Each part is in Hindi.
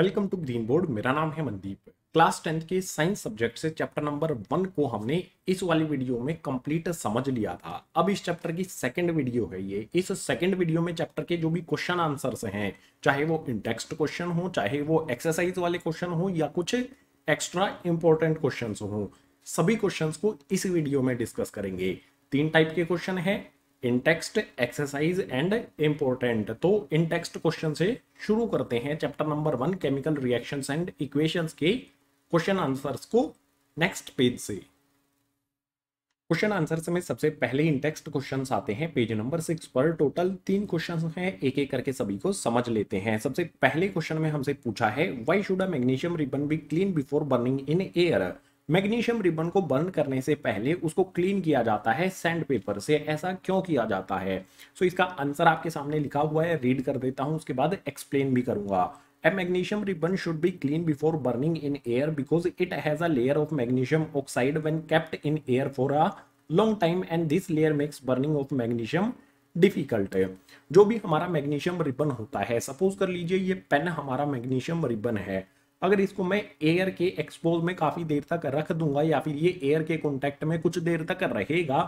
वेलकम टू ग्रीन बोर्ड मेरा नाम है मनदीप क्लास टेंथ के साइंस सब्जेक्ट से चैप्टर नंबर वन को हमने इस वाली वीडियो में कंप्लीट समझ लिया था अब इस चैप्टर की सेकंड वीडियो है ये इस सेकंड वीडियो में चैप्टर के जो भी क्वेश्चन आंसर्स हैं चाहे वो इंडेक्सड क्वेश्चन हो चाहे वो एक्सरसाइज वाले क्वेश्चन हो या कुछ एक्स्ट्रा इंपॉर्टेंट क्वेश्चन हो सभी क्वेश्चन को इस वीडियो में डिस्कस करेंगे तीन टाइप के क्वेश्चन है इनटेक्स्ट एक्सरसाइज एंड इम्पोर्टेंट तो इनटेक्स्ट क्वेश्चन से शुरू करते हैं chapter number one chemical reactions and equations के क्वेश्चन आंसर्स को नेक्स्ट पेज से क्वेश्चन आंसर्स में सबसे पहले इनटेक्स्ट क्वेश्चन आते हैं पेज नंबर सिक्स पर टोटल तीन क्वेश्चन हैं एक एक करके सभी को समझ लेते हैं सबसे पहले क्वेश्चन में हमसे पूछा है why should a magnesium ribbon be clean before burning in air magnesium ribbon को बर्न करने से पहले उसको क्लीन किया जाता है सैंड पेपर से ऐसा क्यों किया जाता है सो so, इसका आंसर आपके सामने लिखा हुआ है रीड कर देता हूँ उसके बाद एक्सप्लेन भी करूंगा a magnesium ribbon should be clean before burning in air because it has a layer of magnesium oxide when kept in air for a long time and this layer makes burning of magnesium difficult जो भी हमारा मैग्नीशियम रिबन होता है सपोज कर लीजिए ये पेन हमारा मैग्नीशियम रिबन है अगर इसको मैं एयर के एक्सपोज में काफ़ी देर तक रख दूंगा या फिर ये एयर के कॉन्टेक्ट में कुछ देर तक रहेगा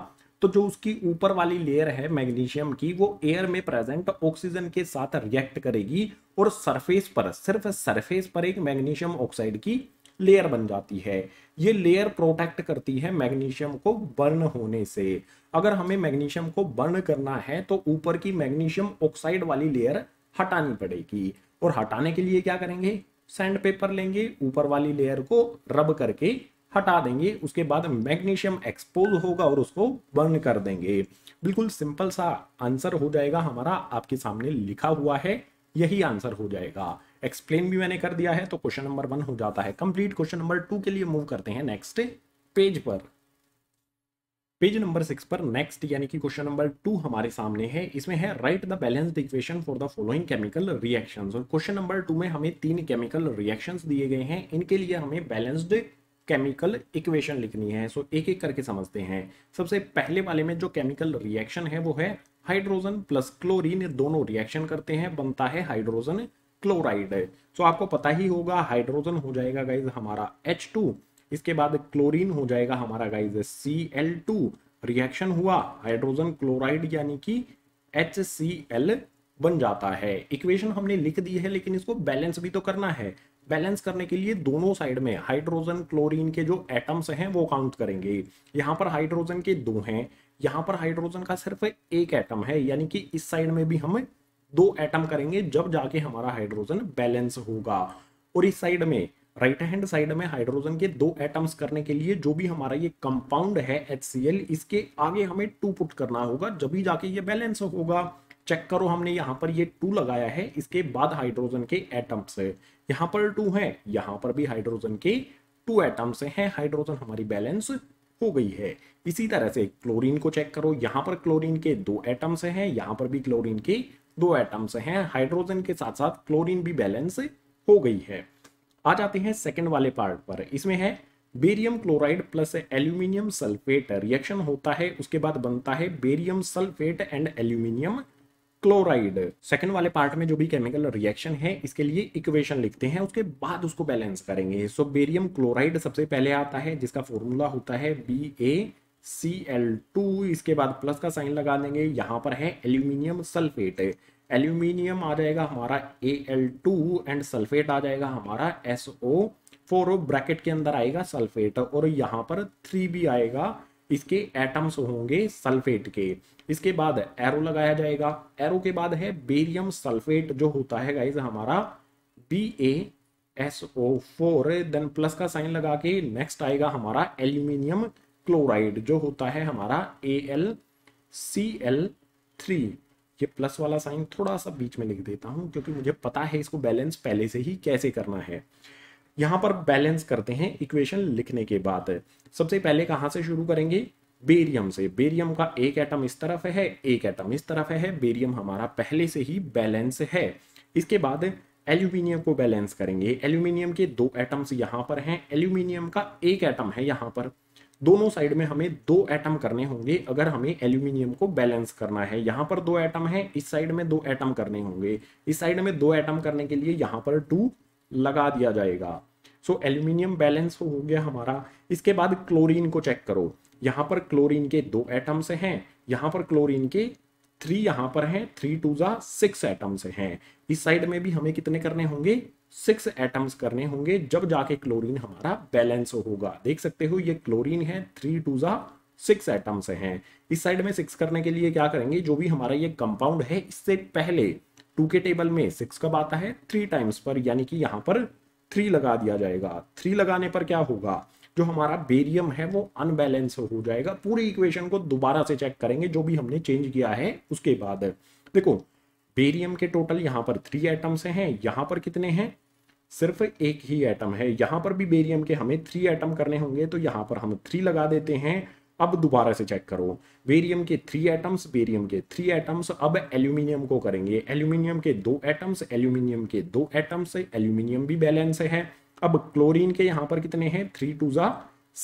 तो जो उसकी ऊपर वाली लेयर है मैग्नीशियम की वो एयर में प्रेजेंट ऑक्सीजन के साथ रिएक्ट करेगी और सरफेस पर सिर्फ सरफेस पर एक मैग्नीशियम ऑक्साइड की लेयर बन जाती है ये लेयर प्रोटेक्ट करती है मैग्नीशियम को बर्न होने से अगर हमें मैग्नीशियम को बर्न करना है तो ऊपर की मैग्नीशियम ऑक्साइड वाली लेयर हटानी पड़ेगी और हटाने के लिए क्या करेंगे सैंड पेपर लेंगे ऊपर वाली लेयर को रब करके हटा देंगे उसके बाद मैग्नीशियम एक्सपोज होगा और उसको बर्न कर देंगे बिल्कुल सिंपल सा आंसर हो जाएगा हमारा आपके सामने लिखा हुआ है यही आंसर हो जाएगा एक्सप्लेन भी मैंने कर दिया है तो क्वेश्चन नंबर वन हो जाता है कंप्लीट क्वेश्चन नंबर टू के लिए मूव करते हैं नेक्स्ट पेज पर पेज नंबर सिक्स पर नेक्स्ट यानी कि क्वेश्चन नंबर टू हमारे सामने है इसमें है write the balanced equation for the following chemical reactions और क्वेश्चन नंबर टू में हमें तीन केमिकल रिएक्शंस दिए गए हैं इनके लिए हमें बैलेंस्ड केमिकल इक्वेशन लिखनी है सो एक एक करके समझते हैं सबसे पहले वाले में जो केमिकल रिएक्शन है वो है हाइड्रोजन प्लस क्लोरिन दोनों रिएक्शन करते हैं बनता है हाइड्रोजन क्लोराइड सो आपको पता ही होगा हाइड्रोजन हो जाएगा गाइज हमारा एच इसके बाद क्लोरीन हो जाएगा हमारा guys C L two reaction हुआ हाइड्रोजन क्लोराइड यानी कि एच सी एल बन जाता है इक्वेशन हमने लिख दी है लेकिन इसको बैलेंस भी तो करना है बैलेंस करने के लिए दोनों साइड में हाइड्रोजन क्लोरीन के जो एटम्स हैं वो काउंट करेंगे यहाँ पर हाइड्रोजन के दो हैं यहाँ पर हाइड्रोजन का सिर्फ एक एटम है यानी कि इस साइड में भी हम दो एटम करेंगे जब जाके हमारा हाइड्रोजन बैलेंस होगा और इस साइड में राइट हैंड साइड में हाइड्रोजन के दो एटम्स करने के लिए जो भी हमारा ये कंपाउंड है एच इसके आगे हमें टू पुट करना होगा जब भी जाके ये बैलेंस होगा चेक करो हमने यहाँ पर ये टू लगाया है इसके बाद हाइड्रोजन के एटम्स है यहाँ पर टू है यहाँ पर भी हाइड्रोजन के टू एटम्स हैं हाइड्रोजन हमारी बैलेंस हो गई है इसी तरह से क्लोरीन को चेक करो यहाँ पर क्लोरीन के दो एटम्स हैं यहाँ पर भी क्लोरीन के दो एटम्स हैं हाइड्रोजन के साथ साथ क्लोरीन भी बैलेंस हो गई है आ जाते हैं सेकंड वाले पार्ट पर इसमें है barium chloride plus aluminium sulphate reaction होता है उसके बाद बनता है barium sulphate and aluminium chloride second वाले पार्ट में जो भी केमिकल रिएक्शन है इसके लिए इक्वेशन लिखते हैं उसके बाद उसको बैलेंस करेंगे सो बेरियम क्लोराइड सबसे पहले आता है जिसका फॉर्मूला होता है B A C L two इसके बाद प्लस का साइन लगा देंगे यहाँ पर है एल्यूमिनियम सल्फेट एल्यूमिनियम आ जाएगा हमारा A L two and sulphate आ जाएगा हमारा S O four O bracket के अंदर आएगा सल्फेट और यहाँ पर थ्री भी आएगा इसके एटम्स होंगे सल्फेट के इसके बाद एरो लगाया जाएगा एरो के बाद है बेरियम सल्फेट जो होता है गाइज हमारा B A S O four then plus का साइन लगा के नेक्स्ट आएगा हमारा एल्यूमिनियम क्लोराइड जो होता है हमारा A L C L three ये प्लस वाला साइन थोड़ा सा बीच में लिख देता हूँ क्योंकि मुझे पता है इसको बैलेंस पहले से ही कैसे करना है यहाँ पर बैलेंस करते हैं इक्वेशन लिखने के बाद सबसे पहले कहाँ से शुरू करेंगे बेरियम से बेरियम का एक एटम इस तरफ है एक एटम इस तरफ है बेरियम हमारा पहले से ही बैलेंस है इसके बाद एल्यूमिनियम को बैलेंस करेंगे एल्यूमिनियम के दो एटम्स यहाँ पर हैं एल्यूमिनियम का एक एटम है यहाँ पर दोनों साइड में हमें दो एटम करने होंगे अगर हमें एल्यूमिनियम को बैलेंस करना है यहाँ पर दो एटम है इस साइड में दो एटम करने होंगे इस साइड में दो एटम करने के लिए यहाँ पर टू लगा दिया जाएगा सो एल्यूमिनियम बैलेंस हो गया हमारा इसके बाद क्लोरीन को चेक करो यहाँ पर क्लोरीन के दो एटम्स हैं यहाँ पर क्लोरीन के थ्री यहां पर है थ्री टू ज़ा सिक्स एटम्स है इस साइड में भी हमें कितने करने होंगे सिक्स एटम्स करने होंगे जब जाके क्लोरीन हमारा बैलेंस होगा देख सकते हो ये क्लोरीन है थ्री टू ज़ा सिक्स एटम्स हैं इस साइड में सिक्स करने के लिए क्या करेंगे जो भी हमारा ये कंपाउंड है इससे पहले टू के टेबल में सिक्स कब आता है थ्री टाइम्स पर यानी कि यहां पर थ्री लगा दिया जाएगा थ्री लगाने पर क्या होगा जो हमारा बेरियम है वो अनबैलेंस हो जाएगा पूरी इक्वेशन को दोबारा से चेक करेंगे जो भी हमने चेंज किया है उसके बाद देखो बेरियम के टोटल यहाँ पर थ्री एटम्स हैं यहाँ पर कितने हैं सिर्फ एक ही एटम है यहाँ पर भी बेरियम के हमें थ्री एटम करने होंगे तो यहाँ पर हम थ्री लगा देते हैं अब दोबारा से चेक करो बेरियम के थ्री एटम्स बेरियम के थ्री एटम्स अब एल्यूमिनियम को करेंगे एल्यूमिनियम के दो एटम्स एल्यूमिनियम के दो एटम्स एल्यूमिनियम भी बैलेंस है अब क्लोरीन के यहाँ पर कितने हैं थ्री टू ज़ा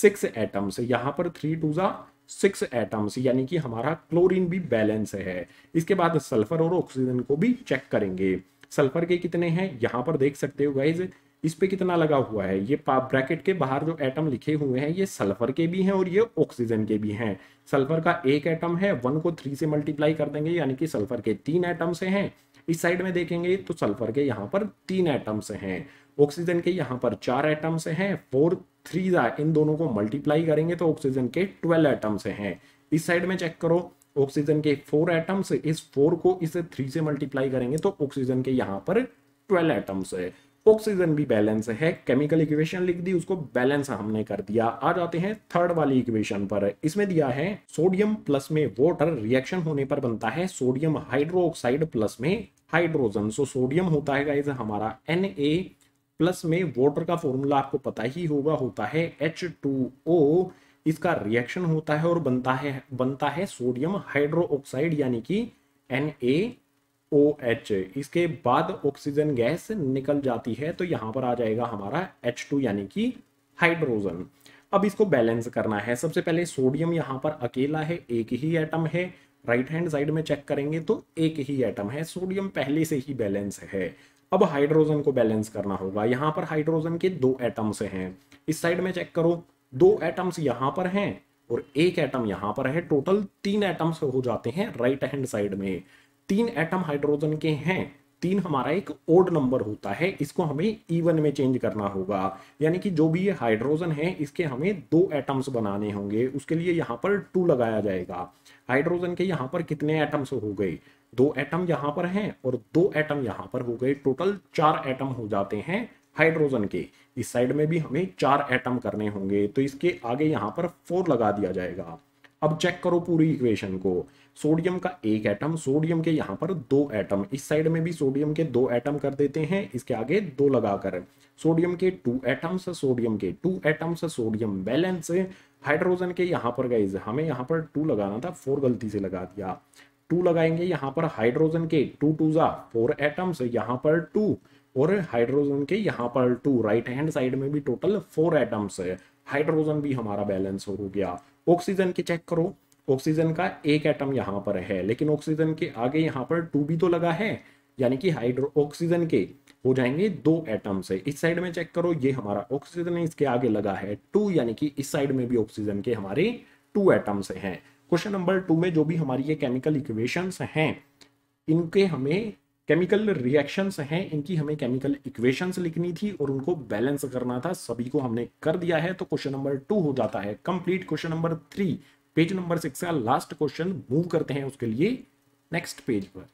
सिक्स एटम्स यहाँ पर थ्री टू ज़ा सिक्स एटम्स यानी कि हमारा क्लोरीन भी बैलेंस है इसके बाद सल्फर और ऑक्सीजन को भी चेक करेंगे सल्फर के कितने हैं यहाँ पर देख सकते हो गाइज इस पे कितना लगा हुआ है ये ब्रैकेट के बाहर जो एटम लिखे हुए हैं ये सल्फर के भी हैं और ये ऑक्सीजन के भी हैं सल्फर का एक एटम है वन को थ्री से मल्टीप्लाई कर देंगे यानी कि सल्फर के तीन एटम्स हैं इस साइड में देखेंगे तो सल्फर के यहाँ पर तीन एटम्स हैं ऑक्सीजन के यहाँ पर चार एटम्स हैं फोर थ्री इन दोनों को मल्टीप्लाई करेंगे तो ऑक्सीजन के ट्वेल्व एटम्स हैं इस साइड में चेक करो ऑक्सीजन के फोर एटम्स इस फोर को इस थ्री से मल्टीप्लाई करेंगे तो ऑक्सीजन के यहाँ पर ट्वेल्व एटम्स है ऑक्सीजन भी बैलेंस है केमिकल इक्वेशन लिख दी उसको बैलेंस हमने कर दिया आ जाते हैं थर्ड वाली इक्वेशन पर इसमें दिया है सोडियम प्लस में वाटर रिएक्शन होने पर बनता है सोडियम हाइड्रोक्साइड प्लस में हाइड्रोजन सो सोडियम होता है हमारा एन ए प्लस में वाटर का फॉर्मूला आपको पता ही होगा होता है एच टू ओ इसका रिएक्शन होता है और बनता है बनता है सोडियम हाइड्रो ऑक्साइड यानी कि एन ए ओ एच इसके बाद ऑक्सीजन गैस निकल जाती है तो यहाँ पर आ जाएगा हमारा एच टू यानी कि हाइड्रोजन अब इसको बैलेंस करना है सबसे पहले सोडियम यहाँ पर अकेला है एक ही एटम है राइट हैंड साइड में चेक करेंगे तो एक ही एटम है सोडियम पहले से ही बैलेंस है अब हाइड्रोजन को बैलेंस करना होगा यहाँ पर हाइड्रोजन के दो एटम्स हैं इस साइड में चेक करो दो एटम्स यहाँ पर हैं और एक एटम यहां पर है टोटल तीन एटम्स हो जाते हैं राइट हैंड साइड में तीन एटम हाइड्रोजन के हैं तीन हमारा एक ओड नंबर होता है इसको हमें इवन में चेंज करना होगा यानी कि जो भी ये हाइड्रोजन है इसके हमें दो एटम्स बनाने होंगे उसके लिए यहाँ पर टू लगाया जाएगा हाइड्रोजन के यहाँ पर कितने एटम्स हो गए दो एटम यहाँ पर हैं और दो एटम यहाँ पर हो गए टोटल चार एटम हो जाते हैं हाइड्रोजन के इस साइड में भी हमें चार एटम करने होंगे तो इसके आगे यहाँ पर फोर लगा दिया जाएगा अब चेक करो पूरी इक्वेशन को सोडियम का एक एटम सोडियम के यहाँ पर दो एटम इस साइड में भी सोडियम के दो एटम कर देते हैं इसके आगे दो लगाकर सोडियम के टू एटम्स सोडियम के two atoms sodium balance hydrogen के यहाँ पर गए हमें यहाँ पर टू लगाना था फोर गलती से लगा दिया टू लगाएंगे यहाँ पर हाइड्रोजन के टू टू ज़ा फोर एटम्स यहाँ पर टू और हाइड्रोजन के यहाँ पर टू राइट हैंड साइड में भी टोटल फोर एटम्स है हाइड्रोजन भी हमारा बैलेंस हो गया ऑक्सीजन के चेक करो ऑक्सीजन का एक एटम यहाँ पर है लेकिन ऑक्सीजन के आगे यहाँ पर टू भी तो लगा है यानी कि हाइड्रो ऑक्सीजन के हो जाएंगे दो एटम्स है इस साइड में चेक करो ये हमारा ऑक्सीजन इसके आगे लगा है टू यानी कि इस साइड में भी ऑक्सीजन के हमारे टू एटम्स हैं क्वेश्चन नंबर टू में जो भी हमारी ये केमिकल इक्वेशंस हैं इनके हमें केमिकल रिएक्शंस हैं इनकी हमें केमिकल इक्वेशंस लिखनी थी और उनको बैलेंस करना था सभी को हमने कर दिया है तो क्वेश्चन नंबर टू हो जाता है complete question number three page number six का लास्ट क्वेश्चन मूव करते हैं उसके लिए नेक्स्ट पेज पर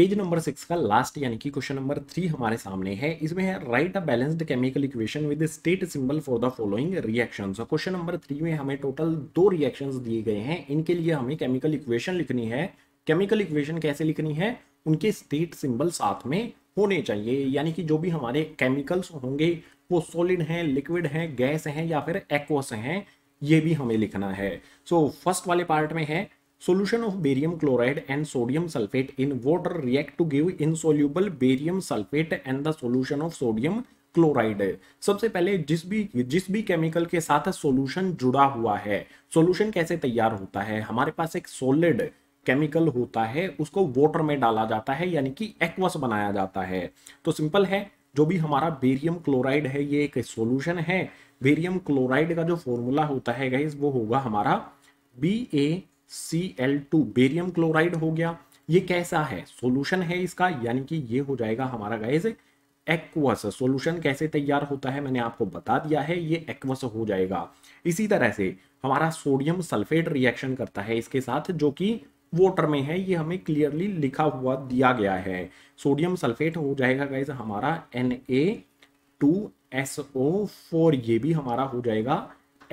पेज नंबर सिक्स का लास्ट यानी कि क्वेश्चन नंबर थ्री हमारे सामने है इसमें है write a balanced chemical equation with state symbol for the following reaction question number three में हमें टोटल दो रिएक्शन दिए गए हैं इनके लिए हमें केमिकल इक्वेशन लिखनी है केमिकल इक्वेशन कैसे लिखनी है उनके स्टेट सिंबल साथ में होने चाहिए यानी कि जो भी हमारे केमिकल्स होंगे वो सोलिड हैं लिक्विड हैं गैस हैं या फिर एक्वस हैं ये भी हमें लिखना है सो so, फर्स्ट वाले पार्ट में है Solution of barium chloride and sodium sulfate in water react to give insoluble barium sulfate and the solution of sodium chloride सबसे पहले जिस भी जिस भी केमिकल के साथ सॉल्यूशन जुड़ा हुआ है सॉल्यूशन कैसे तैयार होता है हमारे पास एक सॉलिड केमिकल होता है उसको वाटर में डाला जाता है यानी कि एक्वस बनाया जाता है तो सिंपल है जो भी हमारा बेरियम क्लोराइड है ये एक सॉल्यूशन है बेरियम क्लोराइड का जो फॉर्मूला होता है गैस वो होगा हमारा B A C L two barium chloride हो गया ये कैसा है सोल्यूशन है इसका यानी कि ये हो जाएगा हमारा गैस एक्वस सोल्यूशन कैसे तैयार होता है मैंने आपको बता दिया है ये एक्वस हो जाएगा इसी तरह से हमारा सोडियम सल्फेट रिएक्शन करता है इसके साथ जो कि वोटर में है ये हमें क्लियरली लिखा हुआ दिया गया है सोडियम सल्फेट हो जाएगा गैस हमारा N A two S O four ये भी हमारा हो जाएगा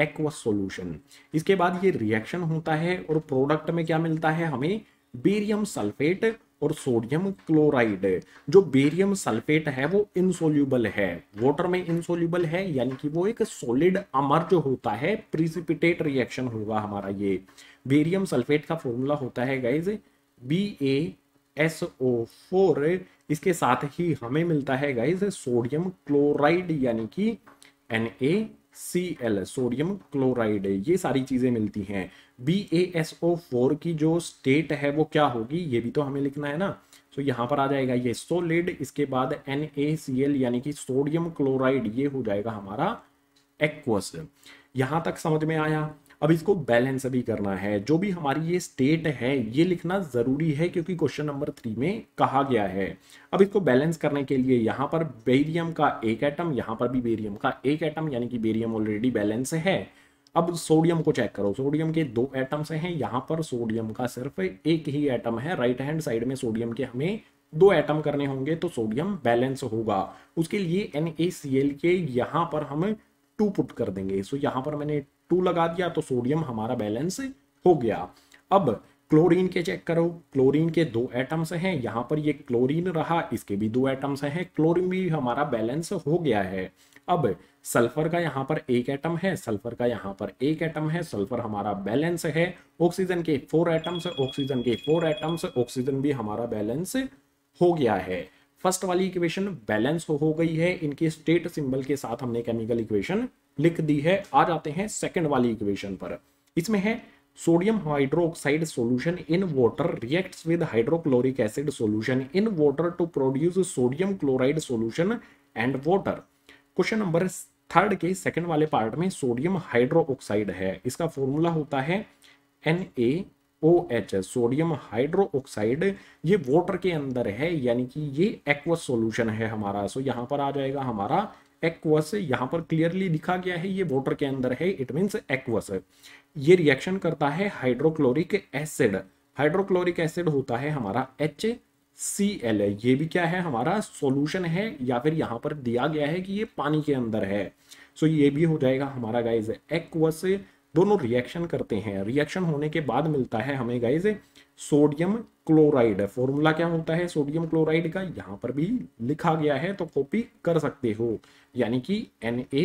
एक्वस सोल्यूशन इसके बाद ये रिएक्शन होता है और प्रोडक्ट में क्या मिलता है हमें बेरियम सल्फेट और सोडियम क्लोराइड जो बेरियम सल्फेट है वो इनसोल्यूबल है वाटर में इनसोल्यूबल है यानी कि वो एक सॉलिड जो होता है प्रिसिपिटेट रिएक्शन होगा हमारा ये बेरियम सल्फेट का फॉर्मूला होता है guys B A S O four इसके साथ ही हमें मिलता है गाइज सोडियम क्लोराइड यानी कि N A C L sodium chloride ये सारी चीज़ें मिलती हैं B A S O four की जो स्टेट है वो क्या होगी ये भी तो हमें लिखना है ना तो यहाँ पर आ जाएगा ये सोलिड इसके बाद एन ए सी एल यानी कि सोडियम क्लोराइड ये हो जाएगा हमारा एक्वस यहाँ तक समझ में आया अब इसको बैलेंस भी करना है जो भी हमारी ये स्टेट है ये लिखना ज़रूरी है क्योंकि क्वेश्चन नंबर थ्री में कहा गया है अब इसको बैलेंस करने के लिए यहाँ पर बेरियम का एक एटम यहाँ पर भी बेरियम का एक एटम यानी कि बेरियम ऑलरेडी बैलेंस है अब सोडियम को चेक करो सोडियम के दो एटम्स हैं यहाँ पर सोडियम का सिर्फ एक ही एटम है राइट हैंड साइड में सोडियम के हमें दो एटम करने होंगे तो सोडियम बैलेंस होगा उसके लिए एन के यहाँ पर हम टू पुट कर देंगे सो यहाँ पर मैंने टू लगा दिया तो सोडियम हमारा बैलेंस हो गया अब क्लोरीन के चेक करो क्लोरीन के दो एटम्स हैं यहाँ पर ये क्लोरीन रहा इसके भी दो एटम्स हैं क्लोरीन भी हमारा बैलेंस हो गया है अब सल्फर का यहाँ पर एक एटम है सल्फर का यहाँ पर एक एटम है सल्फर हमारा बैलेंस है ऑक्सीजन के फोर एटम्स ऑक्सीजन के फोर एटम्स ऑक्सीजन भी हमारा बैलेंस हो गया है फर्स्ट वाली इक्वेशन बैलेंस हो, हो गई है इनके स्टेट सिंबल के साथ हमने केमिकल इक्वेशन लिख दी है आ जाते हैं सेकंड वाली इक्वेशन पर इसमें है sodium hydroxide solution in water reacts with hydrochloric acid solution in water to produce sodium chloride solution and water question number third के सेकंड वाले पार्ट में सोडियम हाइड्रोक्साइड है इसका फॉर्मूला होता है N A O H sodium hydroxide ये वाटर के अंदर है यानी कि ये एक्वस सोल्यूशन है हमारा सो यहाँ पर आ जाएगा हमारा एक्वस यहाँ पर क्लियरली लिखा गया है ये वाटर के अंदर है इट मीन्स एक्वस ये रिएक्शन करता है हाइड्रोक्लोरिक एसिड हाइड्रोक्लोरिक एसिड होता है हमारा एच सी एल ये भी क्या है हमारा सॉल्यूशन है या फिर यहाँ पर दिया गया है कि ये पानी के अंदर है सो so ये भी हो जाएगा हमारा गाइज एक्वस दोनों रिएक्शन करते हैं रिएक्शन होने के बाद मिलता है हमें गाइज सोडियम क्लोराइड है फॉर्मूला क्या होता है सोडियम क्लोराइड का यहाँ पर भी लिखा गया है तो कॉपी कर सकते हो यानी कि एन ए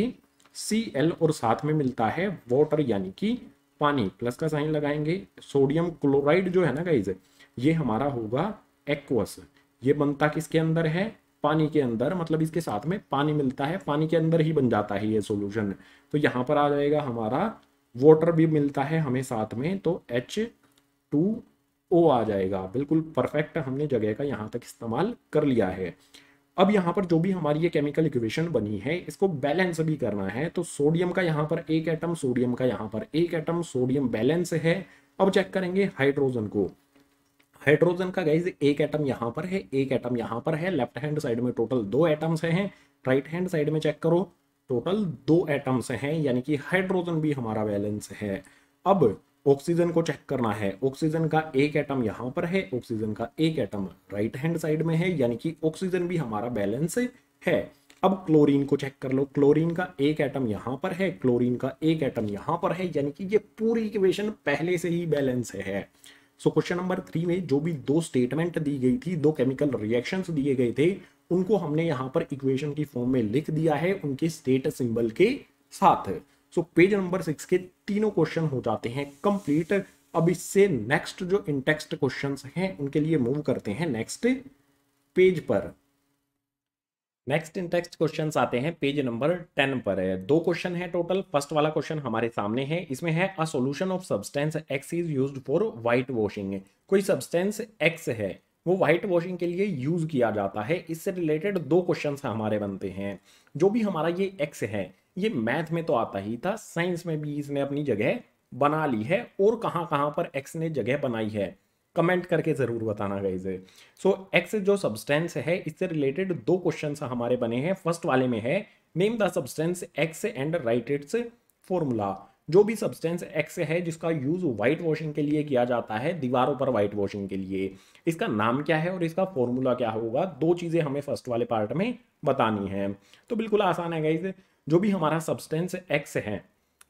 सी एल और साथ में मिलता है वाटर यानी कि पानी प्लस का साइन लगाएंगे सोडियम क्लोराइड जो है ना गाइज ये हमारा होगा एक्वस ये बनता किसके अंदर है पानी के अंदर मतलब इसके साथ में पानी मिलता है पानी के अंदर ही बन जाता है ये सोल्यूशन तो यहाँ पर आ जाएगा हमारा वाटर भी मिलता है हमें साथ में तो एच टू ओ आ जाएगा बिल्कुल परफेक्ट हमने जगह का यहाँ तक इस्तेमाल कर लिया है अब यहाँ पर जो भी हमारी ये केमिकल इक्वेशन बनी है इसको बैलेंस भी करना है तो सोडियम का यहाँ पर एक एटम सोडियम का यहाँ पर एक एटम सोडियम बैलेंस है अब चेक करेंगे हाइड्रोजन को हाइड्रोजन का गैस एक एटम यहाँ पर है एक एटम यहाँ पर है लेफ्ट हैंड साइड में टोटल दो एटम्स हैं राइट हैंड साइड में चेक करो टोटल दो एटम्स हैं यानी कि हाइड्रोजन भी हमारा बैलेंस है अब ऑक्सीजन को चेक करना है ऑक्सीजन का एक एटम यहाँ पर है ऑक्सीजन का एक एटम राइट हैंड साइड में है यानी कि ऑक्सीजन भी हमारा बैलेंस है अब क्लोरीन को चेक कर लो क्लोरीन का एक एटम यहाँ पर है क्लोरीन का एक एटम यहाँ पर है यानी कि ये पूरी इक्वेशन पहले से ही बैलेंस है सो क्वेश्चन नंबर थ्री में जो भी दो स्टेटमेंट दी गई थी दो केमिकल रिएक्शंस दिए गए थे उनको हमने यहाँ पर इक्वेशन की फॉर्म में लिख दिया है उनके स्टेट सिंबल के साथ सो पेज नंबर सिक्स के तीनों क्वेश्चन हो जाते हैं कंप्लीट अब इससे नेक्स्ट जो इंटेक्स्ट क्वेश्चन हैं उनके लिए मूव करते हैं नेक्स्ट पेज पर नेक्स्ट इंटेक्स्ट क्वेश्चन आते हैं पेज नंबर टेन पर है दो क्वेश्चन है टोटल फर्स्ट वाला क्वेश्चन हमारे सामने है इसमें है a solution of substance X is use for white washing कोई सब्सटेंस एक्स है वो व्हाइट वॉशिंग के लिए यूज किया जाता है इससे रिलेटेड दो क्वेश्चन हमारे बनते हैं जो भी हमारा ये एक्स है ये मैथ में तो आता ही था साइंस में भी इसने अपनी जगह बना ली है और कहाँ कहाँ पर एक्स ने जगह बनाई है कमेंट करके ज़रूर बताना गई सो एक्स जो सब्सटेंस है इससे रिलेटेड दो क्वेश्चन हमारे बने हैं फर्स्ट वाले में है name the substance X and write its formula जो भी सब्सटेंस एक्स है जिसका यूज़ व्हाइट वॉशिंग के लिए किया जाता है दीवारों पर व्हाइट वॉशिंग के लिए इसका नाम क्या है और इसका फॉर्मूला क्या होगा दो चीज़ें हमें फर्स्ट वाले पार्ट में बतानी है तो बिल्कुल आसान है गाइज जो भी हमारा सब्सटेंस एक्स है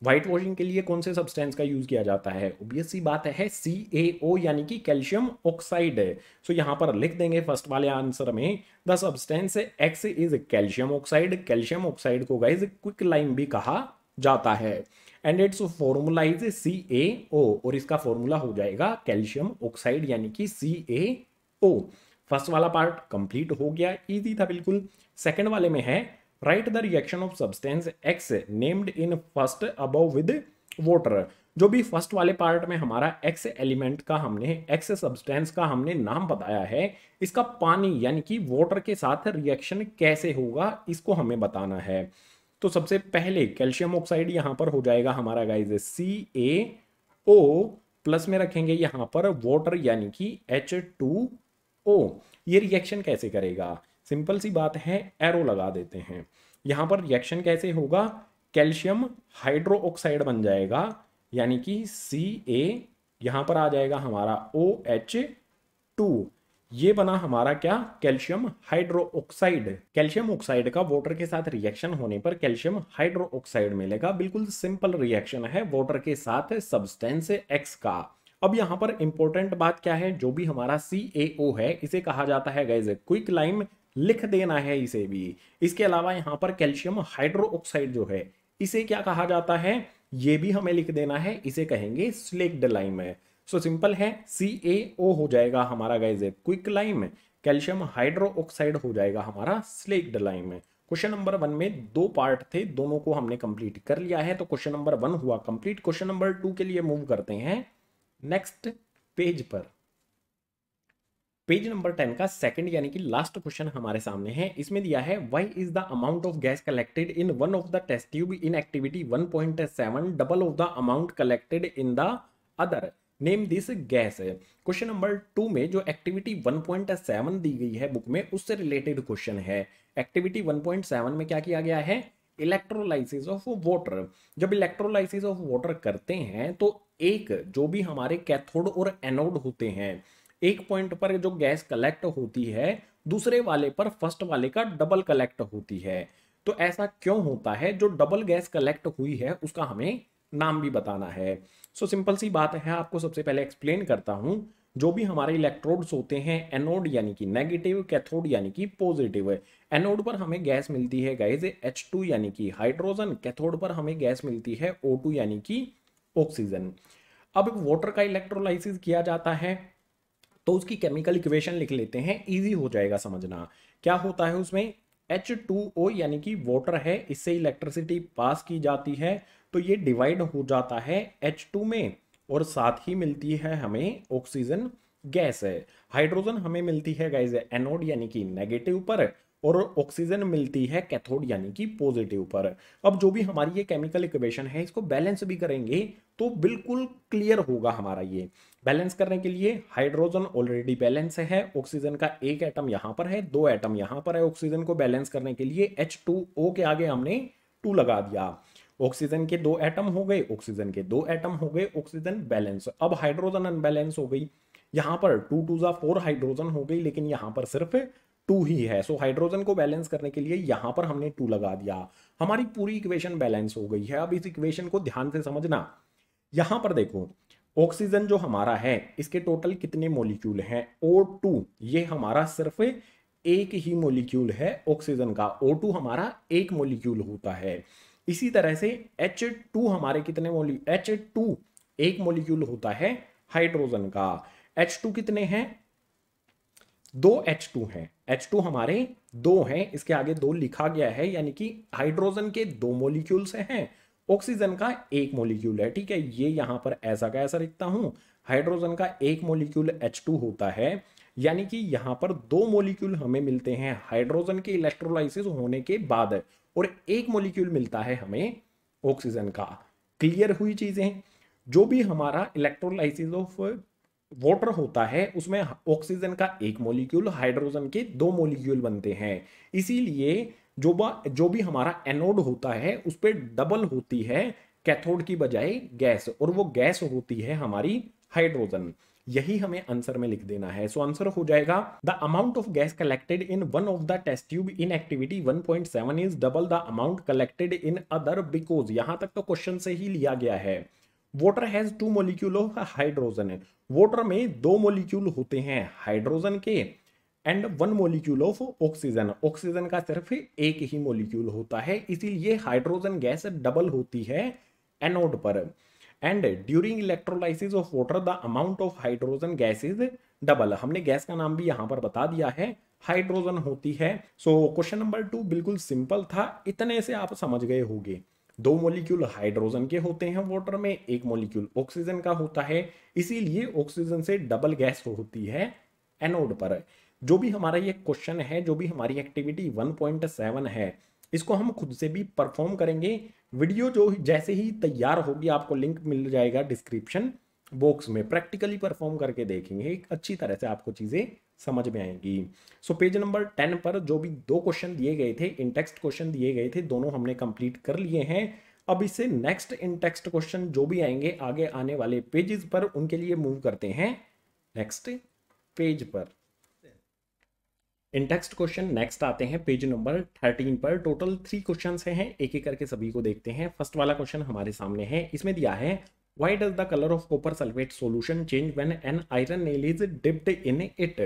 व्हाइट वॉशिंग के लिए कौन से सब्सटेंस का यूज़ किया जाता है ओबियसली बात है सी ए ओ यानी कि कैल्शियम ऑक्साइड है सो so, यहाँ पर लिख देंगे फर्स्ट वाले आंसर में the substance X is calcium oxide calcium oxide को गाइज क्विक लाइम भी कहा जाता है and its formula is C A O और इसका फॉर्मूला हो जाएगा कैल्शियम ऑक्साइड यानी कि सी ए ओ फर्स्ट वाला पार्ट कंप्लीट हो गया इजी था बिल्कुल सेकंड वाले में है write the reaction of substance X named in first above with water जो भी फर्स्ट वाले पार्ट में हमारा एक्स एलिमेंट का हमने एक्स सब्सटेंस का हमने नाम बताया है इसका पानी यानी कि वोटर के साथ रिएक्शन कैसे होगा इसको हमें बताना है तो सबसे पहले कैल्शियम ऑक्साइड यहाँ पर हो जाएगा हमारा guys C A O plus में रखेंगे यहाँ पर वॉटर यानी कि एच टू ओ ये रिएक्शन कैसे करेगा सिंपल सी बात है एरो लगा देते हैं यहाँ पर रिएक्शन कैसे होगा कैल्शियम हाइड्रो ऑक्साइड बन जाएगा यानी कि सी ए यहाँ पर आ जाएगा हमारा ओ एच टू ये बना हमारा क्या calcium hydro oxide calcium oxide का वाटर के साथ रिएक्शन होने पर कैल्शियम हाइड्रो ऑक्साइड मिलेगा बिल्कुल सिंपल रिएक्शन है वाटर के साथ सब्सटेंस एक्स का अब यहाँ पर इंपॉर्टेंट बात क्या है जो भी हमारा सी है इसे कहा जाता है गैज क्विक लाइम लिख देना है इसे भी इसके अलावा यहां पर कैल्शियम हाइड्रो ऑक्साइड जो है इसे क्या कहा जाता है ये भी हमें लिख देना है इसे कहेंगे स्लेक्ड लाइम है सो so, सिंपल है सी ए ओ हो जाएगा हमारा guys quick lime calcium hydro oxide हो जाएगा हमारा slaked lime question number one में दो पार्ट थे दोनों को हमने कंप्लीट कर लिया है तो क्वेश्चन नंबर वन हुआ कंप्लीट क्वेश्चन नंबर टू के लिए मूव करते हैं नेक्स्ट पेज पर पेज नंबर टेन का सेकंड यानी कि लास्ट क्वेश्चन हमारे सामने है इसमें दिया है why is the amount of gas collected in one of the test tube in activity one point seven double of the amount collected in the other name this gas question number two में जो एक्टिविटी वन पॉइंट सेवन दी गई है बुक में उससे रिलेटेड क्वेश्चन है एक्टिविटी वन पॉइंट सेवन में क्या किया गया है इलेक्ट्रोलाइसिस ऑफ वाटर जब इलेक्ट्रोलाइसिस ऑफ वाटर करते हैं तो एक जो भी हमारे कैथोड और एनोड होते हैं एक पॉइंट पर जो गैस कलेक्ट होती है दूसरे वाले पर फर्स्ट वाले का डबल कलेक्ट होती है तो ऐसा क्यों होता है जो डबल गैस कलेक्ट हुई है उसका हमें नाम भी बताना है सो so, सिंपल सी बात है आपको सबसे पहले एक्सप्लेन करता हूँ जो भी हमारे इलेक्ट्रोड्स होते हैं एनोड यानी कि नेगेटिव कैथोड यानी कि पॉजिटिव एनोड पर हमें गैस मिलती है गैस एच टू यानी कि हाइड्रोजन कैथोड पर हमें गैस मिलती है ओ टू यानी कि ऑक्सीजन अब वाटर का इलेक्ट्रोलाइसिस किया जाता है तो उसकी केमिकल इक्वेशन लिख लेते हैं इजी हो जाएगा समझना क्या होता है उसमें एच टू ओ यानी कि वाटर है इससे इलेक्ट्रिसिटी पास की जाती है तो ये डिवाइड हो जाता है एच टू में और साथ ही मिलती है हमें ऑक्सीजन गैस है हाइड्रोजन हमें मिलती है गैस एनोड यानी कि नेगेटिव पर और ऑक्सीजन मिलती है कैथोड यानी कि पॉजिटिव पर अब जो भी हमारी ये केमिकल इक्वेशन है इसको बैलेंस भी करेंगे तो बिल्कुल क्लियर होगा हमारा ये बैलेंस करने के लिए हाइड्रोजन ऑलरेडी बैलेंस है ऑक्सीजन का एक एटम यहां पर है दो एटम यहां पर है ऑक्सीजन को बैलेंस करने के लिए एच टू ओ के आगे हमने टू लगा दिया ऑक्सीजन के दो एटम हो गए ऑक्सीजन के दो एटम हो गए ऑक्सीजन बैलेंस अब हाइड्रोजन अनबैलेंस हो गई यहां पर टू टू ज़ा फोर हाइड्रोजन हो गई लेकिन यहां पर सिर्फ टू ही है सो so, हाइड्रोजन को बैलेंस करने के लिए यहां पर हमने टू लगा दिया हमारी पूरी इक्वेशन बैलेंस हो गई है अब इस इक्वेशन को ध्यान से समझना यहां पर देखो ऑक्सीजन जो हमारा है इसके टोटल कितने मोलिक्यूल हैं ओ टू ये हमारा सिर्फ एक ही मोलिक्यूल है ऑक्सीजन का ओ टू हमारा एक मोलिक्यूल होता है इसी तरह से एच टू हमारे कितने मोलिक एच टू एक मोलिक्यूल होता है हाइड्रोजन का एच टू कितने हैं दो एच टू है एच टू हमारे दो हैं इसके आगे दो लिखा गया है यानी कि हाइड्रोजन के दो मोलिक्यूल्स हैं ऑक्सीजन का एक मोलिक्यूल है ठीक है ये यहाँ पर ऐसा का ऐसा लिखता हूं हाइड्रोजन का एक मोलिक्यूल एच टू होता है यानी कि यहाँ पर दो मोलिक्यूल हमें मिलते हैं हाइड्रोजन के इलेक्ट्रोलाइसिस होने के बाद और एक मोलिक्यूल मिलता है हमें ऑक्सीजन का क्लियर हुई चीज़ें जो भी हमारा इलेक्ट्रोलाइसिस ऑफ वाटर होता है उसमें ऑक्सीजन का एक मोलिक्यूल हाइड्रोजन के दो मोलिक्यूल बनते हैं इसीलिए जो जो भी हमारा एनोड होता है उस पर डबल होती है कैथोड की बजाय गैस और वो गैस होती है हमारी हाइड्रोजन यही हमें आंसर में लिख देना है सो so, आंसर हो जाएगा the amount of gas collected in one of the test tube in activity 1.7 is double the amount collected in other because यहां तक तो क्वेश्चन से ही लिया गया है water has two molecule of hydrogen water में दो मोलिक्यूल होते हैं हाइड्रोजन के and one molecule of oxygen oxygen का सिर्फ एक ही मोलिक्यूल होता है इसीलिए हाइड्रोजन गैस डबल होती है एनोड पर and during electrolysis of water the amount of hydrogen gas is double हमने गैस का नाम भी यहाँ पर बता दिया है हाइड्रोजन होती है सो क्वेश्चन नंबर टू बिल्कुल सिंपल था इतने से आप समझ गए होंगे दो मोलिक्यूल हाइड्रोजन के होते हैं वाटर में एक मोलिक्यूल ऑक्सीजन का होता है इसीलिए ऑक्सीजन से डबल गैस होती है एनोड पर जो भी हमारा ये क्वेश्चन है जो भी हमारी एक्टिविटी 1.7 है इसको हम खुद से भी परफॉर्म करेंगे वीडियो जो जैसे ही तैयार होगी आपको लिंक मिल जाएगा डिस्क्रिप्शन बॉक्स में प्रैक्टिकली परफॉर्म करके देखेंगे एक अच्छी तरह से आपको चीज़ें समझ में आएंगी सो पेज नंबर टेन पर जो भी दो क्वेश्चन दिए गए थे इंटेक्सट क्वेश्चन दिए गए थे दोनों हमने कंप्लीट कर लिए हैं अब इससे नेक्स्ट इंटेक्सट क्वेश्चन जो भी आएंगे आगे आने वाले पेजेस पर उनके लिए मूव करते हैं नेक्स्ट पेज पर इन टेक्स्ट क्वेश्चन नेक्स्ट आते हैं पेज नंबर थर्टीन पर टोटल थ्री क्वेश्चन हैं एक एक करके सभी को देखते हैं फर्स्ट वाला क्वेश्चन हमारे सामने है इसमें दिया है why does the colour of copper sulphate solution change when an iron nail is dipped in it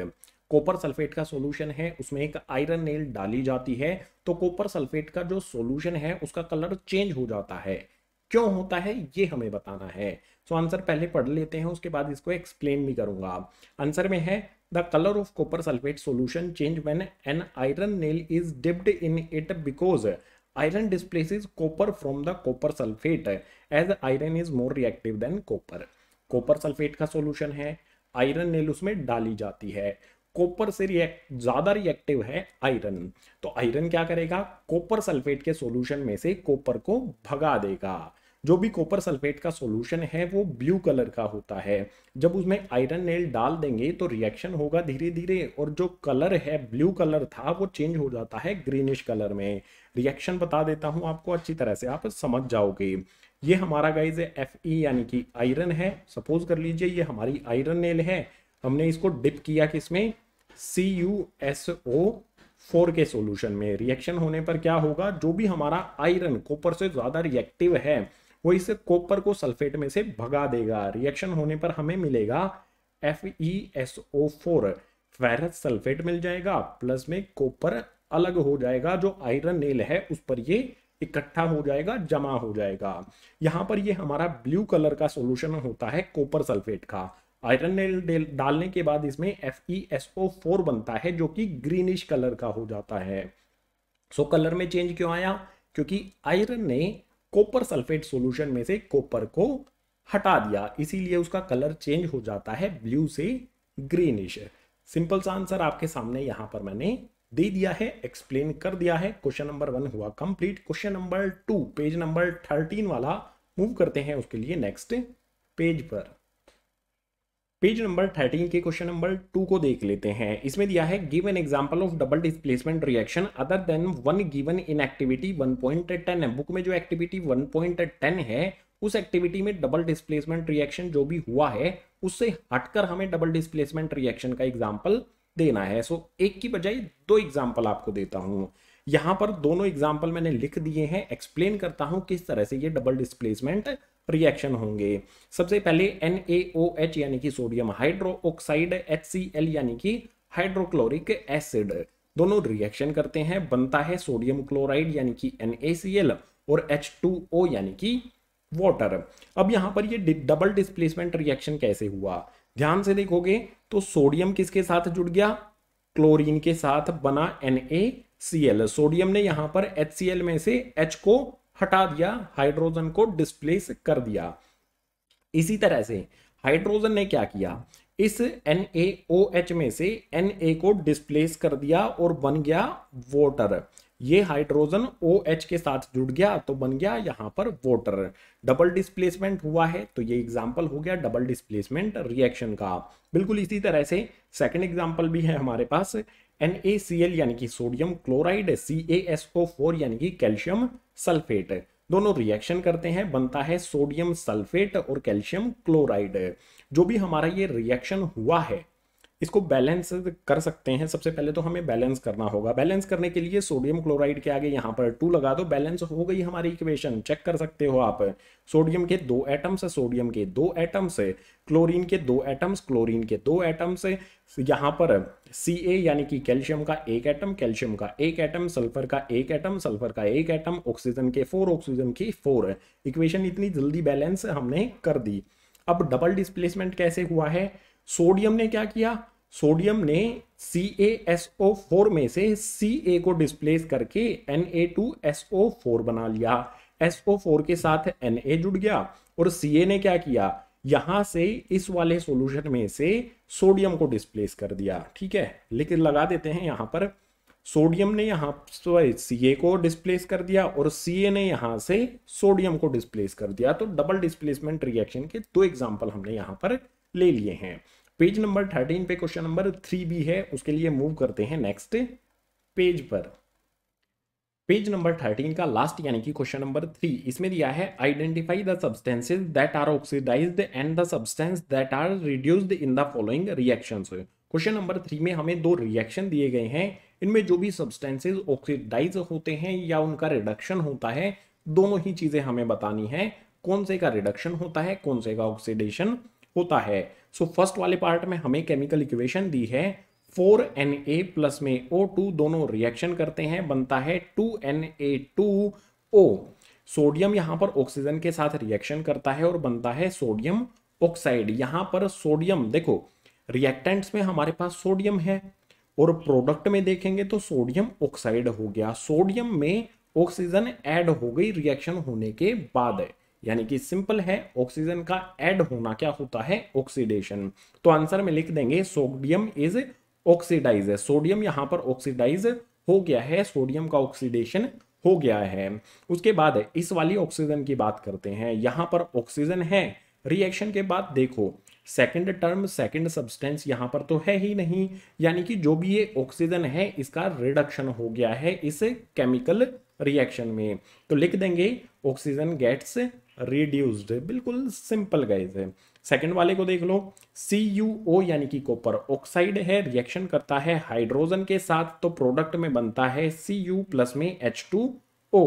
copper sulphate का सोल्यूशन है उसमें एक आयरन नेल डाली जाती है तो कॉपर सल्फेट का जो सोल्यूशन है उसका कलर चेंज हो जाता है क्यों होता है ये हमें बताना है सो so आंसर पहले पढ़ लेते हैं उसके बाद इसको एक्सप्लेन भी करूंगा आंसर में है the color of copper sulfate solution change when an iron nail is dipped in it because iron displaces copper from the copper sulfate as iron is more reactive than copper copper sulfate का solution है iron nail उसमें डाली जाती है कॉपर से रिएक्ट ज्यादा रिएक्टिव है आयरन तो आयरन क्या करेगा कॉपर सल्फेट के सॉल्यूशन में से कॉपर को भगा देगा जो भी कॉपर सल्फेट का सॉल्यूशन है वो ब्लू कलर का होता है जब उसमें आयरन नेल डाल देंगे तो रिएक्शन होगा धीरे धीरे और जो कलर है ब्लू कलर था वो चेंज हो जाता है ग्रीनिश कलर में रिएक्शन बता देता हूँ आपको अच्छी तरह से आप समझ जाओगे ये हमारा गाइज है एफ ई यानी कि आयरन है सपोज कर लीजिए ये हमारी आयरन नेल है हमने इसको डिप किया किसमें C U S O four के सोल्यूशन में रिएक्शन होने पर क्या होगा जो भी हमारा आयरन कॉपर से ज़्यादा रिएक्टिव है वो इस कॉपर को सल्फेट में से भगा देगा रिएक्शन होने पर हमें मिलेगा F E S O four ferrous sulphate मिल जाएगा प्लस में कॉपर अलग हो जाएगा जो आयरन नेल है उस पर ये इकट्ठा हो जाएगा जमा हो जाएगा यहाँ पर ये हमारा ब्लू कलर का सोल्यूशन होता है कॉपर सल्फेट का आयरन नेल डालने के बाद इसमें F E S O four बनता है जो कि ग्रीनिश कलर का हो जाता है सो so, कलर में चेंज क्यों आया क्योंकि आयरन ने कॉपर सल्फेट सॉल्यूशन में से कॉपर को हटा दिया इसीलिए उसका कलर चेंज हो जाता है ब्लू से ग्रीनिश सिंपल सा आंसर आपके सामने यहां पर मैंने दे दिया है एक्सप्लेन कर दिया है क्वेश्चन नंबर वन हुआ complete question number two page number thirteen वाला मूव करते हैं उसके लिए नेक्स्ट पेज पर पेज नंबर थर्टीन के क्वेश्चन नंबर टू को देख लेते हैं इसमें दिया है give an example of double displacement reaction other than one given in activity one point ten है बुक में जो एक्टिविटी वन पॉइंट टेन है उस एक्टिविटी में डबल डिस्प्लेसमेंट रिएक्शन जो भी हुआ है उससे हटकर हमें डबल डिस्प्लेसमेंट रिएक्शन का एग्जाम्पल देना है सो so, एक की बजाय दो एग्जाम्पल आपको देता हूँ यहां पर दोनों एग्जाम्पल मैंने लिख दिए हैं एक्सप्लेन करता हूं किस तरह से ये डबल डिस्प्लेसमेंट रिएक्शन होंगे सबसे पहले NaOH यानी कि सोडियम हाइड्रो ऑक्साइड एच यानी कि हाइड्रोक्लोरिक एसिड दोनों रिएक्शन करते हैं बनता है सोडियम क्लोराइड यानी कि एन और एच यानी कि वाटर अब यहां पर ये डबल डिस्प्लेसमेंट रिएक्शन कैसे हुआ ध्यान से देखोगे तो सोडियम किसके साथ जुड़ गया क्लोरीन के साथ बना एन HCl सोडियम ने यहां पर HCl में से H को हटा दिया हाइड्रोजन को डिस्प्लेस कर दिया इसी तरह से हाइड्रोजन ने क्या किया इस NaOH में से Na को डिस्प्लेस कर दिया और बन गया वोटर ये हाइड्रोजन OH के साथ जुड़ गया तो बन गया यहां पर वोटर डबल डिस्प्लेसमेंट हुआ है तो ये एग्जाम्पल हो गया डबल डिस्प्लेसमेंट रिएक्शन का बिल्कुल इसी तरह से सेकंड एग्जाम्पल भी है हमारे पास NaCl यानी कि सोडियम क्लोराइड CaSO4 यानी कि कैल्शियम सल्फेट दोनों रिएक्शन करते हैं बनता है सोडियम सल्फेट और कैल्शियम क्लोराइड जो भी हमारा ये रिएक्शन हुआ है इसको बैलेंस कर सकते हैं सबसे पहले तो हमें बैलेंस करना होगा बैलेंस करने के लिए सोडियम क्लोराइड के आगे यहाँ पर टू लगा दो बैलेंस हो गई हमारी इक्वेशन चेक कर सकते हो आप सोडियम के दो एटम्स है सोडियम के दो एटम्स है क्लोरीन के दो एटम्स क्लोरीन के दो एटम्स है यहाँ पर सी ए यानी कि कैल्शियम का एक एटम कैल्शियम का एक एटम सल्फर का एक एटम सल्फर का एक एटम ऑक्सीजन के फोर ऑक्सीजन की फोर इक्वेशन इतनी जल्दी बैलेंस हमने कर दी अब डबल डिस्प्लेसमेंट कैसे हुआ है सोडियम ने क्या किया सोडियम ने सी ए एस ओ फोर में से सी ए को डिस्प्लेस करके N A two S O four बना लिया एस ओ फोर के साथ एन ए जुड़ गया और सी ए ने क्या किया यहां से इस वाले सॉल्यूशन में से सोडियम को डिस्प्लेस कर दिया ठीक है लेकिन लगा देते हैं यहां पर सोडियम ने यहाँ सी ए को डिस्प्लेस कर दिया और सी ए ने यहाँ से सोडियम को डिस्प्लेस कर दिया तो डबल डिस्प्लेसमेंट रिएक्शन के दो एग्जाम्पल हमने यहां पर ले लिए हैं पेज नंबर थर्टीन पे क्वेश्चन नंबर थ्री भी है उसके लिए मूव करते हैं नेक्स्ट पेज पर पेज नंबर थर्टीन का लास्ट यानी कि क्वेश्चन नंबर थ्री इसमें दिया है identify the substances that are oxidised and the substance that are reduced in the following reactions question number three में हमें दो रिएक्शन दिए गए हैं इनमें जो भी सब्सटेंसेज ऑक्सीडाइज होते हैं या उनका रिडक्शन होता है दोनों ही चीज़ें हमें बतानी है कौन से का रिडक्शन होता है कौन से का ऑक्सीडेशन होता है सो so, फर्स्ट वाले पार्ट में हमें केमिकल इक्वेशन दी है फोर एन ए प्लस में ओ टू दोनों रिएक्शन करते हैं बनता है two N A two O sodium यहां पर ऑक्सीजन के साथ रिएक्शन करता है और बनता है सोडियम ऑक्साइड यहां पर सोडियम देखो रिएक्टेंट्स में हमारे पास सोडियम है और प्रोडक्ट में देखेंगे तो सोडियम ऑक्साइड हो गया सोडियम में ऑक्सीजन ऐड हो गई रिएक्शन होने के बाद है यानी कि सिंपल है ऑक्सीजन का एड होना क्या होता है ऑक्सीडेशन तो आंसर में लिख देंगे सोडियम इज ऑक्सीडाइज सोडियम यहां पर ऑक्सीडाइज हो गया है सोडियम का ऑक्सीडेशन हो गया है उसके बाद इस वाली ऑक्सीजन की बात करते हैं यहां पर ऑक्सीजन है रिएक्शन के बाद देखो सेकंड टर्म सेकंड सब्सटेंस यहां पर तो है ही नहीं यानी कि जो भी ये ऑक्सीजन है इसका रिडक्शन हो गया है इस केमिकल रिएक्शन में तो लिख देंगे ऑक्सीजन गेट्स रिड्यूस्ड बिल्कुल सिंपल गाइज है सेकंड वाले को देख लो सी यू ओ यानी कि कॉपर ऑक्साइड है रिएक्शन करता है हाइड्रोजन के साथ तो प्रोडक्ट में बनता है सी यू प्लस में एच टू ओ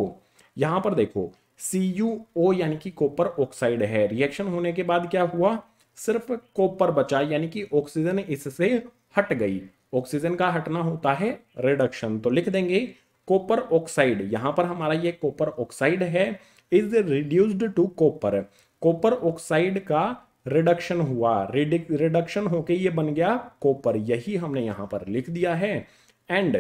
यहां पर देखो सी यू ओ यानी कि कॉपर ऑक्साइड है रिएक्शन होने के बाद क्या हुआ सिर्फ कॉपर बचा यानी कि ऑक्सीजन इससे हट गई ऑक्सीजन का हटना होता है रिडक्शन तो लिख देंगे कॉपर ऑक्साइड यहां पर हमारा ये कॉपर ऑक्साइड है is reduced to copper copper oxide का रिडक्शन हुआ रिडक्शन होके ये बन गया कॉपर यही हमने यहां पर लिख दिया है एंड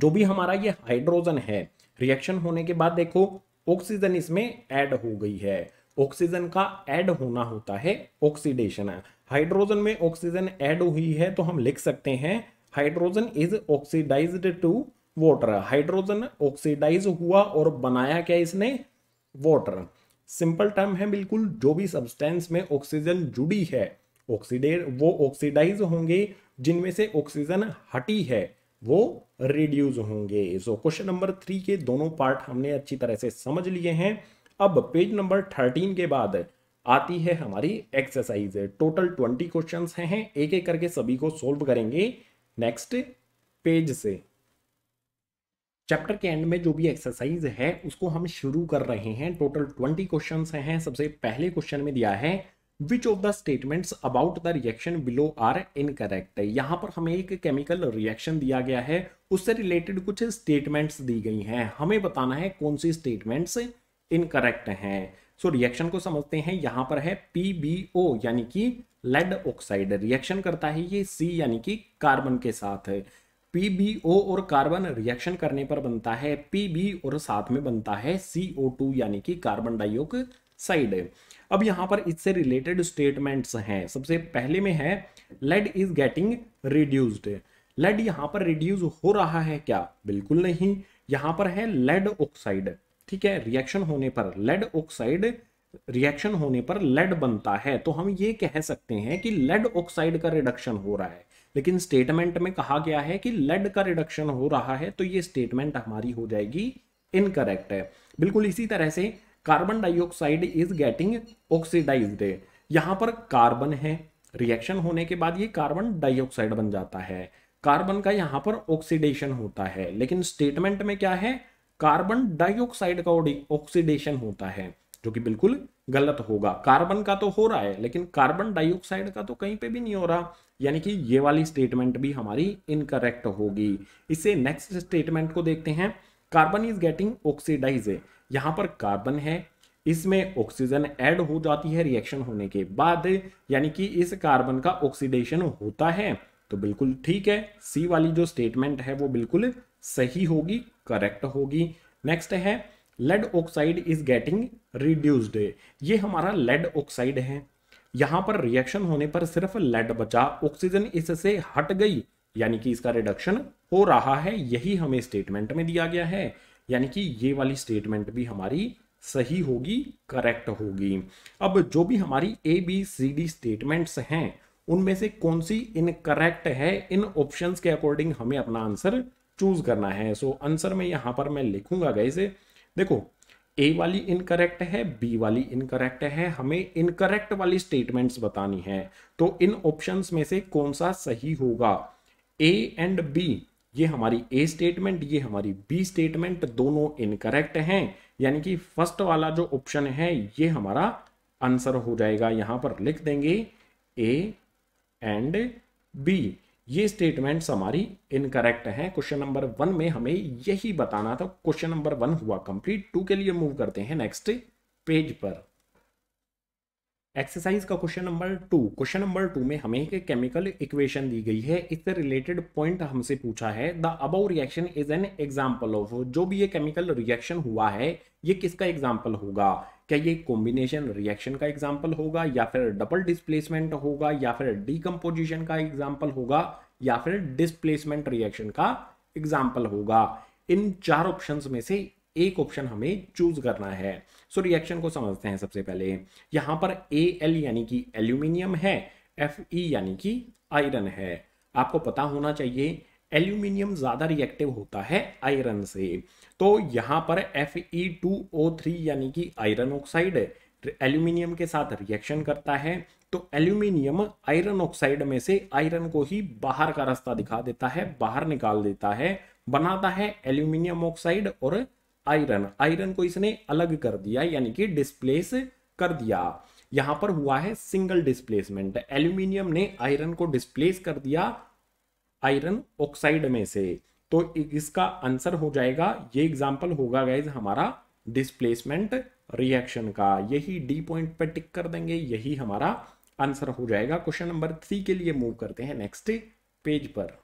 जो भी हमारा ये हाइड्रोजन है रिएक्शन होने के बाद देखो ऑक्सीजन इसमें ऐड हो गई है ऑक्सीजन का ऐड होना होता है ऑक्सीडेशन हाइड्रोजन में ऑक्सीजन ऐड हुई है तो हम लिख सकते हैं hydrogen is oxidised to water hydrogen oxidise हुआ और बनाया क्या इसने वाटर सिंपल टर्म है बिल्कुल जो भी सब्सटेंस में ऑक्सीजन जुड़ी है ऑक्सीडेट वो ऑक्सीडाइज होंगे जिनमें से ऑक्सीजन हटी है वो रिड्यूज होंगे सो क्वेश्चन नंबर थ्री के दोनों पार्ट हमने अच्छी तरह से समझ लिए हैं अब पेज नंबर थर्टीन के बाद आती है हमारी एक्सरसाइज टोटल ट्वेंटी क्वेश्चंस हैं एक एक करके सभी को सोल्व करेंगे नेक्स्ट पेज से चैप्टर के एंड में जो भी एक्सरसाइज है उसको हम शुरू कर रहे हैं टोटल ट्वेंटी क्वेश्चन हैं सबसे पहले क्वेश्चन में दिया है which of the statements about the reaction below are incorrect यहाँ पर हमें एक केमिकल रिएक्शन दिया गया है उससे रिलेटेड कुछ स्टेटमेंट्स दी गई हैं हमें बताना है कौन सी स्टेटमेंट्स इनकरेक्ट हैं सो रिएक्शन को समझते हैं यहाँ पर है पी यानी कि लेड ऑक्साइड रिएक्शन करता है ये सी यानी कि कार्बन के साथ है पीबीओ और कार्बन रिएक्शन करने पर बनता है पीबी और साथ में बनता है CO2 यानी कि कार्बन डाइऑक्साइड अब यहां पर इससे रिलेटेड स्टेटमेंट्स हैं सबसे पहले में है lead is getting reduced lead यहां पर रिड्यूस हो रहा है क्या बिल्कुल नहीं यहां पर है लेड ऑक्साइड ठीक है रिएक्शन होने पर लेड ऑक्साइड रिएक्शन होने पर लेड बनता है तो हम ये कह सकते हैं कि लेड ऑक्साइड का रिडक्शन हो रहा है लेकिन स्टेटमेंट में कहा गया है कि लेड का रिडक्शन हो रहा है तो ये स्टेटमेंट हमारी हो जाएगी इनकरेक्ट है बिल्कुल इसी तरह से carbon dioxide is getting oxidised यहां पर कार्बन है रिएक्शन होने के बाद ये कार्बन डाइऑक्साइड बन जाता है कार्बन का यहां पर ऑक्सीडेशन होता है लेकिन स्टेटमेंट में क्या है कार्बन डाइऑक्साइड का ऑक्सीडेशन होता है जो कि बिल्कुल गलत होगा कार्बन का तो हो रहा है लेकिन कार्बन डाइऑक्साइड का तो कहीं पे भी नहीं हो रहा यानी कि ये वाली स्टेटमेंट भी हमारी इनकरेक्ट होगी इसे नेक्स्ट स्टेटमेंट को देखते हैं कार्बन इज गेटिंग ऑक्सीडाइज यहाँ पर कार्बन है इसमें ऑक्सीजन ऐड हो जाती है रिएक्शन होने के बाद यानी कि इस कार्बन का ऑक्सीडेशन होता है तो बिल्कुल ठीक है सी वाली जो स्टेटमेंट है वो बिल्कुल सही होगी करेक्ट होगी नेक्स्ट है lead oxide is getting reduced ये हमारा लेड ऑक्साइड है यहां पर रिएक्शन होने पर सिर्फ लेड बचा ऑक्सीजन इससे हट गई यानी कि इसका रिडक्शन हो रहा है यही हमें स्टेटमेंट में दिया गया है यानी कि ये वाली स्टेटमेंट भी हमारी सही होगी करेक्ट होगी अब जो भी हमारी A B C D statements हैं उनमें से कौन सी इनकरेक्ट है इन ऑप्शंस के अकॉर्डिंग हमें अपना आंसर चूज करना है सो so, आंसर में यहां पर मैं लिखूंगा गई देखो ए वाली इनकरेक्ट है बी वाली इनकरेक्ट है हमें इनकरेक्ट वाली स्टेटमेंट्स बतानी है तो इन ऑप्शंस में से कौन सा सही होगा ए एंड बी ये हमारी ए स्टेटमेंट ये हमारी बी स्टेटमेंट दोनों इनकरेक्ट हैं यानी कि फर्स्ट वाला जो ऑप्शन है ये हमारा आंसर हो जाएगा यहां पर लिख देंगे ए एंड बी ये स्टेटमेंट्स हमारी इनकरेक्ट हैं क्वेश्चन नंबर वन में हमें यही बताना था क्वेश्चन नंबर वन हुआ कंप्लीट टू के लिए मूव करते हैं नेक्स्ट पेज पर एक्सरसाइज का question number two question number two में हमें एक केमिकल इक्वेशन दी गई है इससे रिलेटेड पॉइंट हमसे पूछा है the above reaction is an example of जो भी ये केमिकल रिएक्शन हुआ है ये किसका एग्जाम्पल होगा क्या ये कॉम्बिनेशन रिएक्शन का एग्जाम्पल होगा या फिर डबल डिस्प्लेसमेंट होगा या फिर डीकम्पोजिशन का एग्जाम्पल होगा या फिर डिस्प्लेसमेंट रिएक्शन का एग्जाम्पल होगा इन चार ऑप्शन में से एक ऑप्शन हमें चूज करना है सो so, रिएक्शन को समझते हैं सबसे पहले यहां पर ए एल यानी कि एल्यूमिनियम है एफ ई यानी कि आयरन है आपको पता होना चाहिए एल्यूमिनियम ज्यादा रिएक्टिव होता है आयरन से तो यहाँ पर F E two O three यानी कि आयरन ऑक्साइड एल्यूमिनियम के साथ रिएक्शन करता है तो एल्यूमिनियम आयरन ऑक्साइड में से आयरन को ही बाहर का रास्ता दिखा देता है बाहर निकाल देता है बनाता है एल्यूमिनियम ऑक्साइड और आयरन आयरन को इसने अलग कर दिया यानी कि डिस्प्लेस कर दिया यहां पर हुआ है सिंगल डिस्प्लेसमेंट एल्यूमिनियम ने आयरन को डिस्प्लेस कर दिया आयरन ऑक्साइड में से तो इसका आंसर हो जाएगा ये एग्जाम्पल होगा गाइज हमारा डिस्प्लेसमेंट रिएक्शन का यही डी पॉइंट पर टिक कर देंगे यही हमारा आंसर हो जाएगा क्वेश्चन नंबर थ्री के लिए मूव करते हैं नेक्स्ट पेज पर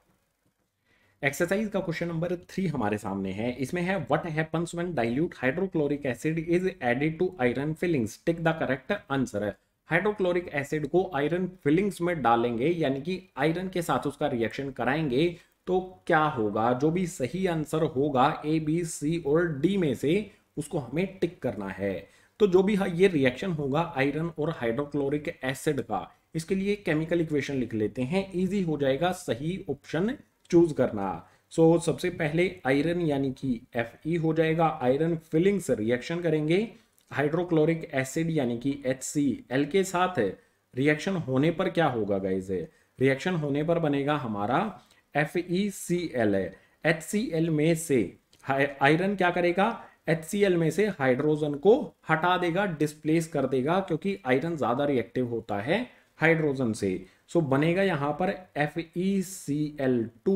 एक्सरसाइज का क्वेश्चन नंबर थ्री हमारे सामने है इसमें है what happens when dilute hydrochloric acid is added to iron filings tick the correct answer hydrochloric acid को आयरन फिलिंग्स में डालेंगे यानी कि आयरन के साथ उसका रिएक्शन कराएंगे तो क्या होगा जो भी सही आंसर होगा ए बी सी और डी में से उसको हमें टिक करना है तो जो भी ये रिएक्शन होगा आयरन और हाइड्रोक्लोरिक एसिड का इसके लिए केमिकल इक्वेशन लिख लेते हैं इजी हो जाएगा सही ऑप्शन चूज करना सो so, सबसे पहले आयरन यानी कि एफ ई हो जाएगा आयरन फिलिंग से रिएक्शन करेंगे हाइड्रोक्लोरिक एसिड यानी कि एच सी एल के साथ रिएक्शन होने पर क्या होगा गाइज रिएक्शन होने पर बनेगा हमारा एफ ई सी एल है एच सी एल में से आयरन क्या करेगा एच सी एल में से हाइड्रोजन को हटा देगा डिस्प्लेस कर देगा क्योंकि आयरन ज़्यादा रिएक्टिव होता है हाइड्रोजन से सो बनेगा यहां पर F E C L two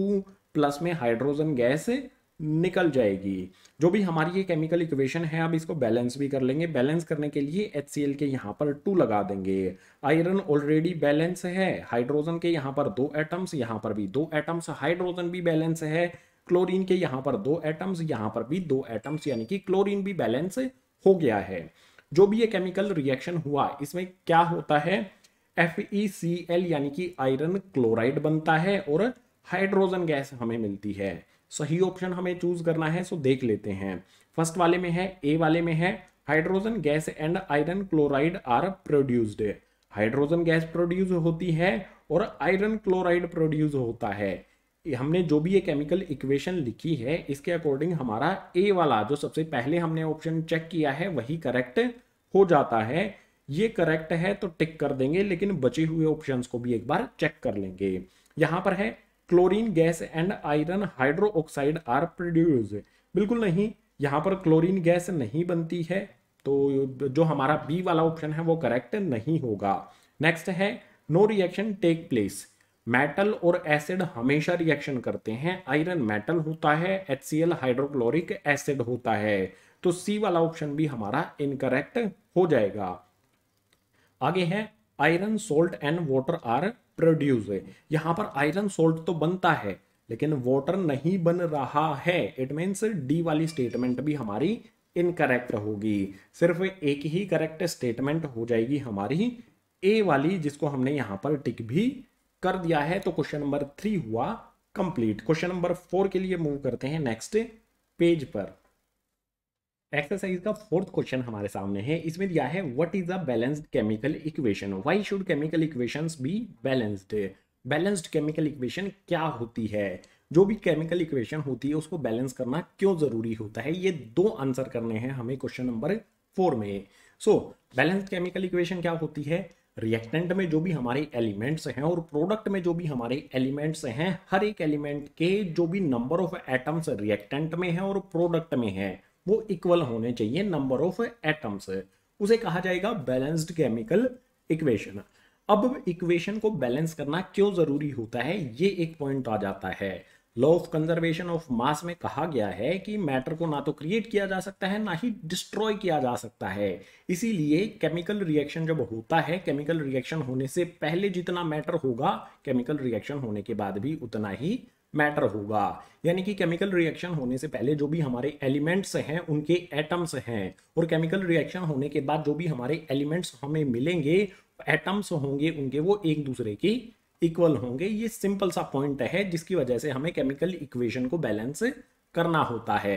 plus में हाइड्रोजन गैस निकल जाएगी जो भी हमारी ये केमिकल इक्वेशन है अब इसको बैलेंस भी कर लेंगे बैलेंस करने के लिए एच के यहाँ पर टू लगा देंगे आयरन ऑलरेडी बैलेंस है हाइड्रोजन के यहाँ पर दो एटम्स यहाँ पर भी दो एटम्स हाइड्रोजन भी बैलेंस है क्लोरीन के यहाँ पर दो एटम्स यहाँ पर भी दो एटम्स यानी कि क्लोरीन भी बैलेंस हो गया है जो भी ये केमिकल रिएक्शन हुआ इसमें क्या होता है एफ e यानी कि आयरन क्लोराइड बनता है और हाइड्रोजन गैस हमें मिलती है सही ऑप्शन हमें चूज करना है सो देख लेते हैं फर्स्ट वाले में है ए वाले में है hydrogen gas and iron chloride are produced hydrogen gas produce होती है और आयरन क्लोराइड प्रोड्यूस होता है हमने जो भी ये केमिकल इक्वेशन लिखी है इसके अकॉर्डिंग हमारा ए वाला जो सबसे पहले हमने ऑप्शन चेक किया है वही करेक्ट हो जाता है ये करेक्ट है तो टिक कर देंगे लेकिन बचे हुए ऑप्शंस को भी एक बार चेक कर लेंगे यहां पर है chlorine gas and iron hydro oxide are produce बिल्कुल नहीं यहाँ पर क्लोरीन गैस नहीं बनती है तो जो हमारा बी वाला ऑप्शन है वो करेक्ट नहीं होगा नेक्स्ट है no reaction take place metal और एसिड हमेशा रिएक्शन करते हैं आयरन मेटल होता है एच हाइड्रोक्लोरिक एसिड होता है तो सी वाला ऑप्शन भी हमारा इनकरेक्ट हो जाएगा आगे है iron salt and water are produce है यहाँ पर आयरन सोल्ट तो बनता है लेकिन वाटर नहीं बन रहा है इट मीन्स डी वाली स्टेटमेंट भी हमारी इनकरेक्ट होगी सिर्फ एक ही करेक्ट स्टेटमेंट हो जाएगी हमारी ए वाली जिसको हमने यहाँ पर टिक भी कर दिया है तो क्वेश्चन नंबर थ्री हुआ कंप्लीट क्वेश्चन नंबर फोर के लिए मूव करते हैं नेक्स्ट पेज पर एक्सरसाइज का फोर्थ क्वेश्चन हमारे सामने है इसमें दिया है what is a balanced chemical equation why should chemical equations be balanced balanced chemical equation क्या होती है जो भी केमिकल इक्वेशन होती है उसको बैलेंस करना क्यों जरूरी होता है ये दो आंसर करने हैं हमें क्वेश्चन नंबर फोर में सो बैलेंस्ड केमिकल इक्वेशन क्या होती है रिएक्टेंट में जो भी हमारे एलिमेंट्स हैं और प्रोडक्ट में जो भी हमारे एलिमेंट्स हैं हर एक एलिमेंट के जो भी नंबर ऑफ एटम्स रिएक्टेंट में हैं और प्रोडक्ट में हैं वो इक्वल होने चाहिए नंबर ऑफ एटम्स उसे कहा जाएगा बैलेंस्ड केमिकल इक्वेशन अब इक्वेशन को बैलेंस करना क्यों जरूरी होता है ये एक पॉइंट आ जाता है law of conservation of mass में कहा गया है कि मैटर को ना तो क्रिएट किया जा सकता है ना ही डिस्ट्रॉय किया जा सकता है इसीलिए केमिकल रिएक्शन जब होता है केमिकल रिएक्शन होने से पहले जितना मैटर होगा केमिकल रिएक्शन होने के बाद भी उतना ही मैटर होगा यानी कि केमिकल रिएक्शन होने से पहले जो भी हमारे एलिमेंट्स हैं उनके एटम्स हैं और केमिकल रिएक्शन होने के बाद जो भी हमारे एलिमेंट्स हमें मिलेंगे एटम्स होंगे उनके वो एक दूसरे की इक्वल होंगे ये सिंपल सा पॉइंट है जिसकी वजह से हमें केमिकल इक्वेशन को बैलेंस करना होता है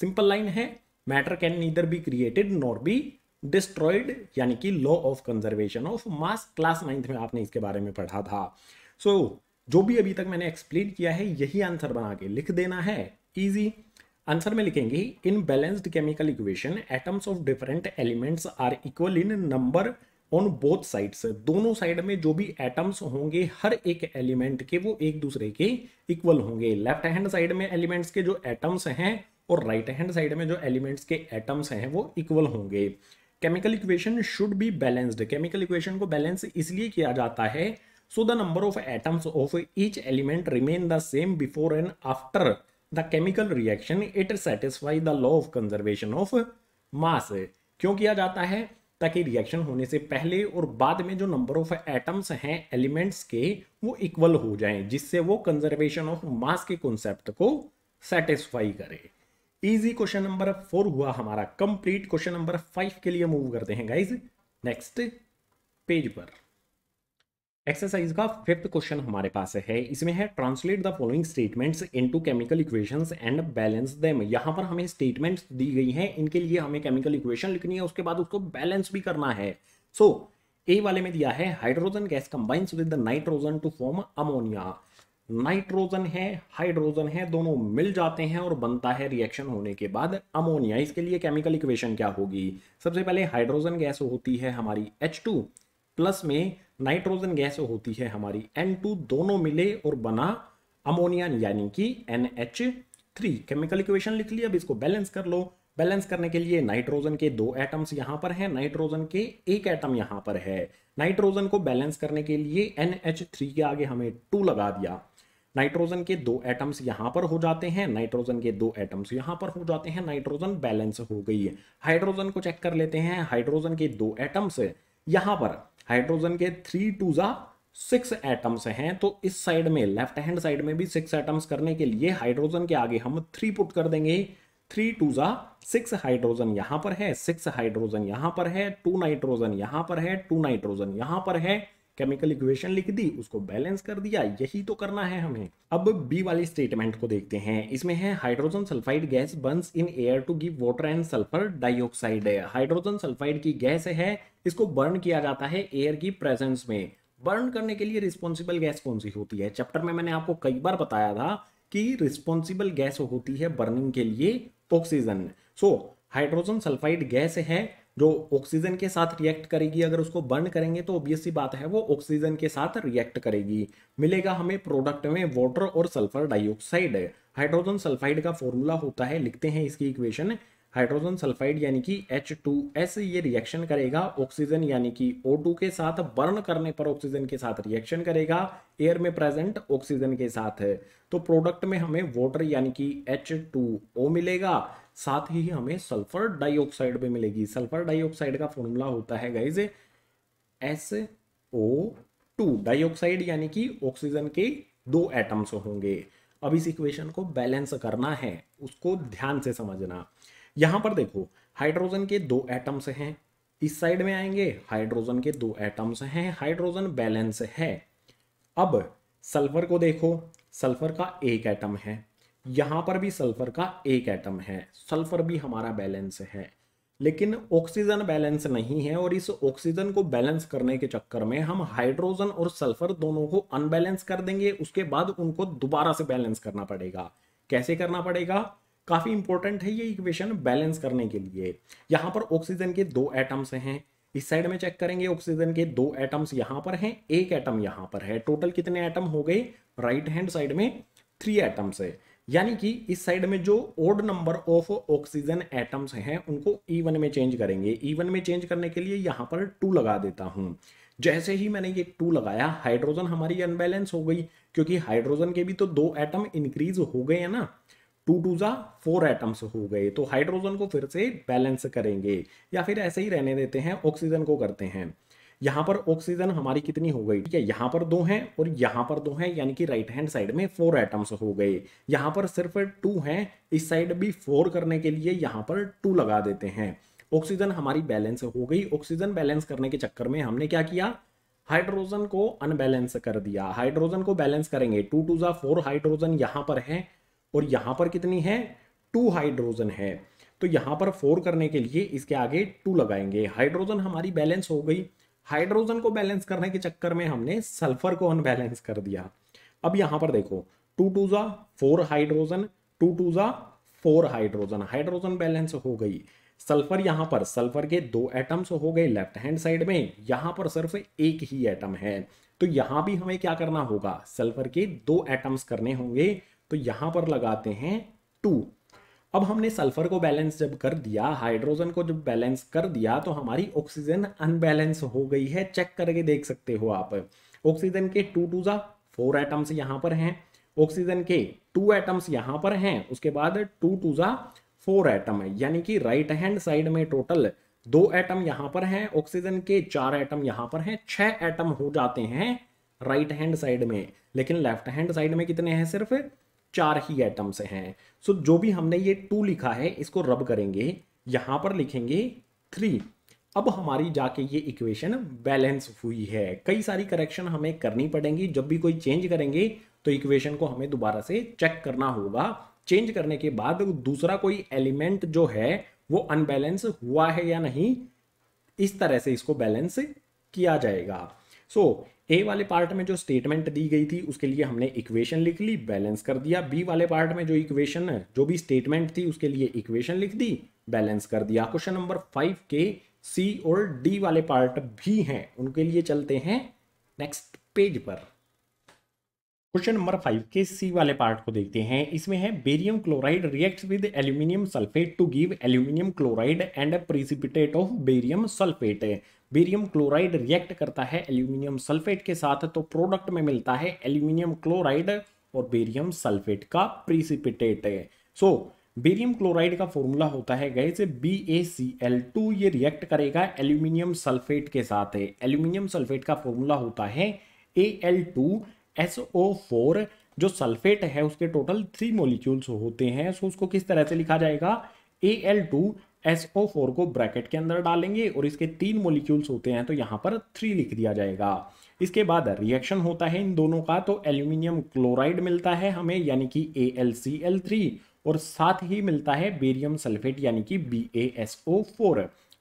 सिंपल लाइन है matter can neither be created nor be destroyed यानी कि law of conservation of mass class ninth में आपने इसके बारे में पढ़ा था सो so, जो भी अभी तक मैंने एक्सप्लेन किया है यही आंसर बना के लिख देना है इजी आंसर में लिखेंगे in balanced chemical equation atoms of different elements are equal in number on both sides दोनों साइड में जो भी एटम्स होंगे हर एक एलिमेंट के वो एक दूसरे के इक्वल होंगे लेफ्ट हैंड साइड में एलिमेंट्स के जो एटम्स हैं और राइट हैंड साइड में जो एलिमेंट्स के एटम्स हैं वो इक्वल होंगे chemical equation should be balanced chemical equation को बैलेंस इसलिए किया जाता है So the number of atoms of each element remain the same before and after the chemical reaction. It satisfies the law of conservation of mass. क्यों किया जाता है ताकि रिएक्शन होने से पहले और बाद में जो नंबर ऑफ एटम्स हैं एलिमेंट्स के वो इक्वल हो जाएं जिससे वो कंजर्वेशन ऑफ मास के कॉन्सेप्ट को सेटिस्फाई करे इजी क्वेश्चन नंबर फोर हुआ हमारा कंप्लीट क्वेश्चन नंबर फाइव के लिए मूव करते हैं गाइस नेक्स्ट पेज पर एक्सरसाइज का फिफ्थ क्वेश्चन हमारे पास है इसमें है translate the following statements into chemical equations and balance them यहाँ पर हमें स्टेटमेंट्स दी गई हैं इनके लिए हमें केमिकल इक्वेशन लिखनी है उसके बाद उसको बैलेंस भी करना है सो so, ए वाले में दिया है hydrogen gas combines with the nitrogen to form ammonia nitrogen है हाइड्रोजन है दोनों मिल जाते हैं और बनता है रिएक्शन होने के बाद अमोनिया इसके लिए केमिकल इक्वेशन क्या होगी सबसे पहले हाइड्रोजन गैस होती है हमारी एच टू प्लस में नाइट्रोजन गैस होती है हमारी N2 दोनों मिले और बना अमोनिया यानी कि NH3 केमिकल इक्वेशन लिख लिया अब इसको बैलेंस कर लो बैलेंस करने के लिए नाइट्रोजन के दो एटम्स यहां पर हैं नाइट्रोजन के एक एटम यहां पर है नाइट्रोजन को बैलेंस करने के लिए NH3 के आगे हमें टू लगा दिया नाइट्रोजन के दो एटम्स यहां पर हो जाते हैं नाइट्रोजन के दो एटम्स यहां पर हो जाते हैं नाइट्रोजन बैलेंस हो गई है हाइड्रोजन को चेक कर लेते हैं हाइड्रोजन के दो एटम्स यहां पर हाइड्रोजन के थ्री टू ज़ा सिक्स एटम्स हैं तो इस साइड में लेफ्ट हैंड साइड में भी सिक्स एटम्स करने के लिए हाइड्रोजन के आगे हम थ्री पुट कर देंगे थ्री टू ज़ा सिक्स हाइड्रोजन यहां पर है सिक्स हाइड्रोजन यहां पर है टू नाइट्रोजन यहां पर है टू नाइट्रोजन यहां पर है केमिकल इक्वेशन लिख दी उसको बैलेंस कर दिया यही तो करना है हमें अब बी वाले स्टेटमेंट को देखते हैं इसमें है hydrogen sulphide gas burns in air to give water and sulphur dioxide hydrogen sulphide की गैस है इसको बर्न किया जाता है एयर की प्रेजेंस में बर्न करने के लिए रिस्पॉन्सिबल गैस कौन सी होती है चैप्टर में मैंने आपको कई बार बताया था कि रिस्पॉन्सिबल गैस होती है बर्निंग के लिए oxygen so hydrogen sulphide gas है जो ऑक्सीजन के साथ रिएक्ट करेगी अगर उसको बर्न करेंगे तो ऑब्वियस सी बात है वो ऑक्सीजन के साथ रिएक्ट करेगी मिलेगा हमें प्रोडक्ट में वाटर और सल्फर डाइऑक्साइड हाइड्रोजन सल्फाइड का फॉर्मूला होता है लिखते हैं इसकी इक्वेशन हाइड्रोजन सल्फाइड यानी कि एस ये रिएक्शन करेगा ऑक्सीजन यानी कि टू के साथ बर्न करने पर ऑक्सीजन के साथ रिएक्शन करेगा एयर में प्रेजेंट ऑक्सीजन के साथ है तो प्रोडक्ट में हमें वाटर यानी कि ओ मिलेगा साथ ही हमें सल्फर डाइऑक्साइड भी मिलेगी सल्फर डाइऑक्साइड का फॉर्मूला होता है guys S O two dioxide यानी कि ऑक्सीजन के दो एटम्स होंगे अब इस इक्वेशन को बैलेंस करना है उसको ध्यान से समझना यहां पर देखो हाइड्रोजन के दो एटम्स हैं इस साइड में आएंगे हाइड्रोजन के दो एटम्स हैं हाइड्रोजन बैलेंस है अब सल्फर को देखो सल्फर का एक एटम है यहां पर भी सल्फर का एक एटम है सल्फर भी हमारा बैलेंस है लेकिन ऑक्सीजन बैलेंस नहीं है और इस ऑक्सीजन को बैलेंस करने के चक्कर में हम हाइड्रोजन और सल्फर दोनों को अनबैलेंस कर देंगे उसके बाद उनको दोबारा से बैलेंस करना पड़ेगा कैसे करना पड़ेगा काफ़ी इंपॉर्टेंट है ये इक्वेशन बैलेंस करने के लिए यहाँ पर ऑक्सीजन के दो एटम्स हैं इस साइड में चेक करेंगे ऑक्सीजन के दो एटम्स यहाँ पर हैं एक एटम यहाँ पर है टोटल कितने एटम हो गए राइट हैंड साइड में थ्री एटम्स है यानी कि इस साइड में जो odd number of oxygen atoms हैं उनको ईवन e में चेंज करेंगे ईवन e में चेंज करने के लिए यहाँ पर टू लगा देता हूँ जैसे ही मैंने ये टू लगाया हाइड्रोजन हमारी अनबैलेंस हो गई क्योंकि हाइड्रोजन के भी तो दो एटम इंक्रीज हो गए हैं ना टू टू ज़ा फोर एटम्स हो गए तो हाइड्रोजन को फिर से बैलेंस करेंगे या फिर ऐसे ही रहने देते हैं ऑक्सीजन को करते हैं यहाँ पर ऑक्सीजन हमारी कितनी हो गई ठीक है यहाँ पर दो हैं और यहाँ पर दो हैं यानी कि राइट हैंड साइड में फोर एटम्स हो गए यहाँ पर सिर्फ टू हैं इस साइड भी फोर करने के लिए यहाँ पर टू लगा देते हैं ऑक्सीजन हमारी बैलेंस हो गई ऑक्सीजन बैलेंस करने के चक्कर में हमने क्या किया हाइड्रोजन को अनबैलेंस कर दिया हाइड्रोजन को बैलेंस करेंगे टू टू ज़ा फोर हाइड्रोजन यहाँ पर है और यहाँ पर कितनी है टू हाइड्रोजन है तो यहाँ पर फोर करने के लिए इसके आगे टू लगाएंगे हाइड्रोजन हमारी बैलेंस हो गई हाइड्रोजन को बैलेंस करने के चक्कर में हमने सल्फर को अनबैलेंस कर दिया अब यहां पर देखो टू टू जा फोर हाइड्रोजन टू टू जा फोर हाइड्रोजन हाइड्रोजन बैलेंस हो गई सल्फर यहां पर सल्फर के दो एटम्स हो गए लेफ्ट हैंड साइड में यहां पर सिर्फ एक ही एटम है तो यहां भी हमें क्या करना होगा सल्फर के दो एटम्स करने होंगे तो यहां पर लगाते हैं टू अब हमने सल्फर को बैलेंस जब कर दिया हाइड्रोजन को जब बैलेंस कर दिया तो हमारी ऑक्सीजन अनबैलेंस हो गई है चेक करके देख सकते हो आप ऑक्सीजन के टू टू ज़ा फोर एटम्स यहाँ पर हैं ऑक्सीजन के टू एटम्स यहाँ पर हैं उसके बाद टू टू ज़ा फोर एटम है यानी कि राइट हैंड साइड में टोटल दो एटम यहाँ पर हैं ऑक्सीजन के चार एटम यहाँ पर हैं छह एटम हो जाते हैं राइट हैंड साइड में लेकिन लेफ्ट हैंड साइड में कितने हैं सिर्फ चार ही एटम्स हैं सो so, जो भी हमने ये टू लिखा है इसको रब करेंगे यहाँ पर लिखेंगे थ्री अब हमारी जाके ये इक्वेशन बैलेंस हुई है कई सारी करेक्शन हमें करनी पड़ेंगी जब भी कोई चेंज करेंगे तो इक्वेशन को हमें दोबारा से चेक करना होगा चेंज करने के बाद दूसरा कोई एलिमेंट जो है वो अनबैलेंस हुआ है या नहीं इस तरह से इसको बैलेंस किया जाएगा सो so, ए वाले पार्ट में जो स्टेटमेंट दी गई थी उसके लिए हमने इक्वेशन लिख ली बैलेंस कर दिया बी वाले पार्ट में जो इक्वेशन है जो भी स्टेटमेंट थी उसके लिए इक्वेशन लिख दी बैलेंस कर दिया क्वेश्चन नंबर फाइव के सी और डी वाले पार्ट भी हैं उनके लिए चलते हैं नेक्स्ट पेज पर क्वेश्चन नंबर फाइव के सी वाले पार्ट को देखते हैं इसमें है barium chloride react with aluminium sulphate to give aluminium chloride and precipitate of barium sulphate barium chloride react करता है एल्यूमिनियम सल्फेट के साथ तो प्रोडक्ट में मिलता है एल्यूमिनियम क्लोराइड और बेरियम सल्फेट का precipitate so so, barium chloride का फॉर्मूला होता है गए से B A C L two ये रिएक्ट करेगा एल्यूमिनियम सल्फेट के साथ है एल्यूमिनियम सल्फेट का फॉर्मूला होता है A L two S O four जो सल्फेट है उसके टोटल थ्री मोलिक्यूल्स होते हैं सो उसको किस तरह से लिखा जाएगा ए एल टू SO4 को ब्रैकेट के अंदर डालेंगे और इसके तीन मोलिक्यूल्स होते हैं तो यहाँ पर थ्री लिख दिया जाएगा इसके बाद रिएक्शन होता है इन दोनों का तो एल्यूमिनियम क्लोराइड मिलता है हमें यानी कि ए और साथ ही मिलता है बेरियम सल्फेट यानी कि बी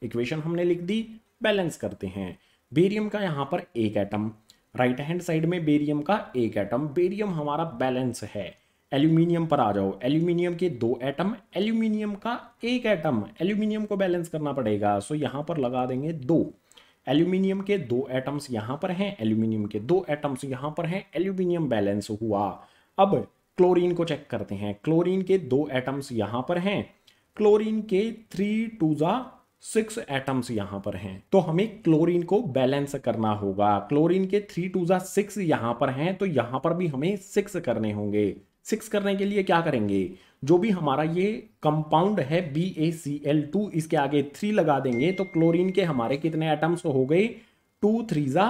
इक्वेशन हमने लिख दी बैलेंस करते हैं बेरियम का यहाँ पर एक एटम राइट हैंड साइड में बेरियम का एक एटम बेरियम हमारा बैलेंस है एल्यूमिनियम पर आ जाओ एल्यूमिनियम के दो एटम एल्यूमिनियम का एक एटम एल्यूमिनियम को बैलेंस करना पड़ेगा सो यहाँ पर लगा देंगे दो एल्यूमिनियम के दो एटम्स यहाँ पर हैं एल्यूमिनियम के दो एटम्स यहाँ पर हैं एल्यूमिनियम बैलेंस हुआ अब क्लोरीन को चेक करते हैं क्लोरीन के दो एटम्स यहाँ पर हैं क्लोरीन के थ्री टू ज़ा सिक्स एटम्स यहाँ पर हैं तो हमें क्लोरीन को बैलेंस करना होगा क्लोरीन के थ्री टू ज़ा सिक्स यहाँ पर हैं तो यहाँ पर भी हमें सिक्स करने होंगे सिक्स करने के लिए क्या करेंगे जो भी हमारा ये कंपाउंड है B A C L two इसके आगे थ्री लगा देंगे तो क्लोरीन के हमारे कितने एटम्स हो गए टू थ्री ज़ा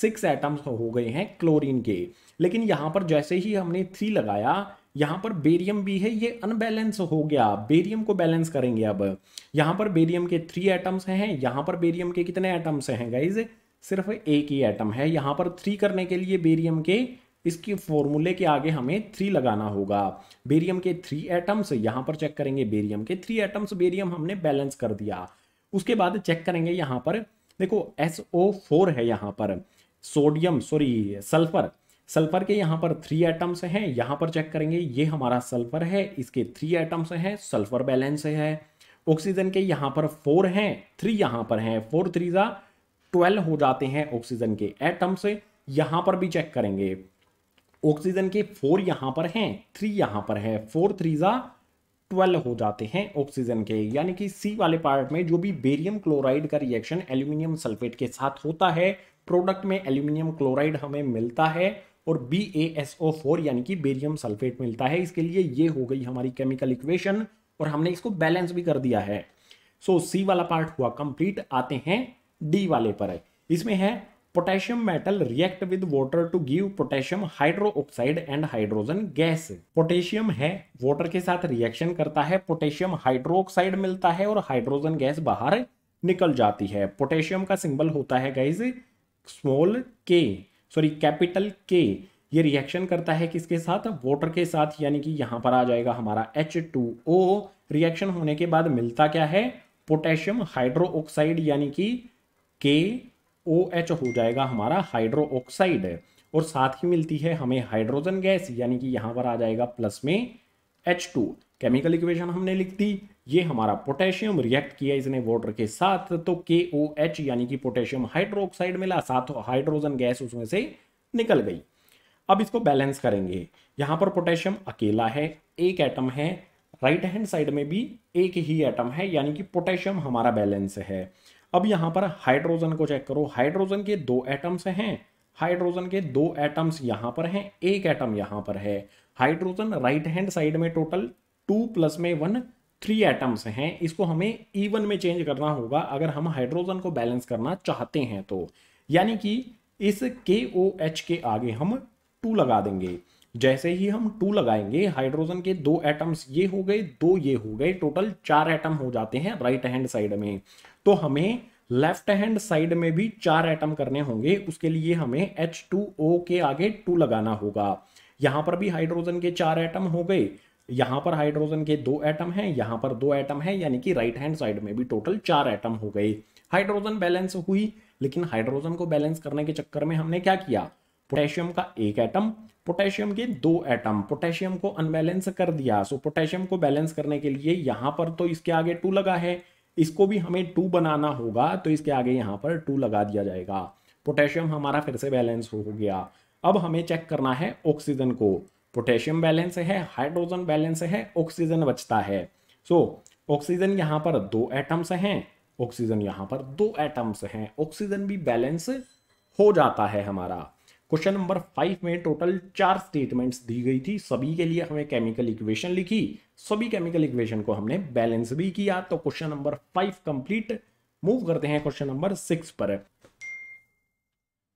सिक्स एटम्स हो गए हैं क्लोरीन के लेकिन यहाँ पर जैसे ही हमने थ्री लगाया यहाँ पर बेरियम भी है ये अनबैलेंस हो गया बेरियम को बैलेंस करेंगे अब यहाँ पर बेरियम के थ्री एटम्स हैं यहाँ पर बेरियम के कितने एटम्स हैं गाइज सिर्फ एक ही एटम है यहाँ पर थ्री करने के लिए बेरियम के इसके फॉर्मूले के आगे हमें थ्री लगाना होगा बेरियम के थ्री एटम्स यहां पर चेक करेंगे बेरियम के थ्री एटम्स बेरियम हमने बैलेंस कर दिया उसके बाद चेक करेंगे यहां पर देखो एस ओ फोर है यहाँ पर सोडियम सॉरी सल्फर सल्फर के यहां पर थ्री एटम्स हैं यहां पर चेक करेंगे ये हमारा सल्फर है इसके थ्री एटम्स हैं सल्फर बैलेंस है ऑक्सीजन के यहां पर फोर हैं थ्री यहां पर हैं फोर थ्री ज़ा ट्वेल्व हो जाते हैं ऑक्सीजन के एटम्स यहां पर भी चेक करेंगे ऑक्सीजन के फोर यहां पर हैं थ्री यहां पर है फोर थ्री ज़ा ट्वेल्व हो जाते हैं ऑक्सीजन के यानी कि सी वाले पार्ट में जो भी बेरियम क्लोराइड का रिएक्शन एल्यूमिनियम सल्फेट के साथ होता है प्रोडक्ट में एल्यूमिनियम क्लोराइड हमें मिलता है और B A S O four यानी कि बेरियम सल्फेट मिलता है इसके लिए ये हो गई हमारी केमिकल इक्वेशन और हमने इसको बैलेंस भी कर दिया है सो so, सी वाला पार्ट हुआ कंप्लीट आते हैं डी वाले पर है। इसमें है metal react with with to give potassium hydro oxide and hydrogen gas potassium है वाटर के साथ रिएक्शन करता है हाइड्रो ऑक्साइड मिलता है और हाइड्रोजन गैस बाहर निकल जाती है पोटेशियम का सिंबल होता है guys small K sorry capital K ये रिएक्शन करता है किसके साथ वाटर के साथ यानी कि यहाँ पर आ जाएगा हमारा एच टू ओ रिएक्शन होने के बाद मिलता क्या है पोटेशियम ऑक्साइड यानी कि के ओ OH हो जाएगा हमारा हाइड्रो ऑक्साइड और साथ ही मिलती है हमें हाइड्रोजन गैस यानी कि यहाँ पर आ जाएगा प्लस में एच टू केमिकल इक्वेशन हमने लिख दी ये हमारा पोटेशियम रिएक्ट किया इसने वाटर के साथ तो के ओ एच यानी कि पोटेशियम ऑक्साइड मिला साथ हाइड्रोजन गैस उसमें से निकल गई अब इसको बैलेंस करेंगे यहाँ पर पोटेशियम अकेला है एक एटम है राइट हैंड साइड में भी एक ही एटम है यानी कि पोटेशियम हमारा बैलेंस है अब यहां पर हाइड्रोजन को चेक करो हाइड्रोजन के दो एटम्स हैं हाइड्रोजन के दो एटम्स यहां पर हैं एक एटम यहां पर है हाइड्रोजन राइट हैंड साइड में टोटल टू प्लस में वन थ्री एटम्स हैं इसको हमें ईवन में चेंज करना होगा अगर हम हाइड्रोजन को बैलेंस करना चाहते हैं तो यानी कि इस के ओ एच के आगे हम टू लगा देंगे जैसे ही हम टू लगाएंगे हाइड्रोजन के दो एटम्स ये हो गए दो ये हो गए टोटल चार एटम हो जाते हैं राइट हैंड साइड में तो हमें लेफ्ट हैंड साइड में भी चार एटम करने होंगे उसके लिए हमें एच टू ओ के आगे टू लगाना होगा यहां पर भी हाइड्रोजन के चार एटम हो गए यहां पर हाइड्रोजन के दो एटम हैं यहां पर दो एटम हैं यानी कि राइट हैंड साइड में भी टोटल चार एटम हो गए हाइड्रोजन बैलेंस हुई लेकिन हाइड्रोजन को बैलेंस करने के चक्कर में हमने क्या किया पोटेशियम का एक एटम पोटेशियम के दो एटम पोटेशियम को अनबैलेंस कर दिया सो पोटेशियम को बैलेंस करने के लिए यहां पर तो इसके आगे टू लगा है इसको भी हमें टू बनाना होगा तो इसके आगे यहाँ पर टू लगा दिया जाएगा पोटेशियम हमारा फिर से बैलेंस हो गया अब हमें चेक करना है ऑक्सीजन को पोटेशियम बैलेंस है हाइड्रोजन बैलेंस है ऑक्सीजन बचता है सो so, ऑक्सीजन यहाँ पर दो एटम्स हैं ऑक्सीजन यहाँ पर दो एटम्स हैं ऑक्सीजन भी बैलेंस हो जाता है हमारा क्वेश्चन नंबर फाइव में टोटल चार स्टेटमेंट्स दी गई थी सभी के लिए हमें केमिकल इक्वेशन लिखी सभी केमिकल इक्वेशन को हमने बैलेंस भी किया तो question number five complete move करते हैं क्वेश्चन नंबर सिक्स पर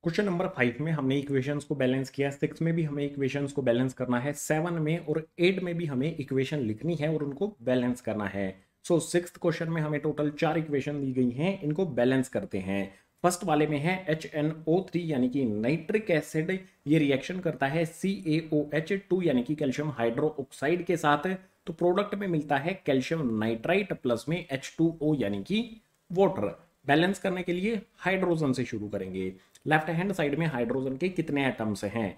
क्वेश्चन नंबर फाइव में हमने इक्वेशंस को बैलेंस किया सिक्स में भी हमें इक्वेशंस को बैलेंस करना है सेवन में और एट में भी हमें इक्वेशन लिखनी है और उनको बैलेंस करना है सो सिक्स क्वेश्चन में हमें टोटल चार इक्वेशन दी गई हैं इनको बैलेंस करते हैं फर्स्ट वाले में है एच एन ओ थ्री यानी कि नाइट्रिक एसिड ये रिएक्शन करता है सी ए ओ एच टू यानी कि कैल्शियम हाइड्रो ऑक्साइड के साथ तो प्रोडक्ट में मिलता है कैल्शियम नाइट्राइट प्लस में एच टू ओ यानी कि वॉटर बैलेंस करने के लिए हाइड्रोजन से शुरू करेंगे लेफ्ट हैंड साइड में हाइड्रोजन के कितने एटम्स हैं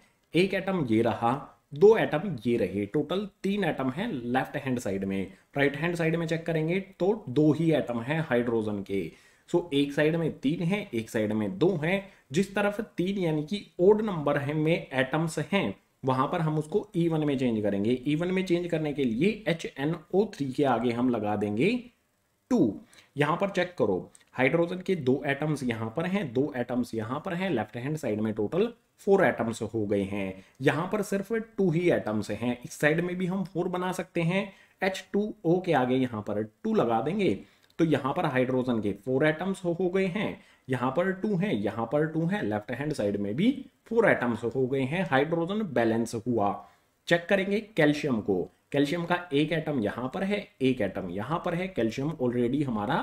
एक एटम ये रहा दो एटम ये रहे टोटल तीन एटम हैं लेफ्ट हैंड साइड में राइट हैंड साइड में चेक करेंगे तो दो ही एटम हैं हाइड्रोजन के सो so, एक साइड में तीन हैं एक साइड में दो हैं जिस तरफ तीन यानी कि ओड नंबर है में एटम्स हैं वहां पर हम उसको ई e वन में चेंज करेंगे ई e वन में चेंज करने के लिए एच एन ओ थ्री के आगे हम लगा देंगे टू यहाँ पर चेक करो हाइड्रोजन के दो एटम्स यहाँ पर हैं दो एटम्स यहां पर हैं लेफ्ट हैंड साइड में टोटल फोर एटम्स हो गए हैं यहाँ पर सिर्फ टू ही एटम्स हैं इस साइड में भी हम फोर बना सकते हैं एच टू ओ के आगे यहाँ पर टू लगा देंगे तो यहाँ पर हाइड्रोजन के फोर एटम्स हो, हो गए हैं यहां पर टू है यहां पर टू है लेफ्ट हैंड साइड में भी फोर एटम्स हो गए हैं हाइड्रोजन बैलेंस हुआ चेक करेंगे कैल्शियम को कैल्शियम का एक एटम यहां पर है एक एटम यहां पर है कैल्शियम ऑलरेडी हमारा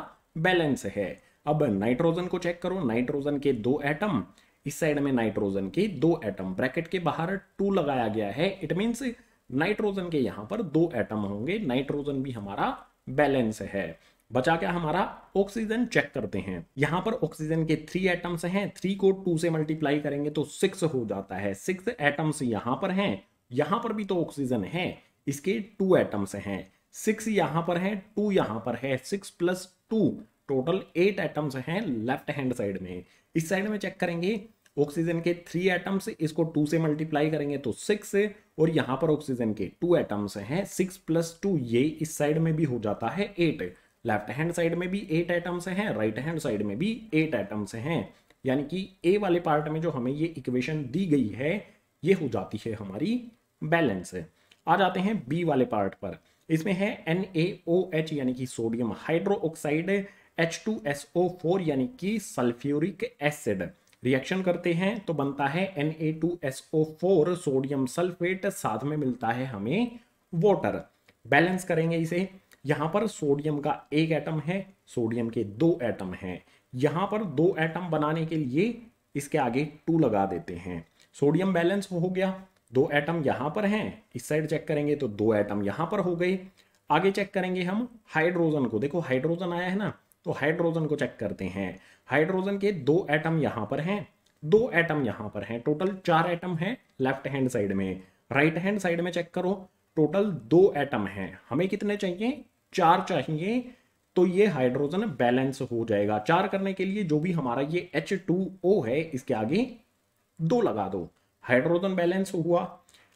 बैलेंस है अब नाइट्रोजन को चेक करो नाइट्रोजन के दो एटम इस साइड में नाइट्रोजन के दो एटम ब्रैकेट के बाहर टू लगाया गया है इट मीन्स नाइट्रोजन के यहां पर दो एटम होंगे नाइट्रोजन भी हमारा बैलेंस है बचा क्या हमारा ऑक्सीजन चेक करते हैं यहां पर ऑक्सीजन के थ्री एटम्स हैं थ्री को टू से मल्टीप्लाई करेंगे तो सिक्स हो जाता है सिक्स एटम्स यहाँ पर हैं यहां पर भी तो ऑक्सीजन है इसके टू एटम्स हैं सिक्स यहाँ पर है टू यहां पर है six plus two total eight atoms हैं लेफ्ट हैंड साइड में इस साइड में चेक करेंगे ऑक्सीजन के थ्री एटम्स इसको टू से मल्टीप्लाई करेंगे तो सिक्स और यहाँ पर ऑक्सीजन के टू एटम्स हैं सिक्स प्लस टू ये इस साइड में भी हो जाता है एट लेफ्ट हैंड साइड में भी एट एटम्स हैं राइट हैंड साइड में भी एट एटम्स हैं यानी कि ए वाले पार्ट में जो हमें ये इक्वेशन दी गई है ये हो जाती है हमारी बैलेंस आ जाते हैं बी वाले पार्ट पर इसमें है एन ए ओ एच यानी कि sodium hydroxide H two S O four यानी कि सल्फ्यूरिक एसिड रिएक्शन करते हैं तो बनता है N A two S O four sodium sulphate साथ में मिलता है हमें वाटर बैलेंस करेंगे इसे यहाँ पर सोडियम का एक एटम है सोडियम के दो एटम हैं यहाँ पर दो एटम बनाने के लिए इसके आगे टू लगा देते हैं सोडियम बैलेंस हो गया दो एटम यहाँ पर हैं इस साइड चेक करेंगे तो दो एटम यहाँ पर हो गए आगे चेक करेंगे हम हाइड्रोजन को देखो हाइड्रोजन आया है ना तो हाइड्रोजन को चेक करते हैं हाइड्रोजन के दो एटम यहाँ पर हैं दो एटम यहाँ पर हैं टोटल चार एटम हैं लेफ्ट हैंड साइड में राइट हैंड साइड में चेक करो टोटल दो एटम हैं हमें कितने चाहिए चार चाहिए तो ये हाइड्रोजन बैलेंस हो जाएगा चार करने के लिए जो भी हमारा ये एच टू ओ है इसके आगे दो लगा दो हाइड्रोजन बैलेंस हुआ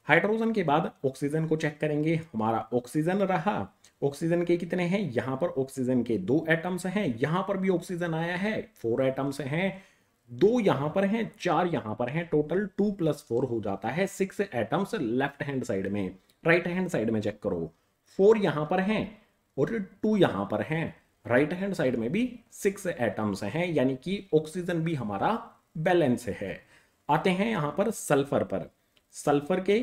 हाइड्रोजन के बाद ऑक्सीजन को चेक करेंगे हमारा ऑक्सीजन रहा ऑक्सीजन के कितने हैं यहां पर ऑक्सीजन के दो एटम्स हैं यहां पर भी ऑक्सीजन आया है फोर एटम्स हैं दो यहां पर हैं चार यहां पर हैं टोटल टू प्लस फोर हो जाता है six atoms left hand side में राइट हैंड साइड में चेक करो फोर यहां पर हैं और टू यहां पर हैं राइट हैंड साइड में भी सिक्स एटम्स हैं यानी कि ऑक्सीजन भी हमारा बैलेंस है आते हैं यहां पर सल्फर पर सल्फर के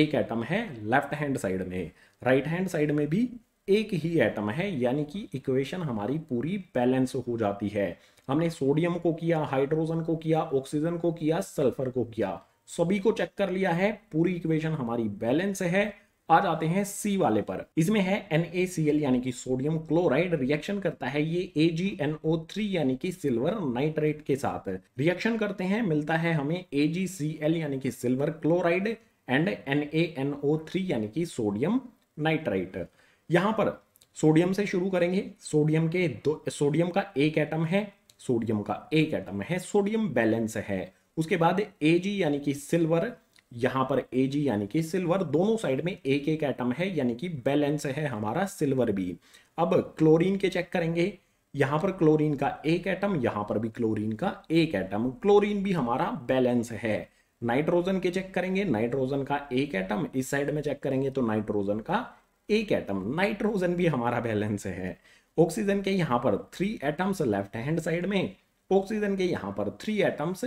एक एटम है लेफ्ट हैंड साइड में राइट हैंड साइड में भी एक ही एटम है यानी कि इक्वेशन हमारी पूरी बैलेंस हो जाती है हमने सोडियम को किया हाइड्रोजन को किया ऑक्सीजन को किया सल्फर को किया सभी को चेक कर लिया है पूरी इक्वेशन हमारी बैलेंस है आ जाते हैं सी वाले पर इसमें है NaCl यानी कि सोडियम क्लोराइड रिएक्शन करता है ये AgNO3 यानी कि सिल्वर नाइट्रेट के साथ रिएक्शन करते हैं मिलता है हमें AgCl यानी कि सिल्वर क्लोराइड एंड NaNO3 यानी कि सोडियम नाइट्राइट यहाँ पर सोडियम से शुरू करेंगे सोडियम के दो सोडियम का एक एटम है सोडियम का एक एटम है सोडियम बैलेंस है उसके बाद एजी यानी कि सिल्वर यहां पर ए जी यानी कि सिल्वर दोनों साइड में एक एक एटम है यानी कि बैलेंस है हमारा सिल्वर भी अब क्लोरीन के चेक करेंगे यहां पर क्लोरीन का एक एटम यहां पर भी क्लोरीन का एक एटम क्लोरीन भी हमारा बैलेंस है नाइट्रोजन के चेक करेंगे नाइट्रोजन का एक एटम इस साइड में चेक करेंगे तो नाइट्रोजन का एक एटम नाइट्रोजन भी हमारा बैलेंस है ऑक्सीजन के यहां पर three atoms left hand side में ऑक्सीजन के यहां पर three atoms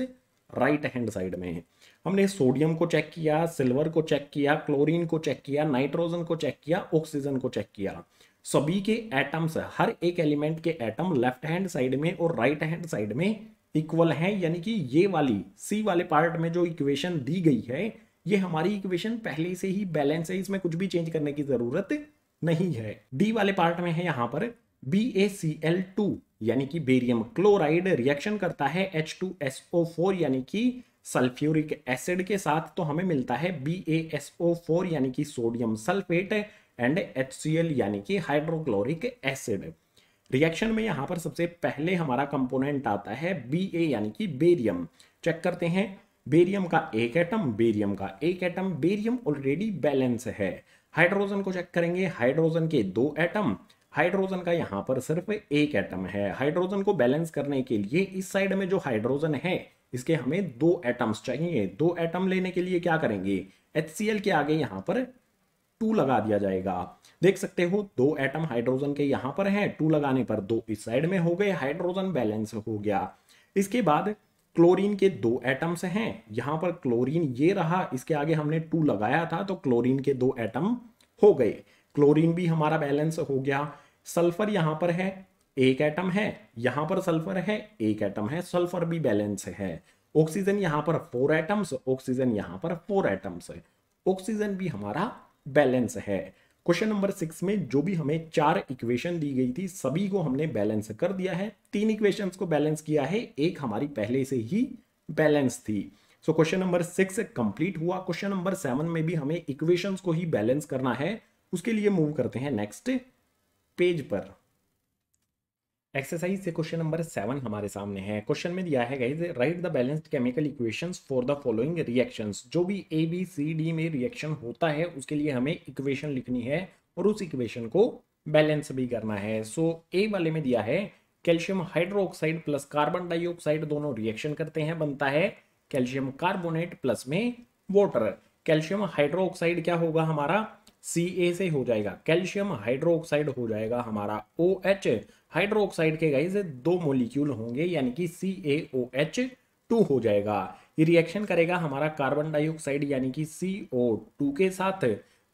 right hand side में हमने सोडियम को चेक किया सिल्वर को चेक किया क्लोरीन को चेक किया नाइट्रोजन को चेक किया ऑक्सीजन को चेक किया सभी के एटम्स हर एक एलिमेंट के एटम लेफ्ट हैंड साइड में और राइट हैंड साइड में इक्वल हैं यानी कि ये वाली सी वाले पार्ट में जो इक्वेशन दी गई है ये हमारी इक्वेशन पहले से ही बैलेंस है इसमें कुछ भी चेंज करने की जरूरत नहीं है डी वाले पार्ट में है यहाँ पर B A C L two यानी कि बेरियम क्लोराइड रिएक्शन करता है H two S O four यानी कि सल्फ्यूरिक एसिड के साथ तो हमें मिलता है B A S O four यानी कि sodium sulphate and H C L यानी कि हाइड्रोक्लोरिक एसिड रिएक्शन में यहाँ पर सबसे पहले हमारा कंपोनेंट आता है बी ए यानी कि बेरियम चेक करते हैं बेरियम का एक एटम बेरियम का एक एटम बेरियम ऑलरेडी बैलेंस है हाइड्रोजन को चेक करेंगे हाइड्रोजन के दो एटम हाइड्रोजन का यहाँ पर सिर्फ एक एटम है हाइड्रोजन को बैलेंस करने के लिए इस साइड में जो हाइड्रोजन है इसके हमें दो एटम्स चाहिए दो एटम लेने के लिए क्या करेंगे एच के आगे यहाँ पर टू लगा दिया जाएगा देख सकते हो दो एटम हाइड्रोजन के यहाँ पर हैं टू लगाने पर दो इस साइड में हो गए हाइड्रोजन बैलेंस हो गया इसके बाद क्लोरीन के दो एटम्स हैं यहाँ पर क्लोरीन ये रहा इसके आगे हमने टू लगाया था तो क्लोरीन के दो एटम हो गए क्लोरीन भी हमारा बैलेंस हो गया सल्फर यहाँ पर है एक एटम है यहां पर सल्फर है एक एटम है सल्फर भी बैलेंस है ऑक्सीजन यहां पर फोर एटम्स ऑक्सीजन यहां पर फोर एटम्स ऑक्सीजन भी हमारा बैलेंस है क्वेश्चन नंबर सिक्स में जो भी हमें चार इक्वेशन दी गई थी सभी को हमने बैलेंस कर दिया है तीन इक्वेशन को बैलेंस किया है एक हमारी पहले से ही बैलेंस थी so question number six complete हुआ क्वेश्चन नंबर सेवन में भी हमें इक्वेशंस को ही बैलेंस करना है उसके लिए मूव करते हैं नेक्स्ट पेज पर एक्सरसाइज से क्वेश्चन नंबर सेवन हमारे सामने है क्वेश्चन में दिया है guys write the balanced chemical equations for the following reactions जो भी ए बी सी डी में रिएक्शन होता है उसके लिए हमें इक्वेशन लिखनी है और उस इक्वेशन को बैलेंस भी करना है सो so, ए वाले में दिया है calcium hydroxide plus carbon dioxide दोनों रिएक्शन करते हैं बनता है कैल्शियम कार्बोनेट प्लस में वॉटर कैल्शियम हाइड्रोक्साइड क्या होगा हमारा सी ए से हो जाएगा कैल्शियम हाइड्रोक्साइड हो जाएगा हमारा ओ OH, एच हाइड्रोक्साइड के गाइज दो मोलिक्यूल होंगे यानी कि C A O H two हो जाएगा ये रिएक्शन करेगा हमारा कार्बन डाइऑक्साइड यानी कि सी ओ टू के साथ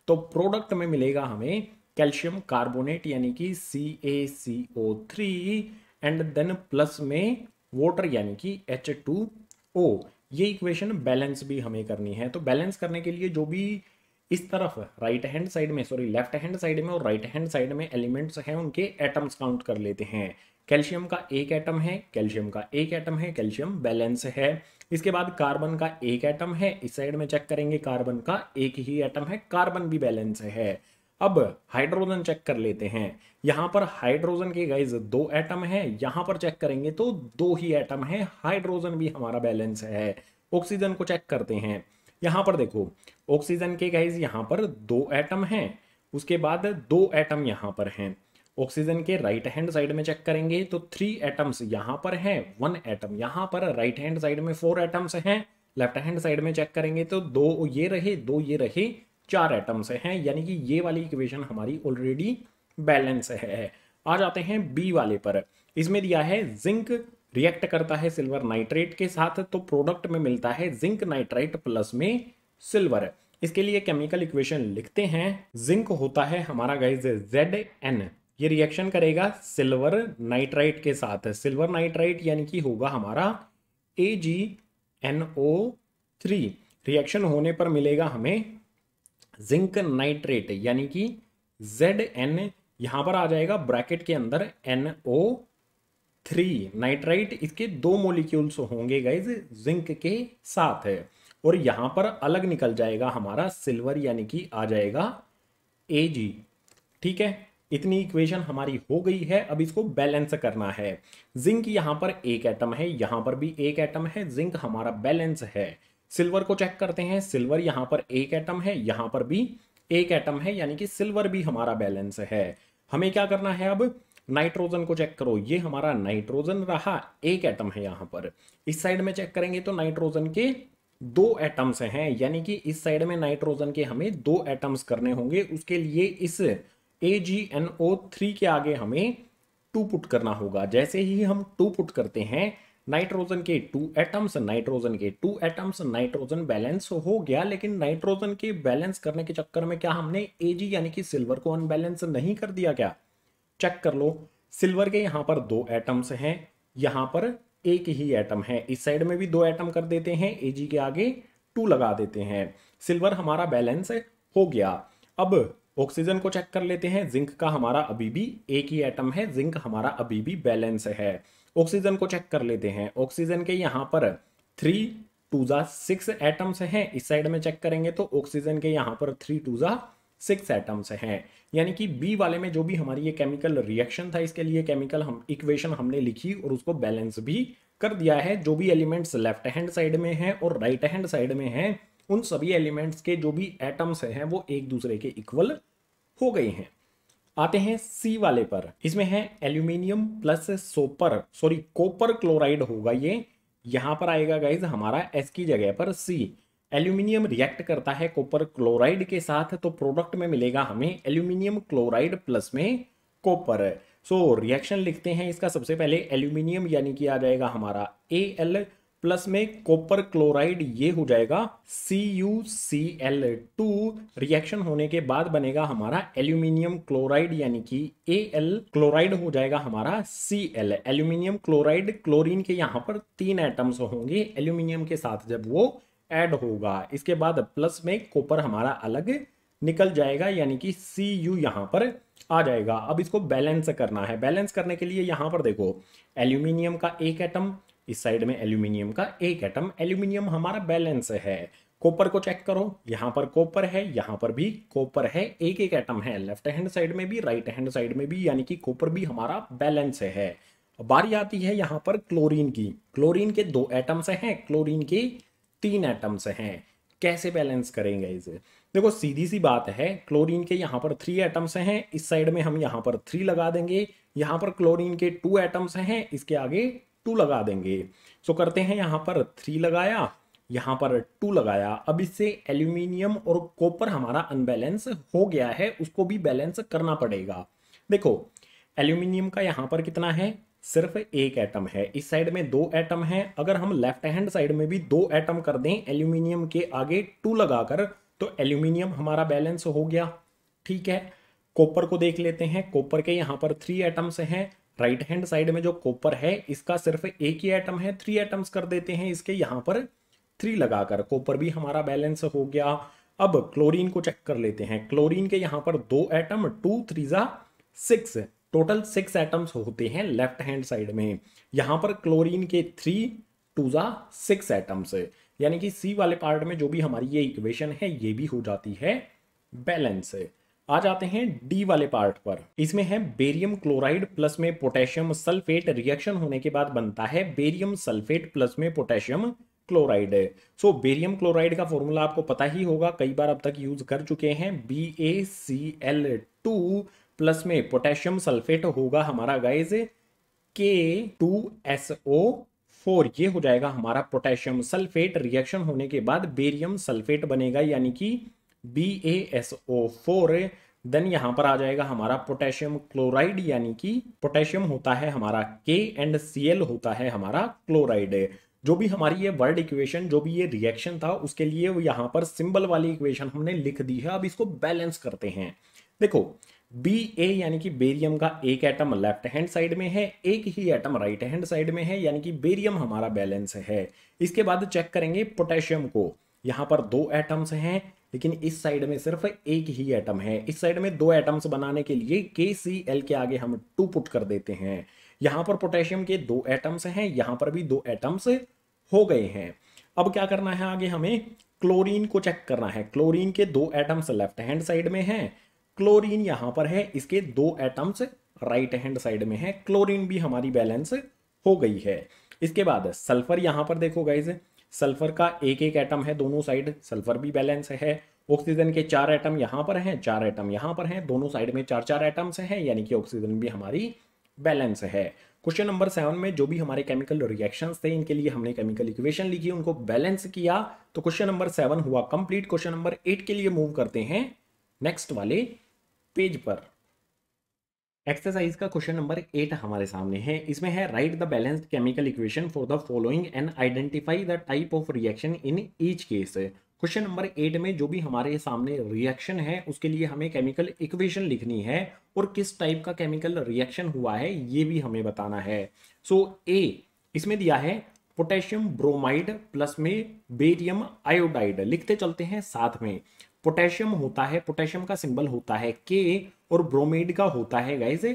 तो प्रोडक्ट में मिलेगा हमें कैल्शियम कार्बोनेट यानी कि C A C O three and then plus में वाटर यानी कि एच टू ओ ये इक्वेशन बैलेंस भी हमें करनी है तो बैलेंस करने के लिए जो भी इस तरफ राइट हैंड साइड में सॉरी लेफ्ट हैंड साइड में और राइट हैंड साइड में एलिमेंट्स हैं उनके एटम्स काउंट कर लेते हैं कैल्शियम का एक एटम है कैल्शियम का एक एटम है कैल्शियम बैलेंस है इसके बाद कार्बन का एक एटम है इस साइड में चेक करेंगे कार्बन का एक ही एटम है कार्बन भी बैलेंस है अब हाइड्रोजन चेक कर लेते हैं यहां पर हाइड्रोजन के गाइज दो एटम है यहाँ पर चेक करेंगे तो दो ही एटम है हाइड्रोजन भी हमारा बैलेंस है ऑक्सीजन को चेक करते हैं यहाँ पर देखो ऑक्सीजन के गाइज यहाँ पर दो एटम हैं उसके बाद दो एटम यहाँ पर हैं ऑक्सीजन के राइट हैंड साइड में चेक करेंगे तो थ्री एटम्स यहाँ पर हैं वन एटम यहाँ पर राइट हैंड साइड में फोर एटम्स हैं लेफ्ट हैंड साइड में चेक करेंगे तो दो ये रहे दो ये रहे चार एटम्स हैं यानी कि ये वाली इक्वेशन हमारी ऑलरेडी बैलेंस है आ जाते हैं बी वाले पर इसमें दिया है जिंक रिएक्ट करता है सिल्वर नाइट्रेट के साथ तो प्रोडक्ट में मिलता है जिंक नाइट्राइट प्लस में सिल्वर इसके लिए केमिकल इक्वेशन लिखते हैं जिंक होता है हमारा गाइज जेड एन ये रिएक्शन करेगा सिल्वर नाइट्राइट के साथ सिल्वर नाइट्राइट यानी कि होगा हमारा A G N O three reaction होने पर मिलेगा हमें जिंक नाइट्रेट यानी कि जेड एन यहां पर आ जाएगा ब्रैकेट के अंदर एन ओ थ्री नाइट्राइट इसके दो मोलिक्यूल्स होंगे गाइज जिंक के साथ है और यहां पर अलग निकल जाएगा हमारा सिल्वर यानी कि आ जाएगा ए जी ठीक है इतनी इक्वेशन हमारी हो गई है अब इसको बैलेंस करना है जिंक यहां पर एक एटम है यहां पर भी एक एटम है जिंक हमारा बैलेंस है सिल्वर को चेक करते हैं सिल्वर यहाँ पर एक एटम है यहां पर भी एक एटम है यानी कि सिल्वर भी हमारा बैलेंस है हमें क्या करना है अब नाइट्रोजन को चेक करो ये हमारा नाइट्रोजन रहा एक एटम है यहाँ पर इस साइड में चेक करेंगे तो नाइट्रोजन के दो एटम्स हैं यानी कि इस साइड में नाइट्रोजन के हमें दो एटम्स करने होंगे उसके लिए इस ए जी एन ओ थ्री के आगे हमें टू पुट करना होगा जैसे ही हम टू पुट करते हैं नाइट्रोजन के टू एटम्स नाइट्रोजन के टू एटम्स नाइट्रोजन बैलेंस हो गया लेकिन नाइट्रोजन के बैलेंस करने के चक्कर में क्या हमने जी यानी कि सिल्वर को अनबैलेंस नहीं कर दिया क्या चेक कर लो सिल्वर के यहाँ पर दो एटम्स हैं यहाँ पर एक ही एटम है इस साइड में भी दो एटम कर देते हैं ए के आगे टू लगा देते हैं सिल्वर हमारा बैलेंस हो गया अब ऑक्सीजन को चेक कर लेते हैं जिंक का हमारा अभी भी एक ही एटम है जिंक हमारा अभी भी बैलेंस है ऑक्सीजन को चेक कर लेते हैं ऑक्सीजन के यहाँ पर थ्री टू जा सिक्स एटम्स हैं इस साइड में चेक करेंगे तो ऑक्सीजन के यहाँ पर थ्री टू जा सिक्स एटम्स हैं यानी कि बी वाले में जो भी हमारी ये केमिकल रिएक्शन था इसके लिए केमिकल हम इक्वेशन हमने लिखी और उसको बैलेंस भी कर दिया है जो भी एलिमेंट्स लेफ्ट हैंड साइड में हैं और राइट हैंड साइड में हैं उन सभी एलिमेंट्स के जो भी एटम्स हैं वो एक दूसरे के इक्वल हो गए हैं आते हैं सी वाले पर इसमें है एल्यूमिनियम प्लस सोपर सॉरी कोपर क्लोराइड होगा ये यहां पर आएगा गाइज हमारा एस की जगह पर सी एल्यूमिनियम रिएक्ट करता है कॉपर क्लोराइड के साथ तो प्रोडक्ट में मिलेगा हमें एल्यूमिनियम क्लोराइड प्लस में कॉपर सो रिएक्शन लिखते हैं इसका सबसे पहले एल्यूमिनियम यानी कि आ जाएगा हमारा ए एल प्लस में कॉपर क्लोराइड ये हो जाएगा C U C L two reaction होने के बाद बनेगा हमारा एल्यूमिनियम क्लोराइड यानी कि ए एल क्लोराइड हो जाएगा हमारा C L aluminium chloride chlorine के यहाँ पर तीन एटम्स होंगे एल्यूमिनियम के साथ जब वो ऐड होगा इसके बाद प्लस में कॉपर हमारा अलग निकल जाएगा यानी कि सी यू यहाँ पर आ जाएगा अब इसको बैलेंस करना है बैलेंस करने के लिए यहाँ पर देखो एल्यूमिनियम का एक एटम इस साइड में एल्यूमिनियम का एक एटम एल्यूमिनियम हमारा बैलेंस है कॉपर को चेक करो यहाँ पर कॉपर है यहाँ पर भी कॉपर है एक एक एटम है लेफ्ट हैंड साइड में भी राइट हैंड साइड में भी यानी कि कॉपर भी हमारा बैलेंस है बारी आती है यहाँ पर क्लोरीन की क्लोरीन के दो एटम्स हैं क्लोरीन के तीन एटम्स हैं कैसे बैलेंस करेंगे इसे देखो सीधी सी बात है क्लोरीन के यहाँ पर थ्री एटम्स हैं इस साइड में हम यहाँ पर थ्री लगा देंगे यहाँ पर क्लोरीन के टू एटम्स हैं इसके आगे टू लगा देंगे सो करते हैं यहाँ पर थ्री लगाया यहाँ पर टू लगाया अब इससे एल्यूमिनियम और कॉपर हमारा अनबैलेंस हो गया है उसको भी बैलेंस करना पड़ेगा देखो एल्यूमिनियम का यहाँ पर कितना है सिर्फ एक एटम है इस साइड में दो एटम हैं अगर हम लेफ्ट हैंड साइड में भी दो एटम कर दें एल्यूमिनियम के आगे टू लगाकर तो एल्यूमिनियम हमारा बैलेंस हो गया ठीक है कॉपर को देख लेते हैं कॉपर के यहाँ पर थ्री एटम्स हैं राइट हैंड साइड में जो कॉपर है इसका सिर्फ एक ही एटम है थ्री एटम्स कर देते हैं इसके यहाँ पर थ्री लगाकर कॉपर भी हमारा बैलेंस हो गया अब क्लोरीन को चेक कर लेते हैं क्लोरीन के यहाँ पर दो एटम टू थ्री जा सिक्स टोटल सिक्स एटम्स होते हैं लेफ्ट हैंड साइड में यहां पर क्लोरीन के थ्री टूजा सिक्स एटम्स यानी कि सी वाले पार्ट में जो भी हमारी ये इक्वेशन है ये भी हो जाती है बैलेंस आ जाते हैं डी वाले पार्ट पर इसमें है बेरियम क्लोराइड प्लस में पोटेशियम सल्फेट रिएक्शन होने के बाद बनता है बेरियम सल्फेट प्लस में potassium chloride so barium chloride का फॉर्मूला आपको पता ही होगा कई बार अब तक यूज कर चुके हैं B A C L two plus में पोटेशियम सल्फेट होगा हमारा गाइज के टू एस ओ फोर ये हो जाएगा हमारा पोटेशियम सल्फेट रिएक्शन होने के बाद बेरियम सल्फेट बनेगा यानी कि B A S O four then यहाँ पर आ जाएगा हमारा पोटेशियम क्लोराइड यानी कि पोटेशियम होता है हमारा के एंड सी एल होता है हमारा क्लोराइड जो भी हमारी ये वर्ड इक्वेशन जो भी ये रिएक्शन था उसके लिए यहाँ पर सिंबल वाली इक्वेशन हमने लिख दी है अब इसको बैलेंस करते हैं देखो बी ए यानी कि बेरियम का एक एटम लेफ्ट हैंड साइड में है एक ही एटम राइट हैंड साइड में है यानी कि बेरियम हमारा बैलेंस है इसके बाद चेक करेंगे पोटेशियम को यहां पर दो एटम्स हैं लेकिन इस साइड में सिर्फ एक ही एटम है इस साइड में दो एटम्स बनाने के लिए के सी एल के आगे हम टू पुट कर देते हैं यहां पर पोटेशियम के दो एटम्स हैं यहां पर भी दो एटम्स हो गए हैं अब क्या करना है आगे हमें क्लोरीन को चेक करना है क्लोरीन के दो एटम्स लेफ्ट हैंड साइड में हैं क्लोरीन यहां पर है इसके दो एटम्स राइट हैंड साइड में है क्लोरीन भी हमारी बैलेंस हो गई है इसके बाद सल्फर यहां पर देखो गाइज सल्फर का एक एक एटम है दोनों साइड सल्फर भी बैलेंस है ऑक्सीजन के चार एटम यहां पर हैं चार एटम यहां पर हैं दोनों साइड में चार चार एटम्स हैं यानी कि ऑक्सीजन भी हमारी बैलेंस है क्वेश्चन नंबर सेवन में जो भी हमारे केमिकल रिएक्शंस थे इनके लिए हमने केमिकल इक्वेशन लिखी उनको बैलेंस किया तो क्वेश्चन नंबर सेवन हुआ कंप्लीट क्वेश्चन नंबर एट के लिए मूव करते हैं नेक्स्ट वाले पेज पर एक्सरसाइज का क्वेश्चन नंबर एट हमारे सामने है इसमें है write the balanced chemical equation for the following and identify the type of reaction in each case question number eight में जो भी हमारे सामने रिएक्शन है उसके लिए हमें केमिकल इक्वेशन लिखनी है और किस टाइप का केमिकल रिएक्शन हुआ है ये भी हमें बताना है सो so, ए इसमें दिया है पोटेशियम ब्रोमाइड प्लस में बेरियम आयोडाइड लिखते चलते हैं साथ में पोटेशियम होता है पोटेशियम का सिंबल होता है के और ब्रोमेड का होता है गाइज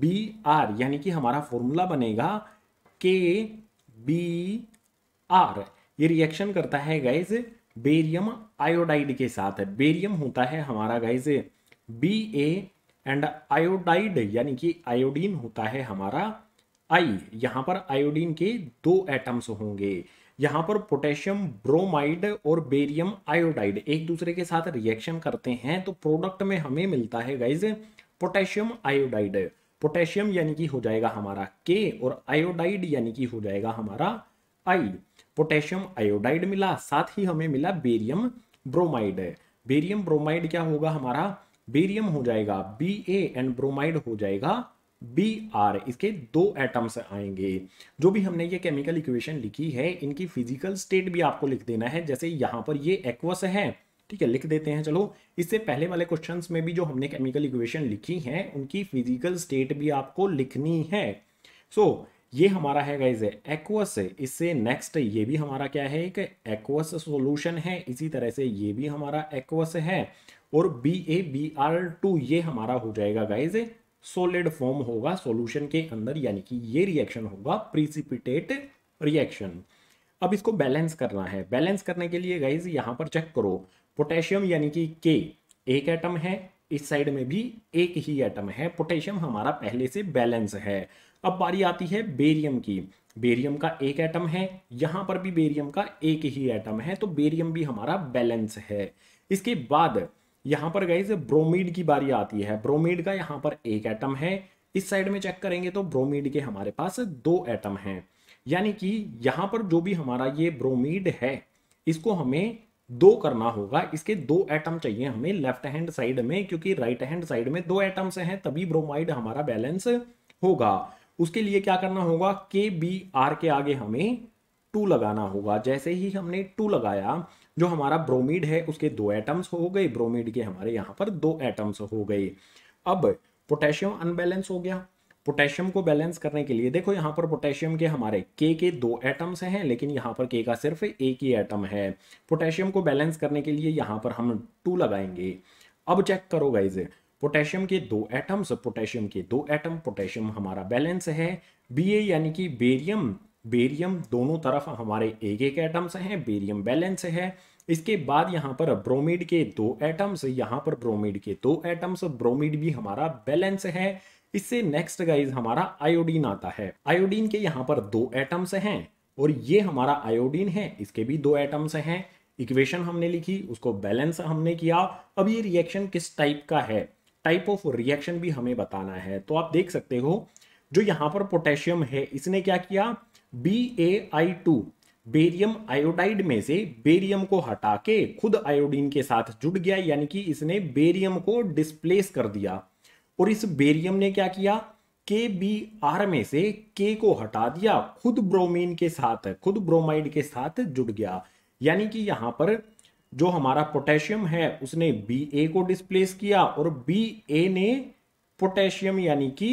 बी आर यानी कि हमारा फॉर्मूला बनेगा के बी आर ये रिएक्शन करता है गाइज बेरियम आयोडाइड के साथ बेरियम होता है हमारा guys B A and iodide यानी कि आयोडीन होता है हमारा आई यहां पर आयोडीन के दो एटम्स होंगे यहाँ पर पोटेशियम ब्रोमाइड और बेरियम आयोडाइड एक दूसरे के साथ रिएक्शन करते हैं तो प्रोडक्ट में हमें मिलता है गाइज पोटेशियम आयोडाइड पोटेशियम यानी कि हो जाएगा हमारा के और आयोडाइड यानी कि हो जाएगा हमारा आई पोटेशियम आयोडाइड मिला साथ ही हमें मिला बेरियम ब्रोमाइड बेरियम ब्रोमाइड क्या होगा हमारा बेरियम हो जाएगा बी ए एंड ब्रोमाइड हो जाएगा बी आर इसके दो एटम्स आएंगे जो भी हमने ये केमिकल इक्वेशन लिखी है इनकी फिजिकल स्टेट भी आपको लिख देना है जैसे यहाँ पर ये एक्वस है ठीक है लिख देते हैं चलो इससे पहले वाले क्वेश्चन में भी जो हमने केमिकल इक्वेशन लिखी है उनकी फिजिकल स्टेट भी आपको लिखनी है सो so, ये हमारा है गाइज एक्वस इससे नेक्स्ट ये भी हमारा क्या है एक एक्वस सोल्यूशन है इसी तरह से ये भी हमारा एक्वस है और B A B R two ये हमारा हो जाएगा गाइज सोलिड फॉर्म होगा सॉल्यूशन के अंदर यानी कि ये रिएक्शन होगा प्रिसिपिटेट रिएक्शन अब इसको बैलेंस करना है बैलेंस करने के लिए गाइज यहाँ पर चेक करो पोटेशियम यानी कि के एक एटम है इस साइड में भी एक ही एटम है पोटेशियम हमारा पहले से बैलेंस है अब बारी आती है बेरियम की बेरियम का एक एटम है यहाँ पर भी बेरियम का एक ही एटम है तो बेरियम भी हमारा बैलेंस है इसके बाद यहां पर गाइज ब्रोमीड की बारी आती है ब्रोमीड का यहाँ पर एक एटम है इस साइड में चेक करेंगे तो ब्रोमीड के हमारे पास दो एटम हैं यानी कि यहाँ पर जो भी हमारा ये ब्रोमीड है इसको हमें दो करना होगा इसके दो एटम चाहिए हमें लेफ्ट हैंड साइड में क्योंकि राइट हैंड साइड में दो एटम्स हैं तभी ब्रोमाइड हमारा बैलेंस होगा उसके लिए क्या करना होगा के बी आर के आगे हमें टू लगाना होगा जैसे ही हमने टू लगाया जो हमारा ब्रोमीड है उसके दो एटम्स हो गए ब्रोमीड के हमारे यहाँ पर दो एटम्स हो गए अब पोटेशियम अनबैलेंस हो गया पोटेशियम को बैलेंस करने के लिए देखो यहाँ पर पोटेशियम के हमारे के के दो एटम्स हैं लेकिन यहाँ पर के का सिर्फ एक ही एटम है पोटेशियम को बैलेंस करने के लिए यहाँ पर हम टू लगाएंगे अब चेक करो गाइज पोटेशियम के दो एटम्स पोटेशियम के दो एटम पोटेशियम हमारा बैलेंस है बी यानी कि बेरियम बेरियम दोनों तरफ हमारे एक एक एटम्स हैं बेरियम बैलेंस है इसके बाद यहाँ पर ब्रोमीड के दो एटम्स यहाँ पर ब्रोमीड के दो एटम्स ब्रोमीड भी हमारा बैलेंस है इससे नेक्स्ट गाइज हमारा आयोडीन आता है आयोडीन के यहाँ पर दो एटम्स हैं और ये हमारा आयोडीन है इसके भी दो एटम्स हैं इक्वेशन हमने लिखी उसको बैलेंस हमने किया अब ये रिएक्शन किस टाइप का है टाइप ऑफ रिएक्शन भी हमें बताना है तो आप देख सकते हो जो यहाँ पर पोटेशियम है इसने क्या किया B A I two barium iodide में से बेरियम को हटा के खुद आयोडीन के साथ जुड़ गया यानी कि इसने बेरियम को डिस्प्लेस कर दिया और इस बेरियम ने क्या किया के बी आर में से के को हटा दिया खुद ब्रोमीन के साथ खुद ब्रोमाइड के साथ जुड़ गया यानी कि यहाँ पर जो हमारा पोटेशियम है उसने बी ए को डिस्प्लेस किया और बी ए ने पोटेशियम यानी कि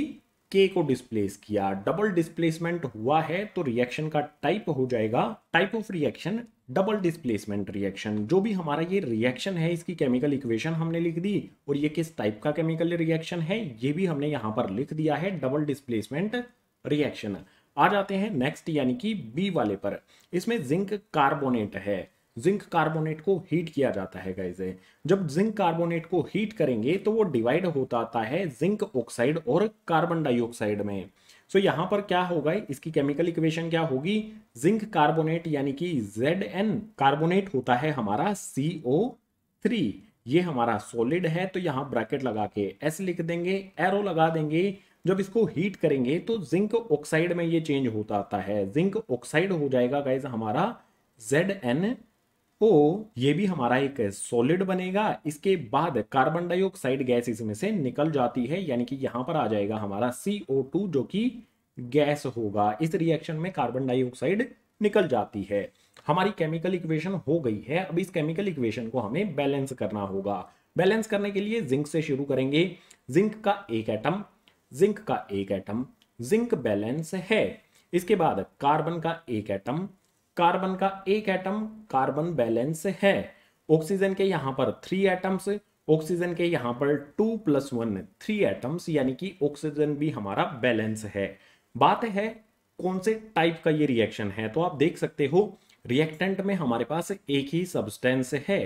के को डिस्प्लेस किया डबल डिस्प्लेसमेंट हुआ है तो रिएक्शन का टाइप हो जाएगा type of reaction double displacement reaction जो भी हमारा ये रिएक्शन है इसकी केमिकल इक्वेशन हमने लिख दी और ये किस टाइप का केमिकल रिएक्शन है ये भी हमने यहाँ पर लिख दिया है डबल डिस्प्लेसमेंट रिएक्शन आ जाते हैं नेक्स्ट यानी कि बी वाले पर इसमें जिंक कार्बोनेट है जिंक कार्बोनेट को हीट किया जाता है गाइजे जब जिंक कार्बोनेट को हीट करेंगे तो वो डिवाइड होता आता है जिंक ऑक्साइड और कार्बन डाइऑक्साइड में सो so, यहां पर क्या होगा इसकी केमिकल इक्वेशन क्या होगी जिंक कार्बोनेट यानी कि जेड एन कार्बोनेट होता है हमारा सी ओ थ्री ये हमारा सॉलिड है तो यहाँ ब्रैकेट लगा के एस लिख देंगे एरो लगा देंगे जब इसको हीट करेंगे तो जिंक ऑक्साइड में ये चेंज होता आता है जिंक ऑक्साइड हो जाएगा गाइज हमारा जेड एन तो ये भी हमारा एक सॉलिड बनेगा इसके बाद कार्बन डाइऑक्साइड गैस इसमें से निकल जाती है यानी कि यहां पर आ जाएगा हमारा CO2 जो कि गैस होगा इस रिएक्शन में कार्बन डाइऑक्साइड निकल जाती है हमारी केमिकल इक्वेशन हो गई है अब इस केमिकल इक्वेशन को हमें बैलेंस करना होगा बैलेंस करने के लिए जिंक से शुरू करेंगे जिंक का एक एटम जिंक का एक एटम जिंक बैलेंस है इसके बाद कार्बन का एक एटम कार्बन का एक एटम कार्बन बैलेंस है ऑक्सीजन के यहां पर थ्री एटम्स ऑक्सीजन के यहां पर two plus one three atoms यानी कि ऑक्सीजन भी हमारा बैलेंस है बात है कौन से टाइप का ये रिएक्शन है तो आप देख सकते हो रिएक्टेंट में हमारे पास एक ही सब्सटेंस है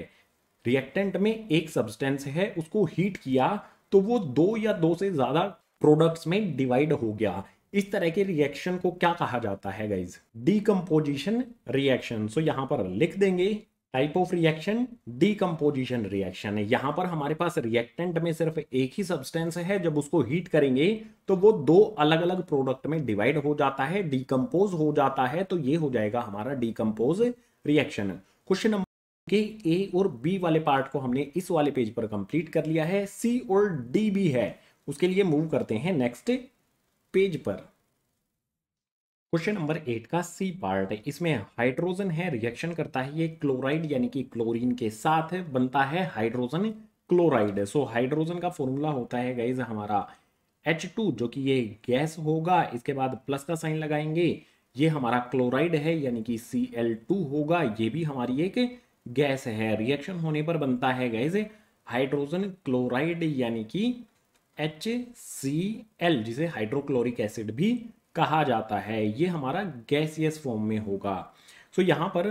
रिएक्टेंट में एक सब्सटेंस है उसको हीट किया तो वो दो या दो से ज्यादा प्रोडक्ट्स में डिवाइड हो गया इस तरह के रिएक्शन को क्या कहा जाता है गाइज डीकम्पोजिशन रिएक्शन सो यहाँ पर लिख देंगे type of reaction decomposition reaction यहाँ पर हमारे पास रिएक्टेंट में सिर्फ एक ही सब्सटेंस है जब उसको हीट करेंगे तो वो दो अलग अलग प्रोडक्ट में डिवाइड हो जाता है डीकम्पोज हो जाता है तो ये हो जाएगा हमारा डीकम्पोज रिएक्शन क्वेश्चन नंबर के ए और बी वाले पार्ट को हमने इस वाले पेज पर कंप्लीट कर लिया है सी और डी भी है उसके लिए मूव करते हैं नेक्स्ट पेज पर क्वेश्चन नंबर एट का सी पार्ट है इसमें हाइड्रोजन है रिएक्शन करता है ये क्लोराइड यानी कि क्लोरीन के साथ है, बनता है हाइड्रोजन क्लोराइड सो हाइड्रोजन का फॉर्मूला होता है गाइज हमारा H2 जो कि ये गैस होगा इसके बाद प्लस का साइन लगाएंगे ये हमारा क्लोराइड है यानी कि Cl2 होगा ये भी हमारी एक गैस है रिएक्शन होने पर बनता है गैस हाइड्रोजन क्लोराइड यानी कि एच सी एल जिसे हाइड्रोक्लोरिक एसिड भी कहा जाता है ये हमारा गैसियस फॉर्म में होगा सो so, यहाँ पर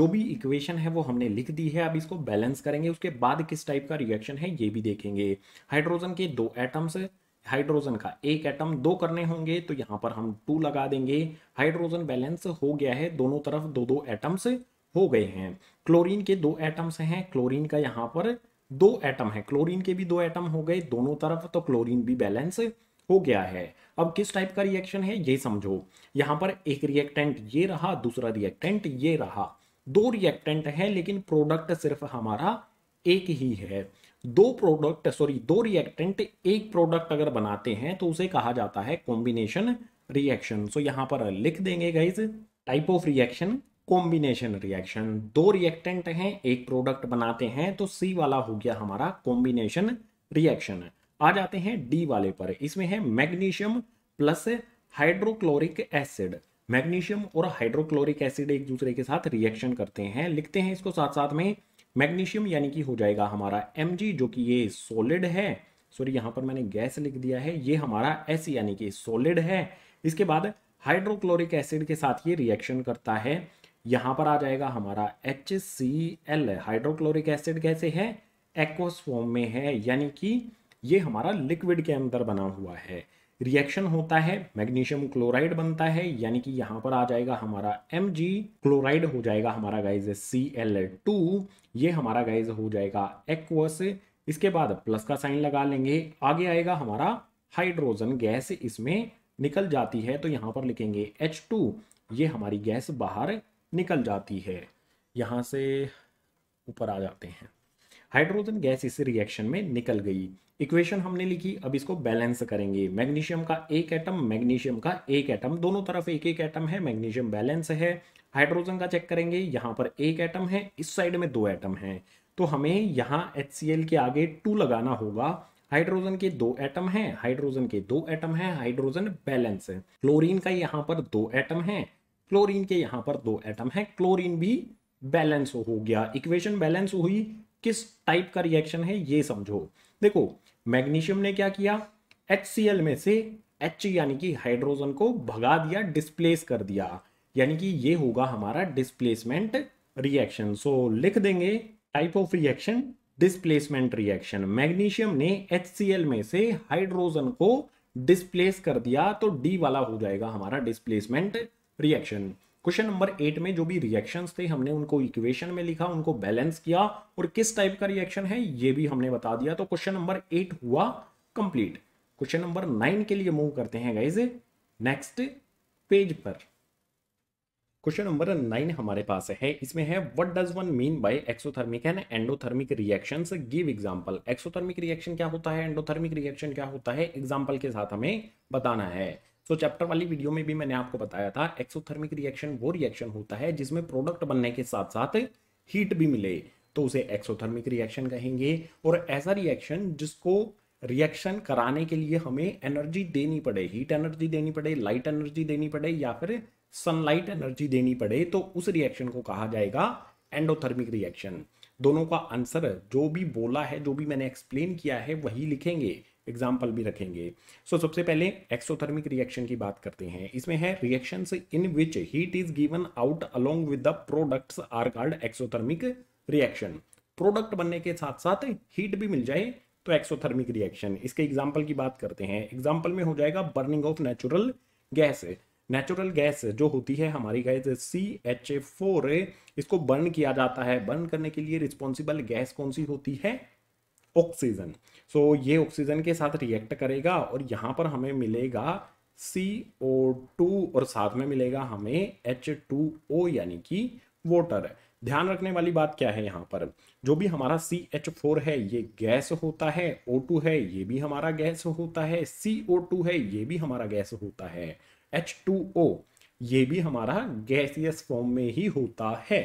जो भी इक्वेशन है वो हमने लिख दी है अब इसको बैलेंस करेंगे उसके बाद किस टाइप का रिएक्शन है ये भी देखेंगे हाइड्रोजन के दो एटम्स हाइड्रोजन का एक एटम दो करने होंगे तो यहाँ पर हम टू लगा देंगे हाइड्रोजन बैलेंस हो गया है दोनों तरफ दो दो एटम्स हो गए हैं क्लोरीन के दो एटम्स हैं क्लोरीन का यहाँ पर दो एटम है क्लोरीन के भी दो एटम हो गए दोनों तरफ तो क्लोरीन भी बैलेंस हो गया है अब किस टाइप का रिएक्शन है ये समझो यहां पर एक रिएक्टेंट ये रहा दूसरा रिएक्टेंट ये रहा दो रिएक्टेंट है लेकिन प्रोडक्ट सिर्फ हमारा एक ही है दो प्रोडक्ट सॉरी दो रिएक्टेंट एक प्रोडक्ट अगर बनाते हैं तो उसे कहा जाता है कॉम्बिनेशन रिएक्शन सो यहां पर लिख देंगे guys type of reaction combination reaction दो रिएक्टेंट हैं एक प्रोडक्ट बनाते हैं तो सी वाला हो गया हमारा कॉम्बिनेशन रिएक्शन आ जाते हैं डी वाले पर इसमें है magnesium plus hydrochloric acid magnesium और हाइड्रोक्लोरिक एसिड एक दूसरे के साथ रिएक्शन करते हैं लिखते हैं इसको साथ साथ में मैग्नीशियम यानी कि हो जाएगा हमारा एम जो कि ये सोलिड है सॉरी यहाँ पर मैंने गैस लिख दिया है ये हमारा एस यानी कि सोलिड है इसके बाद हाइड्रोक्लोरिक एसिड के साथ ये रिएक्शन करता है यहाँ पर आ जाएगा हमारा H C L hydrochloric acid कैसे है एक्वस फॉर्म में है यानी कि ये हमारा लिक्विड के अंदर बना हुआ है रिएक्शन होता है मैग्नीशियम क्लोराइड बनता है यानी कि यहाँ पर आ जाएगा हमारा एम जी क्लोराइड हो जाएगा हमारा गाइज सी एल टू ये हमारा गाइज हो जाएगा एक्वस इसके बाद प्लस का साइन लगा लेंगे आगे आएगा हमारा हाइड्रोजन गैस इसमें निकल जाती है तो यहाँ पर लिखेंगे एच टू ये हमारी गैस बाहर निकल जाती है यहाँ से ऊपर आ जाते हैं हाइड्रोजन गैस इस रिएक्शन में निकल गई इक्वेशन हमने लिखी अब इसको बैलेंस करेंगे मैग्नीशियम का एक एटम मैग्नीशियम का एक एटम दोनों तरफ एक एक एटम है मैग्नीशियम बैलेंस है हाइड्रोजन का चेक करेंगे यहाँ पर एक एटम है इस साइड में दो एटम है तो हमें यहाँ एच के आगे टू लगाना होगा हाइड्रोजन के दो एटम हैं हाइड्रोजन के दो एटम हैं हाइड्रोजन बैलेंस है क्लोरीन का यहाँ पर दो एटम है क्लोरीन के यहां पर दो एटम हैं क्लोरीन भी बैलेंस हो गया इक्वेशन बैलेंस हुई किस टाइप का रिएक्शन है ये समझो देखो मैग्नीशियम ने क्या किया एच में से एच यानी कि हाइड्रोजन को भगा दिया डिस्प्लेस कर दिया यानी कि ये होगा हमारा डिस्प्लेसमेंट रिएक्शन सो लिख देंगे type of reaction displacement reaction magnesium ने एच में से हाइड्रोजन को डिस्प्लेस कर दिया तो डी वाला हो जाएगा हमारा displacement reaction question number eight में जो भी रिएक्शंस थे हमने उनको इक्वेशन में लिखा उनको बैलेंस किया और किस टाइप का रिएक्शन है ये भी हमने बता दिया तो क्वेश्चन नंबर एट हुआ कंप्लीट क्वेश्चन नंबर नाइन के लिए मूव करते हैं गाइज नेक्स्ट पेज पर क्वेश्चन नंबर नाइन हमारे पास है इसमें है what does one mean by exothermic and endothermic reaction give example exothermic reaction क्या होता है एंडोथर्मिक रिएक्शन क्या होता है एग्जांपल के साथ हमें बताना है तो चैप्टर वाली वीडियो में भी मैंने आपको बताया था एक्सोथर्मिक रिएक्शन वो रिएक्शन होता है जिसमें प्रोडक्ट बनने के साथ साथ हीट भी मिले तो उसे एक्सोथर्मिक रिएक्शन कहेंगे और ऐसा रिएक्शन जिसको रिएक्शन कराने के लिए हमें एनर्जी देनी पड़े हीट एनर्जी देनी पड़े लाइट एनर्जी देनी पड़े या फिर सनलाइट एनर्जी देनी पड़े तो उस रिएक्शन को कहा जाएगा एंडोथर्मिक रिएक्शन दोनों का आंसर जो भी बोला है जो भी मैंने एक्सप्लेन किया है वही लिखेंगे एग्जाम्पल भी रखेंगे सो so, सबसे पहले एक्सोथर्मिक रिएक्शन की बात करते हैं इसमें है reaction in which heat is given out along with the products are called exothermic reaction product बनने के साथ साथ हीट भी मिल जाए तो एक्सोथर्मिक रिएक्शन इसके एग्जाम्पल की बात करते हैं एग्जाम्पल में हो जाएगा burning of natural gas natural gas जो होती है हमारी gas C H A four इसको बर्न किया जाता है बर्न करने के लिए रिस्पॉन्सिबल गैस कौन सी होती है ऑक्सीजन सो so, ये ऑक्सीजन के साथ रिएक्ट करेगा और यहाँ पर हमें मिलेगा सी ओ टू और साथ में मिलेगा हमें एच टू ओ यानी कि वोटर ध्यान रखने वाली बात क्या है यहाँ पर जो भी हमारा सी एच फोर है ये गैस होता है ओ टू है ये भी हमारा गैस होता है सी ओ टू है ये भी हमारा गैस होता है एच टू ओ ये भी हमारा गैसियस फॉर्म में ही होता है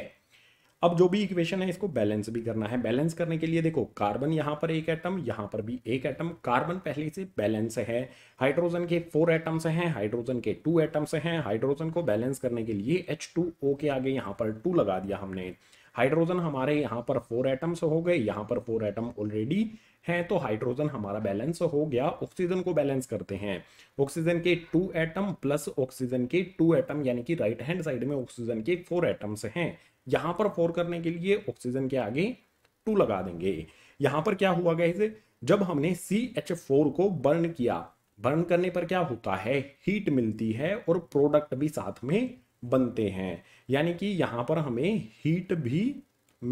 अब जो भी इक्वेशन है इसको बैलेंस भी करना है बैलेंस करने के लिए देखो कार्बन यहाँ पर एक एटम यहाँ पर भी एक एटम कार्बन पहले से बैलेंस है हाइड्रोजन के फोर एटम्स हैं हाइड्रोजन के टू एटम्स हैं हाइड्रोजन को बैलेंस करने के लिए एच के आगे यहाँ पर टू लगा दिया हमने हाइड्रोजन हमारे यहाँ पर फोर एटम्स हो गए यहाँ पर फोर एटम ऑलरेडी हैं तो हाइड्रोजन हमारा बैलेंस हो गया ऑक्सीजन को बैलेंस करते हैं ऑक्सीजन के टू एटम प्लस ऑक्सीजन के टू एटम यानी कि राइट हैंड साइड में ऑक्सीजन के फोर एटम्स हैं यहां पर फोर करने के लिए ऑक्सीजन के आगे टू लगा देंगे यहां पर क्या हुआ गए जब हमने सी एच फोर को बर्न किया बर्न करने पर क्या होता है हीट मिलती है और प्रोडक्ट भी साथ में बनते हैं यानी कि यहां पर हमें हीट भी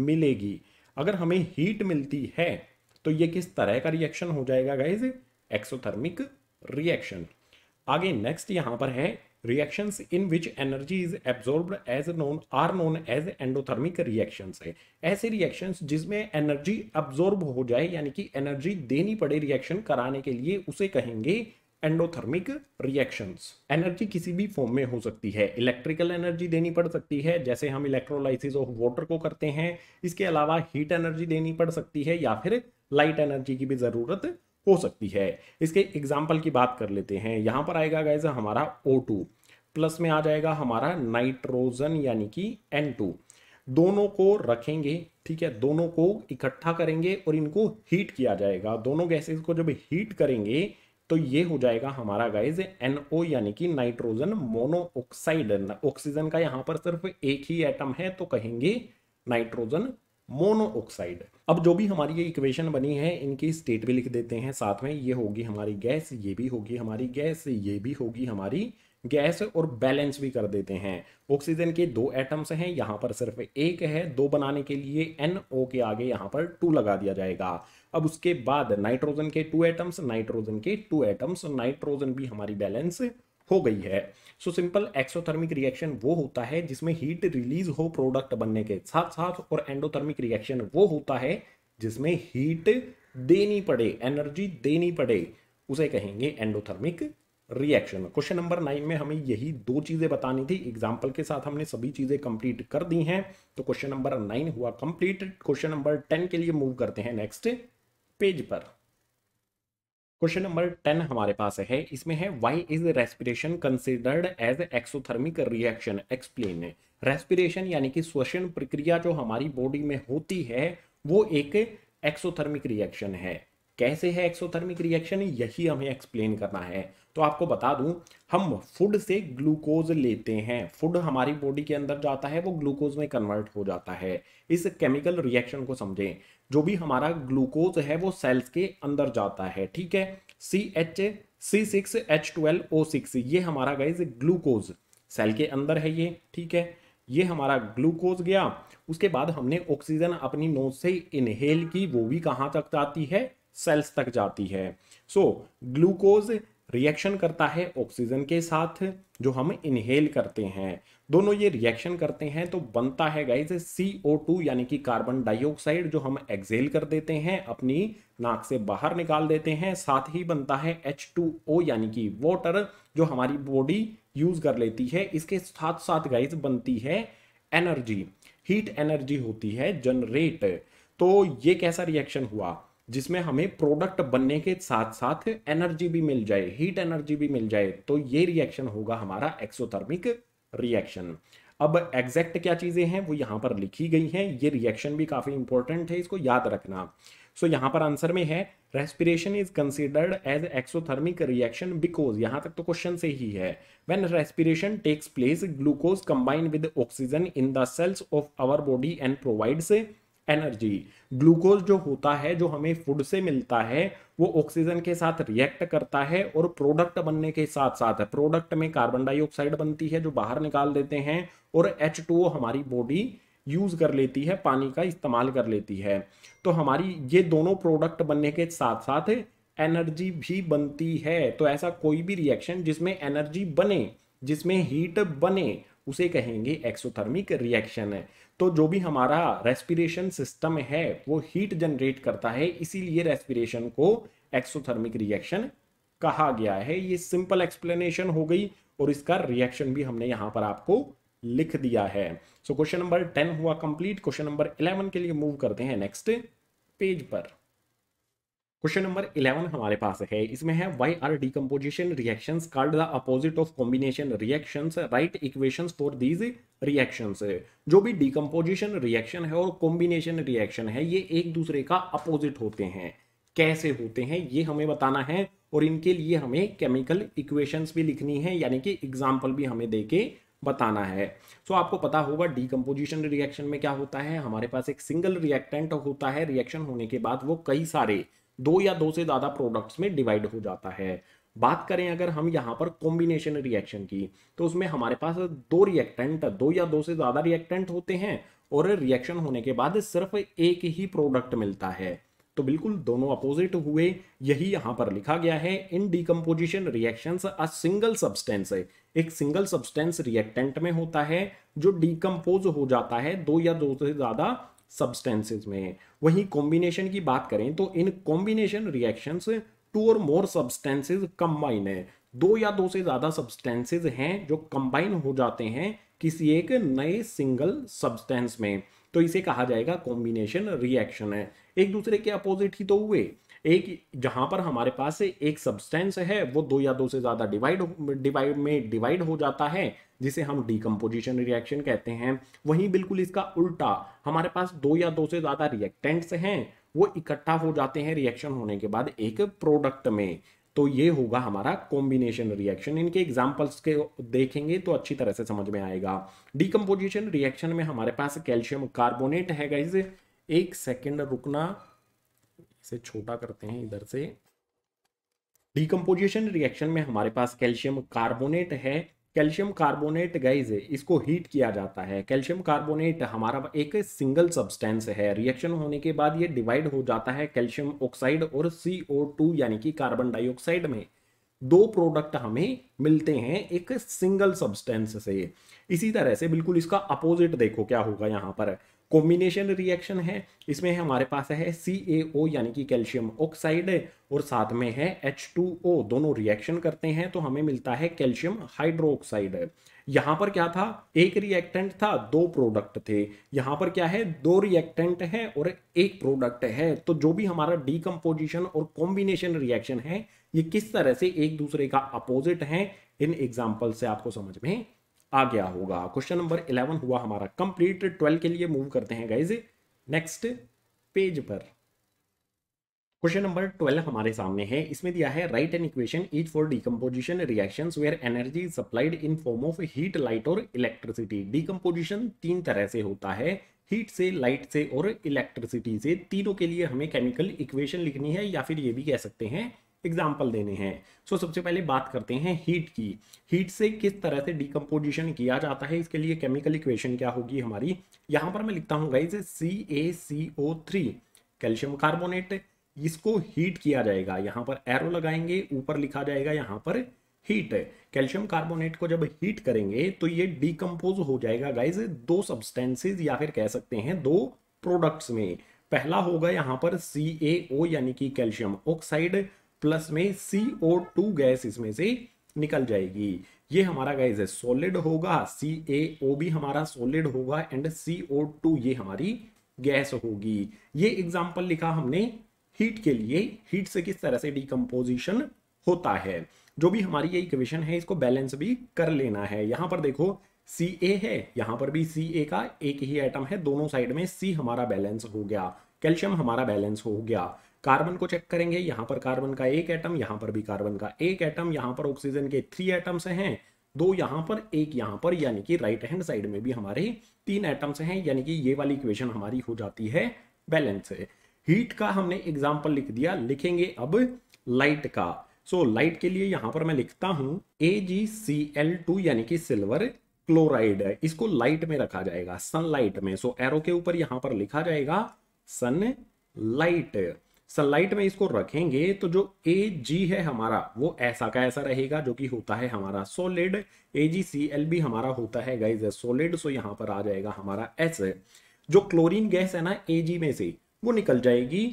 मिलेगी अगर हमें हीट मिलती है तो ये किस तरह का रिएक्शन हो जाएगा गाइज एक्सोथर्मिक रिएक्शन आगे नेक्स्ट यहां पर है reactions in which energy is absorbed as known are known as endothermic reactions है ऐसे reactions जिसमें energy absorb हो जाए यानी कि energy देनी पड़े reaction कराने के लिए उसे कहेंगे एंडोथर्मिक रिएक्शंस एनर्जी किसी भी फॉर्म में हो सकती है इलेक्ट्रिकल एनर्जी देनी पड़ सकती है जैसे हम इलेक्ट्रोलाइसिस ऑफ वाटर को करते हैं इसके अलावा हीट एनर्जी देनी पड़ सकती है या फिर लाइट एनर्जी की भी ज़रूरत हो सकती है इसके एग्जाम्पल की बात कर लेते हैं यहाँ पर आएगा गैस हमारा ओ टू प्लस में आ जाएगा हमारा नाइट्रोजन यानी कि एन टू दोनों को रखेंगे ठीक है दोनों को इकट्ठा करेंगे और इनको हीट किया जाएगा दोनों गैसेस को जब हीट करेंगे तो ये हो जाएगा हमारा गाइज NO यानी कि नाइट्रोजन मोनोऑक्साइड ऑक्सीजन का यहां पर सिर्फ एक ही एटम है तो कहेंगे नाइट्रोजन मोनोऑक्साइड अब जो भी हमारी ये इक्वेशन बनी है इनकी स्टेट भी लिख देते हैं साथ में ये होगी हमारी गैस ये भी होगी हमारी गैस ये भी होगी हमारी गैस और बैलेंस भी कर देते हैं ऑक्सीजन के दो एटम्स हैं यहाँ पर सिर्फ एक है दो बनाने के लिए एन ओ के आगे यहाँ पर टू लगा दिया जाएगा अब उसके बाद नाइट्रोजन के टू एटम्स नाइट्रोजन के टू एटम्स नाइट्रोजन भी हमारी बैलेंस हो गई है सो सिंपल एक्सोथर्मिक रिएक्शन वो होता है जिसमें हीट रिलीज हो प्रोडक्ट बनने के साथ साथ और एंडोथर्मिक रिएक्शन वो होता है जिसमें हीट देनी पड़े एनर्जी देनी पड़े उसे कहेंगे endothermic reaction question number nine में हमें यही दो चीज़ें बतानी थी एग्जाम्पल के साथ हमने सभी चीज़ें कंप्लीट कर दी हैं तो क्वेश्चन नंबर नाइन हुआ कंप्लीट क्वेश्चन नंबर टेन के लिए मूव करते हैं नेक्स्ट पेज पर क्वेश्चन नंबर टेन हमारे पास है इसमें है why is respiration considered as exothermic reaction explain respiration यानी कि श्वसन प्रक्रिया जो हमारी बॉडी में होती है वो एक एक्सोथर्मिक रिएक्शन है कैसे है एक्सोथर्मिक रिएक्शन यही हमें एक्सप्लेन करना है तो आपको बता दूं हम फूड से ग्लूकोज लेते हैं फूड हमारी बॉडी के अंदर जाता है वो ग्लूकोज में कन्वर्ट हो जाता है इस केमिकल रिएक्शन को समझें जो भी हमारा ग्लूकोज है वो सेल्स के अंदर जाता है ठीक है C H C six H twelve O six ये हमारा गाइज ग्लूकोज सेल के अंदर है ये ठीक है ये हमारा ग्लूकोज गया उसके बाद हमने ऑक्सीजन अपनी नोज से इनहेल की वो भी कहाँ तक जाती है सेल्स तक जाती है सो so, ग्लूकोज रिएक्शन करता है ऑक्सीजन के साथ जो हम इनहेल करते हैं दोनों ये रिएक्शन करते हैं तो बनता है गाइज सी ओ टू यानी कि कार्बन डाइऑक्साइड जो हम एक्सेल कर देते हैं अपनी नाक से बाहर निकाल देते हैं साथ ही बनता है एच टू ओ यानी कि वाटर जो हमारी बॉडी यूज कर लेती है इसके साथ साथ गाइज बनती है एनर्जी हीट एनर्जी होती है जनरेट तो ये कैसा रिएक्शन हुआ जिसमें हमें प्रोडक्ट बनने के साथ साथ एनर्जी भी मिल जाए हीट एनर्जी भी मिल जाए तो ये रिएक्शन होगा हमारा एक्सोथर्मिक रिएक्शन अब एग्जैक्ट क्या चीज़ें हैं वो यहाँ पर लिखी गई हैं ये रिएक्शन भी काफ़ी इंपॉर्टेंट है इसको याद रखना सो so, यहाँ पर आंसर में है respiration is considered as exothermic reaction because यहां तक तो क्वेश्चन से ही है when respiration takes place glucose combine with oxygen in the cells of our body and provides energy glucose जो होता है जो हमें फूड से मिलता है वो ऑक्सीजन के साथ रिएक्ट करता है और प्रोडक्ट बनने के साथ साथ प्रोडक्ट में कार्बन डाइऑक्साइड बनती है जो बाहर निकाल देते हैं और एच हमारी बॉडी यूज कर लेती है पानी का इस्तेमाल कर लेती है तो हमारी ये दोनों प्रोडक्ट बनने के साथ साथ एनर्जी भी बनती है तो ऐसा कोई भी रिएक्शन जिसमें एनर्जी बने जिसमें हीट बने उसे कहेंगे एक्सोथर्मिक रिएक्शन है तो जो भी हमारा रेस्पिरेशन सिस्टम है वो हीट जनरेट करता है इसीलिए रेस्पिरेशन को एक्सोथर्मिक रिएक्शन कहा गया है ये सिंपल एक्सप्लेनेशन हो गई और इसका रिएक्शन भी हमने यहां पर आपको लिख दिया है सो क्वेश्चन नंबर टेन हुआ कंप्लीट क्वेश्चन नंबर इलेवन के लिए मूव करते हैं नेक्स्ट पेज पर क्वेश्चन नंबर इलेवन हमारे पास है इसमें है why are decomposition reactions called the opposite of combination reactions write equations for these reactions जो भी डीकम्पोजिशन रिएक्शन है और कॉम्बिनेशन रिएक्शन है ये एक दूसरे का अपोजिट होते हैं कैसे होते हैं ये हमें बताना है और इनके लिए हमें केमिकल इक्वेशंस भी लिखनी है यानी कि एग्जाम्पल भी हमें दे के बताना है सो so, आपको पता होगा डीकम्पोजिशन रिएक्शन में क्या होता है हमारे पास एक सिंगल रिएक्टेंट होता है रिएक्शन होने के बाद वो कई सारे दो या दो से ज़्यादा प्रोडक्ट्स में डिवाइड हो जाता है बात करें अगर हम यहाँ पर कॉम्बिनेशन रिएक्शन की तो उसमें हमारे पास दो रिएक्टेंट दो या दो से ज़्यादा रिएक्टेंट होते हैं और रिएक्शन होने के बाद सिर्फ एक ही प्रोडक्ट मिलता है तो बिल्कुल दोनों अपोजिट हुए यही यहां पर लिखा गया है in decomposition reaction a single substance एक सिंगल सब्सटेंस रिएक्टेंट में होता है जो डीकम्पोज हो जाता है दो या दो से ज़्यादा सब्सटेंसेज में वहीं कॉम्बिनेशन की बात करें तो इन कॉम्बिनेशन रिएक्शन टू और मोर सब्सटेंसेज कंबाइन है दो या दो से ज़्यादा सब्सटेंसेज हैं जो कंबाइन हो जाते हैं किसी एक नए सिंगल सब्सटेंस में तो इसे कहा जाएगा कॉम्बिनेशन रिएक्शन है एक दूसरे के अपोजिट ही तो हुए एक जहां पर हमारे पास एक सब्सटेंस है वो दो या दो से ज़्यादा डिवाइड डिवाइड में डिवाइड हो जाता है जिसे हम डिकम्पोजिशन रिएक्शन कहते हैं वहीं बिल्कुल इसका उल्टा हमारे पास दो या दो से ज़्यादा रिएक्टेंट्स हैं वो इकट्ठा हो जाते हैं रिएक्शन होने के बाद एक प्रोडक्ट में तो ये होगा हमारा कॉम्बिनेशन रिएक्शन इनके एग्जाम्पल्स के देखेंगे तो अच्छी तरह से समझ में आएगा डीकम्पोजिशन रिएक्शन में हमारे पास कैल्शियम कार्बोनेट है गाइज एक सेकेंड रुकना इसे छोटा करते हैं इधर से डिकम्पोजिशन रिएक्शन में हमारे पास कैल्शियम कार्बोनेट है कैल्शियम कार्बोनेट गाइज इसको हीट किया जाता है कैल्शियम कार्बोनेट हमारा एक सिंगल सब्सटेंस है रिएक्शन होने के बाद ये डिवाइड हो जाता है कैल्शियम ऑक्साइड और सी यानी कि कार्बन डाइऑक्साइड में दो प्रोडक्ट हमें मिलते हैं एक सिंगल सब्सटेंस से इसी तरह से बिल्कुल इसका अपोजिट देखो क्या होगा यहाँ पर कॉम्बिनेशन रिएक्शन है इसमें हमारे पास है सी ए ओ यानी कि कैल्शियम ऑक्साइड और साथ में है एच टू ओ दोनों रिएक्शन करते हैं तो हमें मिलता है कैल्शियम हाइड्रोक्साइड यहाँ पर क्या था एक रिएक्टेंट था दो प्रोडक्ट थे यहाँ पर क्या है दो रिएक्टेंट है और एक प्रोडक्ट है तो जो भी हमारा डीकम्पोजिशन और कॉम्बिनेशन रिएक्शन है ये किस तरह से एक दूसरे का अपोजिट है इन एग्जाम्पल से आपको समझ में आ गया होगा क्वेश्चन नंबर इलेवन हुआ हमारा कंप्लीट ट्वेल्व के लिए मूव करते हैं गाइज नेक्स्ट पेज पर क्वेश्चन नंबर ट्वेल्व हमारे सामने है इसमें दिया है write an equation is for decomposition reaction where energy supplied in form of heat light और इलेक्ट्रिसिटी डीकम्पोजिशन तीन तरह से होता है हीट से लाइट से और इलेक्ट्रिसिटी से तीनों के लिए हमें केमिकल इक्वेशन लिखनी है या फिर ये भी कह सकते हैं एग्जाम्पल देने हैं सो so, सबसे पहले बात करते हैं हीट की हीट से किस तरह से डिकम्पोजिशन किया जाता है इसके लिए केमिकल इक्वेशन क्या होगी हमारी यहाँ पर मैं लिखता हूँ guys C A C O three calcium carbonate इसको हीट किया जाएगा यहाँ पर एरो लगाएंगे ऊपर लिखा जाएगा यहाँ पर हीट कैल्शियम कार्बोनेट को जब हीट करेंगे तो ये डिकम्पोज हो जाएगा गाइज दो सब्सटेंसेज या फिर कह सकते हैं दो प्रोडक्ट्स में पहला होगा यहाँ पर सी यानी कि कैल्शियम ऑक्साइड प्लस में सी ओ टू गैस इसमें से निकल जाएगी ये हमारा गैस है सॉलिड होगा सी ए ओ भी हमारा सॉलिड होगा एंड सी ओ टू ये हमारी गैस होगी ये एग्जाम्पल लिखा हमने हीट के लिए हीट से किस तरह से डिकम्पोजिशन होता है जो भी हमारी ये इक्वेशन है इसको बैलेंस भी कर लेना है यहां पर देखो सी ए है यहां पर भी सी ए का एक ही आइटम है दोनों साइड में सी हमारा बैलेंस हो गया कैल्शियम हमारा बैलेंस हो गया कार्बन को चेक करेंगे यहां पर कार्बन का एक एटम यहां पर भी कार्बन का एक एटम यहां पर ऑक्सीजन के थ्री एटम्स हैं दो यहां पर एक यहां पर यानी कि राइट हैंड साइड में भी हमारे तीन एटम्स हैं यानी कि ये वाली इक्वेशन हमारी हो जाती है बैलेंस हीट का हमने एग्जाम्पल लिख दिया लिखेंगे अब लाइट का सो so, लाइट के लिए यहां पर मैं लिखता हूं ए जी सी एल टू यानी कि सिल्वर क्लोराइड है इसको लाइट में रखा जाएगा सनलाइट में सो so, एरो के ऊपर यहां पर लिखा जाएगा सन लाइट सनलाइट में इसको रखेंगे तो जो ए जी है हमारा वो ऐसा का ऐसा रहेगा जो कि होता है हमारा सोलिड ए जी सी एल भी हमारा होता है गाइज सोलिड सो यहाँ पर आ जाएगा हमारा एस जो क्लोरीन गैस है ना ए जी में से वो निकल जाएगी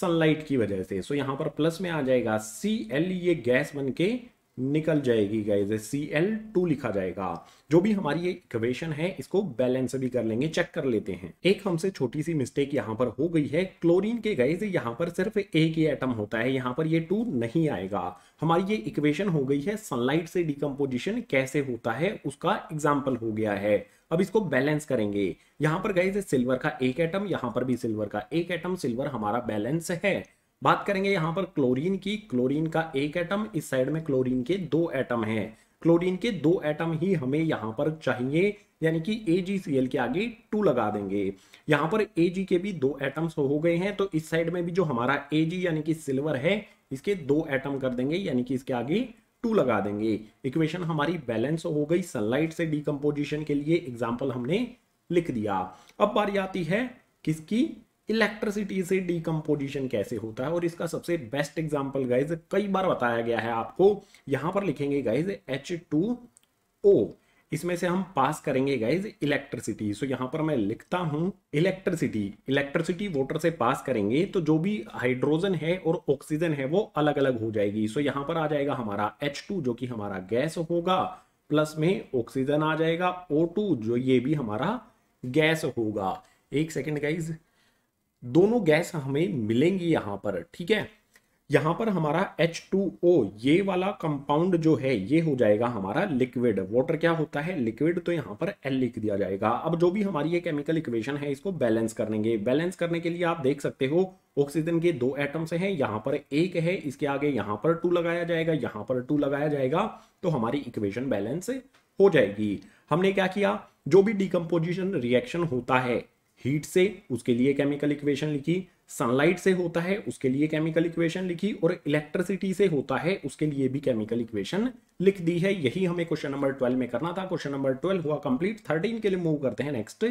सनलाइट की वजह से सो यहाँ पर प्लस में आ जाएगा सी एल ये गैस बन के निकल जाएगी गाइज सी एल टू लिखा जाएगा जो भी हमारी ये इक्वेशन है इसको बैलेंस भी कर लेंगे चेक कर लेते हैं एक हमसे छोटी सी मिस्टेक यहाँ पर हो गई है क्लोरीन के गाइज यहाँ पर सिर्फ एक ही एटम होता है यहाँ पर ये टू नहीं आएगा हमारी ये इक्वेशन हो गई है सनलाइट से डिकम्पोजिशन कैसे होता है उसका एग्जाम्पल हो गया है अब इसको बैलेंस करेंगे यहाँ पर गाइज सिल्वर का एक एटम यहाँ पर भी सिल्वर का एक एटम सिल्वर हमारा बैलेंस है बात करेंगे यहां पर क्लोरीन की क्लोरीन का एक एटम इस साइड में क्लोरीन के दो एटम है क्लोरीन के दो एटम ही हमें यहाँ पर चाहिए यानी कि ए के आगे टू लगा देंगे यहाँ पर ए के भी दो एटम्स हो गए हैं तो इस साइड में भी जो हमारा ए यानी कि सिल्वर है इसके दो एटम कर देंगे यानी कि इसके आगे टू लगा देंगे इक्वेशन हमारी बैलेंस हो गई सनलाइट से डीकम्पोजिशन के लिए एग्जाम्पल हमने लिख दिया अब बारी आती है किसकी इलेक्ट्रिसिटी से डीकम्पोजिशन कैसे होता है और इसका सबसे बेस्ट एग्जाम्पल गाइज कई बार बताया गया है आपको यहां पर लिखेंगे गाइज एच टू ओ इसमें से हम पास करेंगे गाइज इलेक्ट्रिसिटी सो यहां पर मैं लिखता हूं इलेक्ट्रिसिटी इलेक्ट्रिसिटी वोटर से पास करेंगे तो जो भी हाइड्रोजन है और ऑक्सीजन है वो अलग अलग हो जाएगी सो यहां यहाँ पर आ जाएगा हमारा एच टू जो कि हमारा गैस होगा प्लस में ऑक्सीजन आ जाएगा ओ टू जो ये भी हमारा गैस होगा एक सेकेंड गाइज दोनों गैस हमें मिलेंगी यहाँ पर ठीक है यहाँ पर हमारा H2O ये वाला कंपाउंड जो है ये हो जाएगा हमारा लिक्विड वाटर क्या होता है लिक्विड तो यहाँ पर L लिख दिया जाएगा अब जो भी हमारी ये केमिकल इक्वेशन है इसको बैलेंस करेंगे बैलेंस करने के लिए आप देख सकते हो ऑक्सीजन के दो एटम्स हैं यहाँ पर एक है इसके आगे यहाँ पर टू लगाया जाएगा यहाँ पर टू लगाया जाएगा तो हमारी इक्वेशन बैलेंस हो जाएगी हमने क्या किया जो भी डिकम्पोजिशन रिएक्शन होता है हीट से उसके लिए केमिकल इक्वेशन लिखी सनलाइट से होता है उसके लिए केमिकल इक्वेशन लिखी और इलेक्ट्रिसिटी से होता है उसके लिए भी केमिकल इक्वेशन लिख दी है यही हमें क्वेश्चन नंबर ट्वेल्व में करना था क्वेश्चन नंबर ट्वेल्व हुआ कंप्लीट थर्टीन के लिए मूव करते हैं नेक्स्ट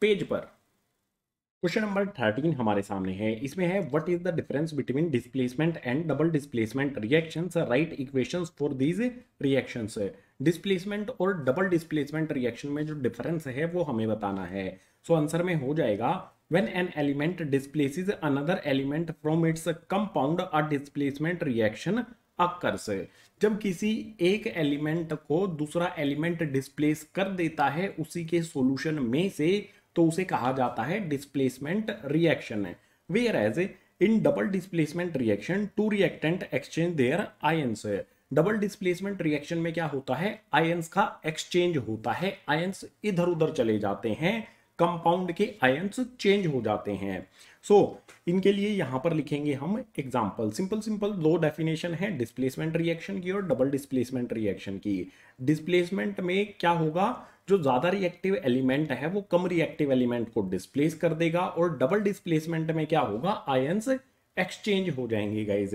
पेज पर क्वेश्चन नंबर थर्टीन हमारे सामने है इसमें है what is the difference between displacement and double displacement reactions write equations for these reactions displacement और डबल डिस्प्लेसमेंट रिएक्शन में जो डिफरेंस है वो हमें बताना है सो आंसर में हो जाएगा when an element displaces another element from its compound a displacement reaction occurs जब किसी एक एलिमेंट को दूसरा एलिमेंट डिस्प्लेस कर देता है उसी के सोल्यूशन में से तो उसे कहा जाता है displacement reaction whereas in double displacement reaction two reactant exchange their ions double displacement reaction में क्या होता है आयंस का एक्सचेंज होता है आयंस इधर उधर चले जाते हैं कंपाउंड के आयंस चेंज हो जाते हैं सो so, इनके लिए यहां पर लिखेंगे हम एग्जांपल सिंपल सिंपल दो डेफिनेशन है डिस्प्लेसमेंट रिएक्शन की और डबल डिस्प्लेसमेंट रिएक्शन की डिस्प्लेसमेंट में क्या होगा जो ज़्यादा रिएक्टिव एलिमेंट है वो कम रिएक्टिव एलिमेंट को डिस्प्लेस कर देगा और डबल डिस्प्लेसमेंट में क्या होगा आयंस एक्सचेंज हो जाएंगे गाइज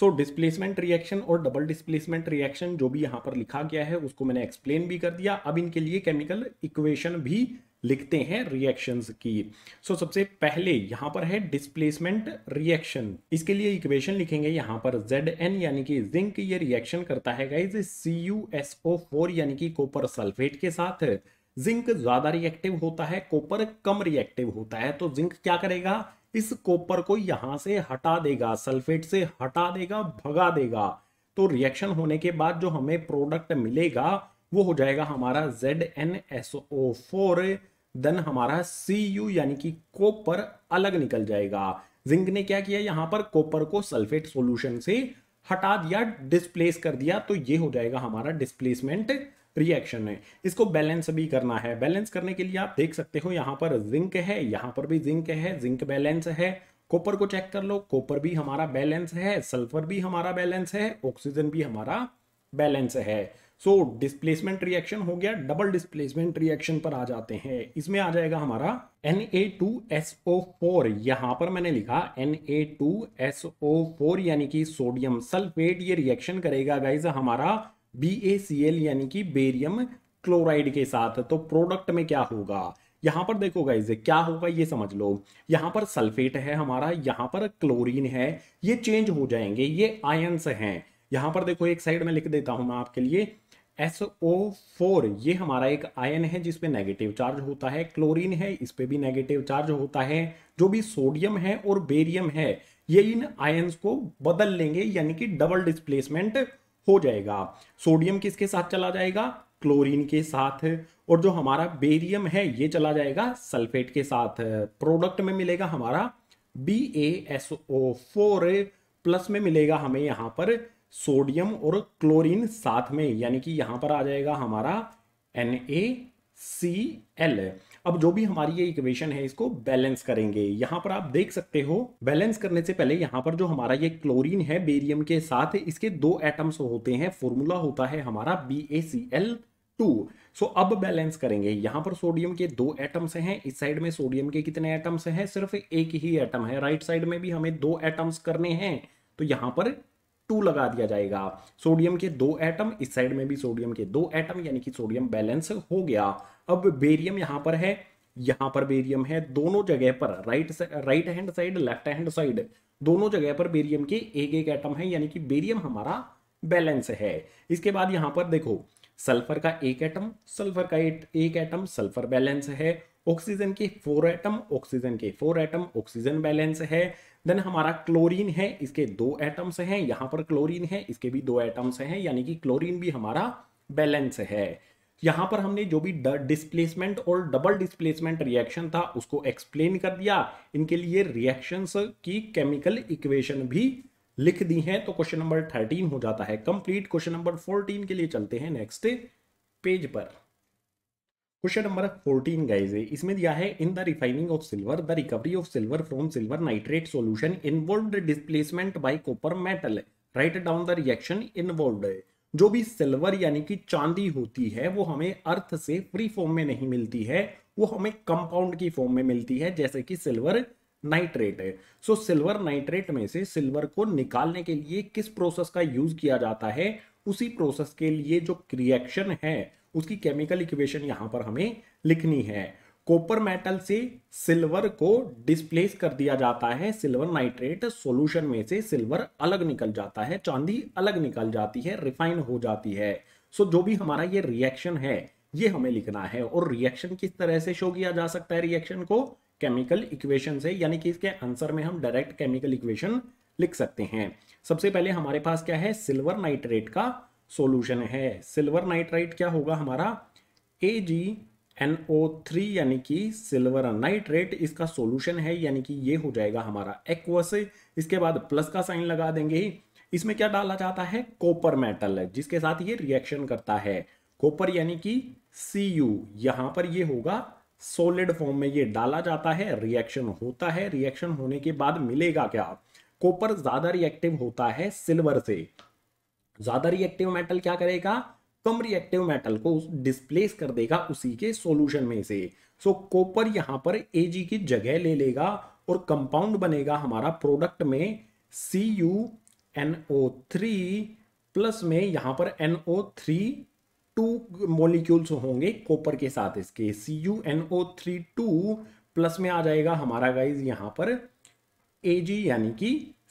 सो डिस्प्लेसमेंट रिएक्शन और डबल डिस्प्लेसमेंट रिएक्शन जो भी यहां पर लिखा गया है उसको मैंने एक्सप्लेन भी कर दिया अब इनके लिए केमिकल इक्वेशन भी लिखते हैं रिएक्शंस की सो so, सबसे पहले यहाँ पर है डिस्प्लेसमेंट रिएक्शन इसके लिए इक्वेशन लिखेंगे यहाँ पर जेड एन यानी कि जिंक ये रिएक्शन करता है guys C U S O four यानी कि कॉपर सल्फेट के साथ जिंक ज्यादा रिएक्टिव होता है कॉपर कम रिएक्टिव होता है तो जिंक क्या करेगा इस कॉपर को यहां से हटा देगा सल्फेट से हटा देगा भगा देगा तो रिएक्शन होने के बाद जो हमें प्रोडक्ट मिलेगा वो हो जाएगा हमारा ZnSO4 देन हमारा सी यू यानी कि कोपर अलग निकल जाएगा जिंक ने क्या किया यहां पर कोपर को सल्फेट सॉल्यूशन से हटा दिया डिस्प्लेस कर दिया तो ये हो जाएगा हमारा डिस्प्लेसमेंट रिएक्शन है इसको बैलेंस भी करना है बैलेंस करने के लिए आप देख सकते हो यहाँ पर जिंक है यहाँ पर भी जिंक है जिंक बैलेंस है कॉपर को चेक कर लो कॉपर भी हमारा बैलेंस है सल्फर भी हमारा बैलेंस है ऑक्सीजन भी हमारा बैलेंस है सो डिस्प्लेसमेंट रिएक्शन हो गया डबल डिस्प्लेसमेंट रिएक्शन पर आ जाते हैं इसमें आ जाएगा हमारा Na2SO4 यहां पर मैंने लिखा Na2SO4 यानी कि सोडियम सल्फेट ये रिएक्शन करेगा गाइज हमारा BaCl यानी कि बेरियम क्लोराइड के साथ तो प्रोडक्ट में क्या होगा यहां पर देखो गाइज क्या होगा ये समझ लो यहां पर सल्फेट है हमारा यहां पर क्लोरीन है ये चेंज हो जाएंगे ये आयंस हैं यहां पर देखो एक साइड में लिख देता हूं मैं आपके लिए SO4 ये हमारा एक आयन है जिसपे नेगेटिव चार्ज होता है क्लोरीन है इस पर भी नेगेटिव चार्ज होता है जो भी सोडियम है और बेरियम है ये इन आयन्स को बदल लेंगे यानी कि डबल डिस्प्लेसमेंट हो जाएगा सोडियम किसके साथ चला जाएगा क्लोरीन के साथ और जो हमारा बेरियम है ये चला जाएगा सल्फेट के साथ प्रोडक्ट में मिलेगा हमारा B A S O four plus में मिलेगा हमें यहाँ पर सोडियम और क्लोरीन साथ में यानी कि यहां पर आ जाएगा हमारा एन ए सी एल अब जो भी हमारी ये इक्वेशन है इसको बैलेंस करेंगे यहां पर आप देख सकते हो बैलेंस करने से पहले यहां पर जो हमारा ये क्लोरीन है बेरियम के साथ इसके दो एटम्स होते हैं फॉर्मूला होता है हमारा B A C L two so अब बैलेंस करेंगे यहां पर सोडियम के दो एटम्स हैं इस साइड में सोडियम के कितने एटम्स हैं सिर्फ एक ही एटम है राइट साइड में भी हमें दो एटम्स करने हैं तो यहां पर टू लगा दिया जाएगा सोडियम के दो एटम इस साइड में भी सोडियम के दो एटम यानी कि सोडियम बैलेंस हो गया अब बेरियम यहां पर है यहां पर बेरियम है दोनों जगह पर right right hand side left hand side दोनों जगह पर बेरियम के एक एक एटम है यानी कि बेरियम हमारा बैलेंस है इसके बाद यहां पर देखो सल्फर का एक एटम सल्फर का एक एटम सल्फर बैलेंस है ऑक्सीजन के फोर एटम ऑक्सीजन के फोर एटम ऑक्सीजन बैलेंस है देन हमारा क्लोरीन है इसके दो एटम्स हैं यहाँ पर क्लोरीन है इसके भी दो एटम्स हैं यानी कि क्लोरीन भी हमारा बैलेंस है यहाँ पर हमने जो भी डिस्प्लेसमेंट और डबल डिस्प्लेसमेंट रिएक्शन था उसको एक्सप्लेन कर दिया इनके लिए रिएक्शंस की केमिकल इक्वेशन भी लिख दी है तो क्वेश्चन नंबर थर्टीन हो जाता है कंप्लीट क्वेश्चन नंबर फोर्टीन के लिए चलते हैं नेक्स्ट पेज पर क्वेश्चन नंबर फोर्टीन गाइज इसमें दिया है in the refining of silver the recovery of silver from silver nitrate solution involve displacement by copper metal write down the reaction involve जो भी सिल्वर यानी कि चांदी होती है वो हमें अर्थ से फ्री फॉर्म में नहीं मिलती है वो हमें कंपाउंड की फॉर्म में मिलती है जैसे कि सिल्वर नाइट्रेट है सो सिल्वर नाइट्रेट में से सिल्वर को निकालने के लिए किस प्रोसेस का यूज किया जाता है उसी प्रोसेस के लिए जो रिएक्शन है उसकी केमिकल इक्वेशन यहाँ पर हमें लिखनी है कॉपर मेटल से सिल्वर को डिस्प्लेस कर दिया जाता है सिल्वर नाइट्रेट सॉल्यूशन में से सिल्वर अलग निकल जाता है चांदी अलग निकल जाती है रिफाइन हो जाती है सो जो भी हमारा ये रिएक्शन है ये हमें लिखना है और रिएक्शन किस तरह से शो किया जा सकता है रिएक्शन को केमिकल इक्वेशन से यानी कि इसके आंसर में हम डायरेक्ट केमिकल इक्वेशन लिख सकते हैं सबसे पहले हमारे पास क्या है सिल्वर नाइट्रेट का सॉल्यूशन है सिल्वर नाइट्राइट क्या होगा हमारा A G N O three यानी कि सिल्वर नाइट्रेट इसका सॉल्यूशन है यानी कि ये हो जाएगा हमारा एक्वस इसके बाद प्लस का साइन लगा देंगे ही इसमें क्या डाला जाता है कॉपर मेटल जिसके साथ ये रिएक्शन करता है कॉपर यानी कि सी यू यहां पर ये होगा सॉलिड फॉर्म में ये डाला जाता है रिएक्शन होता है रिएक्शन होने के बाद मिलेगा क्या कॉपर ज्यादा रिएक्टिव होता है सिल्वर से ज्यादा रिएक्टिव मेटल क्या करेगा कम रिएक्टिव मेटल को डिस्प्लेस कर देगा उसी के सॉल्यूशन में से सो so, कॉपर यहाँ पर ए की जगह ले लेगा और कंपाउंड बनेगा हमारा प्रोडक्ट में C U N O three plus में यहां पर N O three two molecules होंगे कॉपर के साथ इसके C U N O three two plus में आ जाएगा हमारा गाइज यहां पर ए जी यानी कि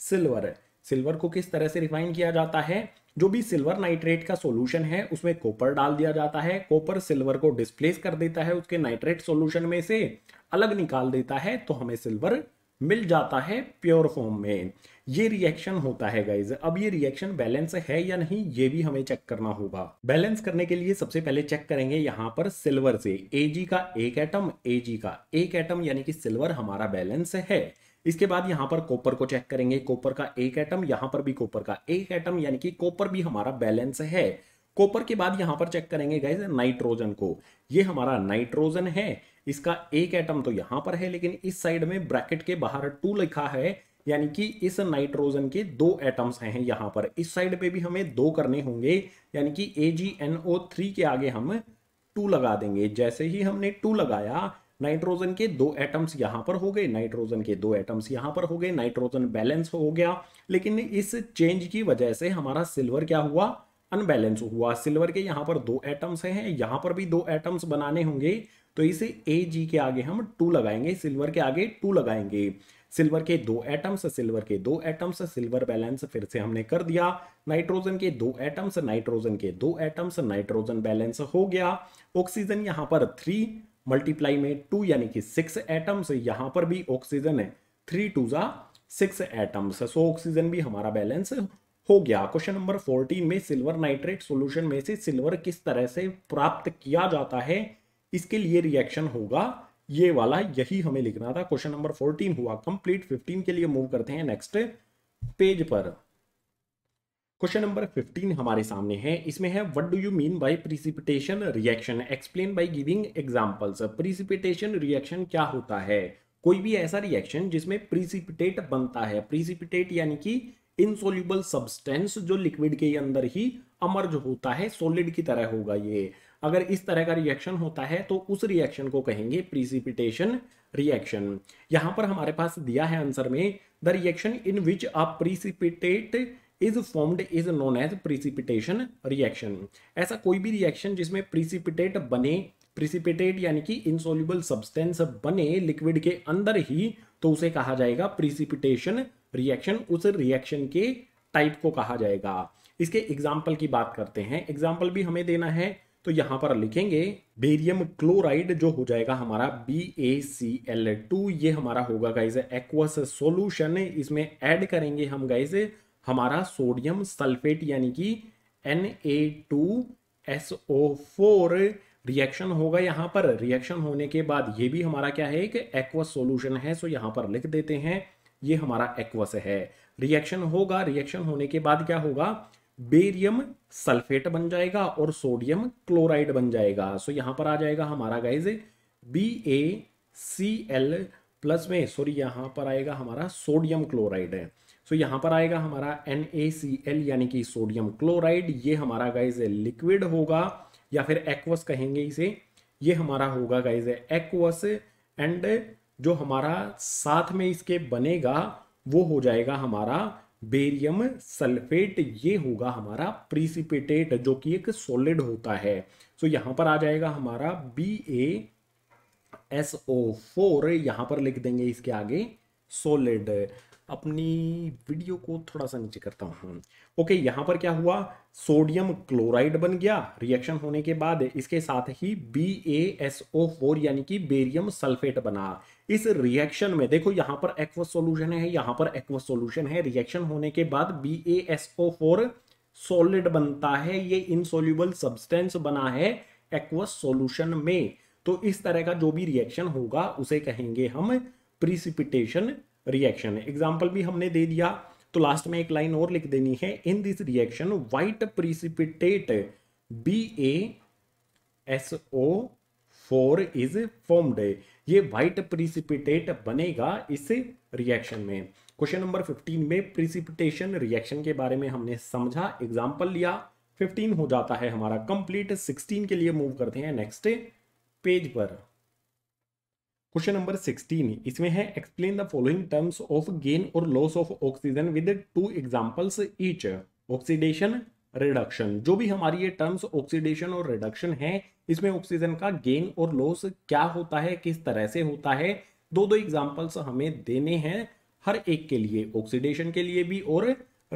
सिल्वर सिल्वर को किस तरह से रिफाइन किया जाता है जो भी सिल्वर नाइट्रेट का सोल्यूशन है उसमें कॉपर डाल दिया जाता है कॉपर सिल्वर को डिस्प्लेस कर देता है उसके नाइट्रेट सोल्यूशन में से अलग निकाल देता है तो हमें सिल्वर मिल जाता है प्योर फॉर्म में ये रिएक्शन होता है गाइज अब ये रिएक्शन बैलेंस है या नहीं ये भी हमें चेक करना होगा बैलेंस करने के लिए सबसे पहले चेक करेंगे यहाँ पर सिल्वर से एजी का एक एटम ए का एक एटम यानी कि सिल्वर हमारा बैलेंस है इसके बाद यहां पर कॉपर को चेक करेंगे कॉपर का एक एटम यहां पर भी कॉपर का एक एटम यानी कि कॉपर भी हमारा बैलेंस है कॉपर के बाद यहां पर चेक करेंगे गैस नाइट्रोजन को ये हमारा नाइट्रोजन है इसका एक एटम तो यहां पर है लेकिन इस साइड में ब्रैकेट के बाहर टू लिखा है यानी कि इस नाइट्रोजन के दो एटम्स हैं यहां पर इस साइड पे भी हमें दो करने होंगे यानी कि ए के आगे हम टू लगा देंगे जैसे ही हमने टू लगाया नाइट्रोजन के दो एटम्स यहां पर हो गए नाइट्रोजन के दो एटम्स यहां पर हो गए नाइट्रोजन बैलेंस हो गया लेकिन इस चेंज की वजह से हमारा सिल्वर क्या हुआ अनबैलेंस हुआ सिल्वर के यहाँ पर दो एटम्स हैं यहाँ पर भी दो एटम्स बनाने होंगे तो इसे ए जी के आगे हम टू लगाएंगे सिल्वर के आगे टू लगाएंगे सिल्वर के दो एटम्स सिल्वर के दो एटम्स सिल्वर बैलेंस फिर से हमने कर दिया नाइट्रोजन के दो एटम्स नाइट्रोजन के दो एटम्स नाइट्रोजन बैलेंस हो गया ऑक्सीजन यहाँ पर थ्री मल्टीप्लाई में टू यानी कि सिक्स एटम्स यहां पर भी ऑक्सीजन है थ्री टू ज़ा सिक्स एटम्स सो ऑक्सीजन भी हमारा बैलेंस हो गया क्वेश्चन नंबर फोर्टीन में सिल्वर नाइट्रेट सॉल्यूशन में से सिल्वर किस तरह से प्राप्त किया जाता है इसके लिए रिएक्शन होगा ये वाला यही हमें लिखना था क्वेश्चन नंबर फोर्टीन हुआ कंप्लीट फिफ्टीन के लिए मूव करते हैं नेक्स्ट पेज पर क्वेश्चन नंबर 15 हमारे सामने है इसमें है what do you mean by precipitation reaction explain by giving examples precipitation reaction क्या होता है कोई भी ऐसा रिएक्शन जिसमें प्रिसिपिटेट बनता है प्रिसिपिटेट यानी कि इनसोल्यूबल सब्सटेंस जो लिक्विड के अंदर ही अमर्ज होता है सॉलिड की तरह होगा ये अगर इस तरह का रिएक्शन होता है तो उस रिएक्शन को कहेंगे प्रिसिपिटेशन रिएक्शन यहां पर हमारे पास दिया है आंसर में the reaction in which a precipitate is formed is known as precipitation reaction ऐसा कोई भी रिएक्शन जिसमें प्रिसिपिटेट बने प्रिसिपिटेट यानी कि इनसोल्यूबल सब्सटेंस बने लिक्विड के अंदर ही तो उसे कहा जाएगा प्रिसिपिटेशन रिएक्शन उस रिएक्शन के टाइप को कहा जाएगा इसके एग्जाम्पल की बात करते हैं एग्जाम्पल भी हमें देना है तो यहां पर लिखेंगे बेरियम क्लोराइड जो हो जाएगा हमारा B A C L two ये हमारा होगा गाइज एक्वस सोल्यूशन इसमें ऐड करेंगे हम गाइज हमारा सोडियम सल्फेट यानी कि N A two S O four reaction होगा यहाँ पर रिएक्शन होने के बाद ये भी हमारा क्या है एक एक्वस सॉल्यूशन है सो यहाँ पर लिख देते हैं ये हमारा एक्वस है रिएक्शन होगा रिएक्शन होने के बाद क्या होगा बेरियम सल्फेट बन जाएगा और सोडियम क्लोराइड बन जाएगा सो यहाँ पर आ जाएगा हमारा guys B A C L plus में सॉरी यहाँ पर आएगा हमारा सोडियम क्लोराइड है तो यहाँ पर आएगा हमारा एन यानी कि सोडियम क्लोराइड ये हमारा गाइज लिक्विड होगा या फिर एक्वस कहेंगे इसे ये हमारा होगा गाइज एक्वस एंड जो हमारा साथ में इसके बनेगा वो हो जाएगा हमारा बेरियम सल्फेट ये होगा हमारा प्रीसिपिटेट जो कि एक सॉलिड होता है सो यहां यहाँ पर आ जाएगा हमारा B A S O four यहाँ पर लिख देंगे इसके आगे सॉलिड अपनी वीडियो को थोड़ा सा नीचे करता हूँ ओके यहाँ पर क्या हुआ सोडियम क्लोराइड बन गया रिएक्शन होने के बाद इसके साथ ही B A S O four यानी कि बेरियम सल्फेट बना इस रिएक्शन में देखो यहाँ पर एक्व सोल्यूशन है यहाँ पर एक्व सोल्यूशन है रिएक्शन होने के बाद B A S O four solid बनता है ये इनसोल्यूबल सब्सटेंस बना है एक्व सोल्यूशन में तो इस तरह का जो भी रिएक्शन होगा उसे कहेंगे हम प्रिसिपिटेशन रिएक्शन एग्जाम्पल भी हमने दे दिया तो लास्ट में एक लाइन और लिख देनी है in this reaction white precipitate B A S O four is formed ये वाइट प्रिसिपिटेट बनेगा इस रिएक्शन में क्वेश्चन नंबर फिफ्टीन में प्रिसिपिटेशन रिएक्शन के बारे में हमने समझा एग्जाम्पल लिया फिफ्टीन हो जाता है हमारा कंप्लीट सिक्सटीन के लिए मूव करते हैं नेक्स्ट पेज पर क्वेश्चन नंबर सिक्सटीन इसमें है explain the following terms of gain और loss of oxygen with two examples each oxidation reduction जो भी हमारी ये टर्म्स ऑक्सीडेशन और रिडक्शन है इसमें ऑक्सीजन का गेन और लॉस क्या होता है किस तरह से होता है दो दो एग्जाम्पल्स हमें देने हैं हर एक के लिए ऑक्सीडेशन के लिए भी और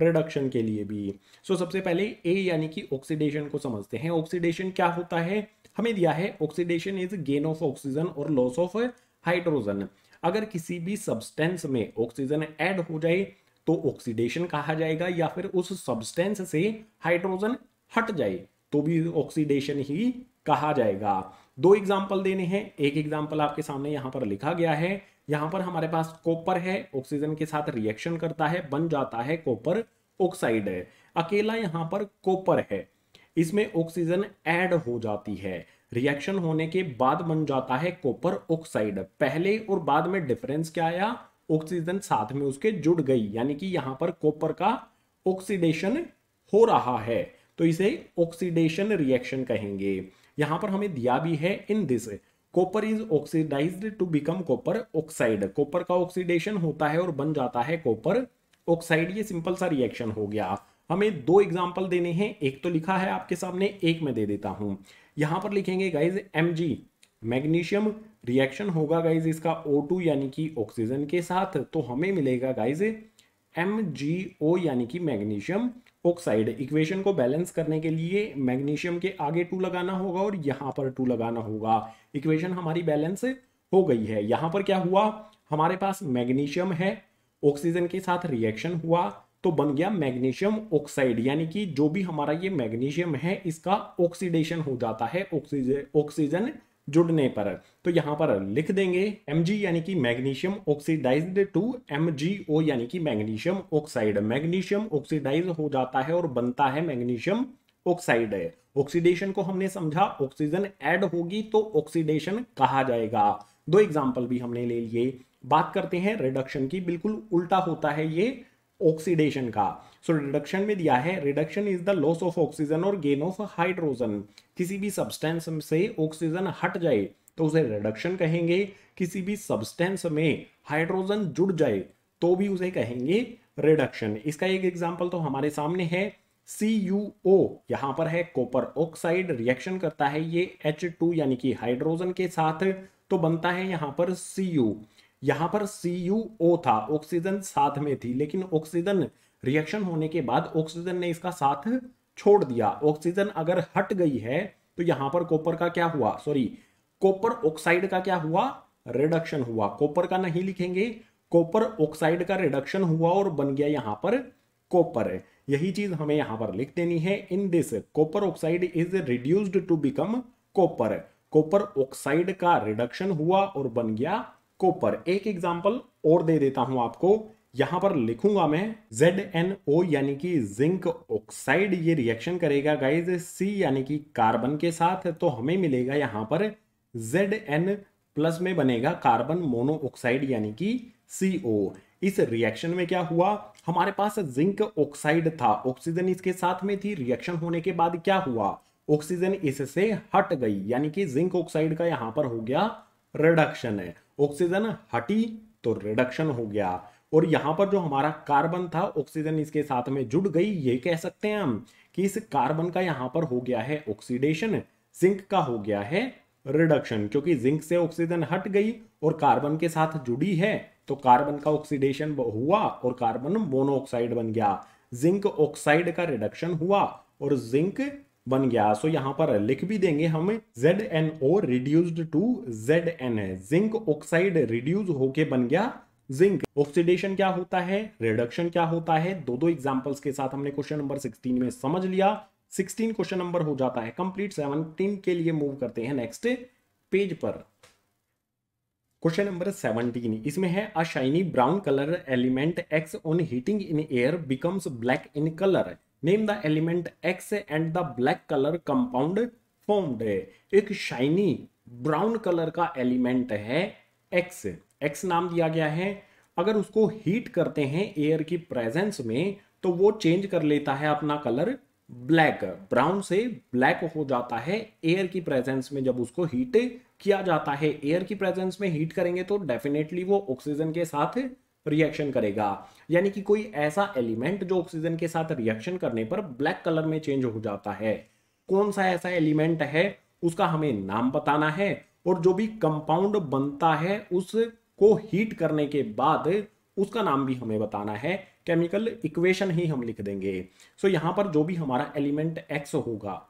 रिडक्शन के लिए भी सो so, सबसे पहले ए यानी कि ऑक्सीडेशन को समझते हैं ऑक्सीडेशन क्या होता है हमें दिया है oxidation is gain of oxygen और लॉस ऑफ हाइड्रोजन अगर किसी भी सब्सटेंस में ऑक्सीजन ऐड हो जाए तो ऑक्सीडेशन कहा जाएगा या फिर उस सब्सटेंस से हाइड्रोजन हट जाए तो भी ऑक्सीडेशन ही कहा जाएगा दो एग्जाम्पल देने हैं एक एग्जाम्पल आपके सामने यहाँ पर लिखा गया है यहाँ पर हमारे पास कॉपर है ऑक्सीजन के साथ रिएक्शन करता है बन जाता है कॉपर ऑक्साइड अकेला यहाँ पर कॉपर है इसमें ऑक्सीजन ऐड हो जाती है रिएक्शन होने के बाद बन जाता है कॉपर ऑक्साइड पहले और बाद में डिफरेंस क्या आया ऑक्सीजन साथ में उसके जुड़ गई यानी कि यहां पर कॉपर का ऑक्सीडेशन हो रहा है तो इसे ऑक्सीडेशन रिएक्शन कहेंगे यहां पर हमें दिया भी है in this copper is oxidised to become copper oxide copper का ऑक्सीडेशन होता है और बन जाता है कॉपर ऑक्साइड ये सिंपल सा रिएक्शन हो गया हमें दो एग्जाम्पल देने हैं एक तो लिखा है आपके सामने एक मैं दे देता हूं यहाँ पर लिखेंगे गाइज एम मैग्नीशियम रिएक्शन होगा गाइज इसका O2 यानी कि ऑक्सीजन के साथ तो हमें मिलेगा गाइज MgO यानी कि मैग्नीशियम ऑक्साइड इक्वेशन को बैलेंस करने के लिए मैग्नीशियम के आगे टू लगाना होगा और यहां पर टू लगाना होगा इक्वेशन हमारी बैलेंस हो गई है यहां पर क्या हुआ हमारे पास मैग्नीशियम है ऑक्सीजन के साथ रिएक्शन हुआ तो बन गया मैग्नीशियम ऑक्साइड यानी कि जो भी हमारा ये मैग्नीशियम है इसका ऑक्सीडेशन हो जाता है ऑक्सीजन ऑक्सीजन जुड़ने पर तो यहां पर लिख देंगे एम यानी कि मैग्नीशियम ऑक्सीडाइज्ड टू एम यानी कि मैग्नीशियम ऑक्साइड मैग्नीशियम ऑक्सीडाइज हो जाता है और बनता है मैग्नीशियम ऑक्साइड ऑक्सीडेशन को हमने समझा ऑक्सीजन ऐड होगी तो ऑक्सीडेशन कहा जाएगा दो एग्जाम्पल भी हमने ले लिए बात करते हैं रिडक्शन की बिल्कुल उल्टा होता है ये ऑक्सीडेशन का सो so, रिडक्शन में दिया है reduction is the loss of oxygen और गेन ऑफ हाइड्रोजन किसी भी सब्सटेंस से ऑक्सीजन हट जाए तो उसे रिडक्शन कहेंगे किसी भी सब्सटेंस में हाइड्रोजन जुड़ जाए तो भी उसे कहेंगे रिडक्शन इसका एक एग्जाम्पल तो हमारे सामने है सी यू ओ यहाँ पर है कॉपर ऑक्साइड रिएक्शन करता है ये एच टू यानी कि हाइड्रोजन के साथ तो बनता है यहाँ पर सी यू यहां पर सी यू ओ था ऑक्सीजन साथ में थी लेकिन ऑक्सीजन रिएक्शन होने के बाद ऑक्सीजन ने इसका साथ छोड़ दिया ऑक्सीजन अगर हट गई है तो यहां पर कॉपर का क्या हुआ सॉरी कॉपर ऑक्साइड का क्या हुआ रिडक्शन हुआ कॉपर का नहीं लिखेंगे कॉपर ऑक्साइड का रिडक्शन हुआ और बन गया यहां पर कॉपर यही चीज हमें यहां पर लिख देनी है in this copper oxide is reduced to become copper copper oxide का रिडक्शन हुआ और बन गया पर एक एग्जाम्पल और दे देता हूं आपको यहां पर लिखूंगा मैं जेड एन ओ यानी कि जिंक ऑक्साइड ये रिएक्शन करेगा गाइज सी यानी कि कार्बन के साथ तो हमें मिलेगा यहां पर जेड एन प्लस में बनेगा कार्बन मोनोऑक्साइड यानी कि सी ओ इस रिएक्शन में क्या हुआ हमारे पास जिंक ऑक्साइड था ऑक्सीजन इसके साथ में थी रिएक्शन होने के बाद क्या हुआ ऑक्सीजन इससे हट गई यानी कि जिंक ऑक्साइड का यहां पर हो गया रिडक्शन है ऑक्सीजन हटी तो रिडक्शन हो गया और यहाँ पर जो हमारा कार्बन था ऑक्सीजन इसके साथ में जुड़ गई ये कह सकते हैं हम कि इस कार्बन का यहाँ पर हो गया है ऑक्सीडेशन जिंक का हो गया है रिडक्शन क्योंकि जिंक से ऑक्सीजन हट गई और कार्बन के साथ जुड़ी है तो कार्बन का ऑक्सीडेशन हुआ और कार्बन मोनोऑक्साइड बन गया जिंक ऑक्साइड का रिडक्शन हुआ और जिंक बन गया सो यहाँ पर लिख भी देंगे हमें Z N O reduced to Z N है जिंक ऑक्साइड रिड्यूज होके बन गया जिंक ऑक्सीडेशन क्या होता है रिडक्शन क्या होता है दो दो एग्जाम्पल्स के साथ हमने क्वेश्चन नंबर सिक्सटीन में समझ लिया सिक्सटीन क्वेश्चन नंबर हो जाता है कंप्लीट सेवनटीन के लिए मूव करते हैं नेक्स्ट पेज पर क्वेश्चन नंबर 17 इसमें है a shiny brown colour element X on heating in air becomes black in colour name the element X and the black colour compound formed एक शाइनी ब्राउन कलर का एलिमेंट है एक्स एक्स नाम दिया गया है अगर उसको हीट करते हैं एयर की प्रेजेंस में तो वो चेंज कर लेता है अपना कलर ब्लैक ब्राउन से ब्लैक हो जाता है एयर की प्रेजेंस में जब उसको हीट किया जाता है एयर की प्रेजेंस में हीट करेंगे तो डेफिनेटली वो ऑक्सीजन के साथ रिएक्शन करेगा यानी कि कोई ऐसा एलिमेंट जो ऑक्सीजन के साथ रिएक्शन करने पर ब्लैक कलर में चेंज हो जाता है कौन सा ऐसा एलिमेंट है उसका हमें नाम बताना है और जो भी कंपाउंड बनता है उसको हीट करने के बाद उसका नाम भी हमें बताना है केमिकल इक्वेशन ही हम लिख देंगे सो यहाँ पर जो भी हमारा एलिमेंट एक्स होगा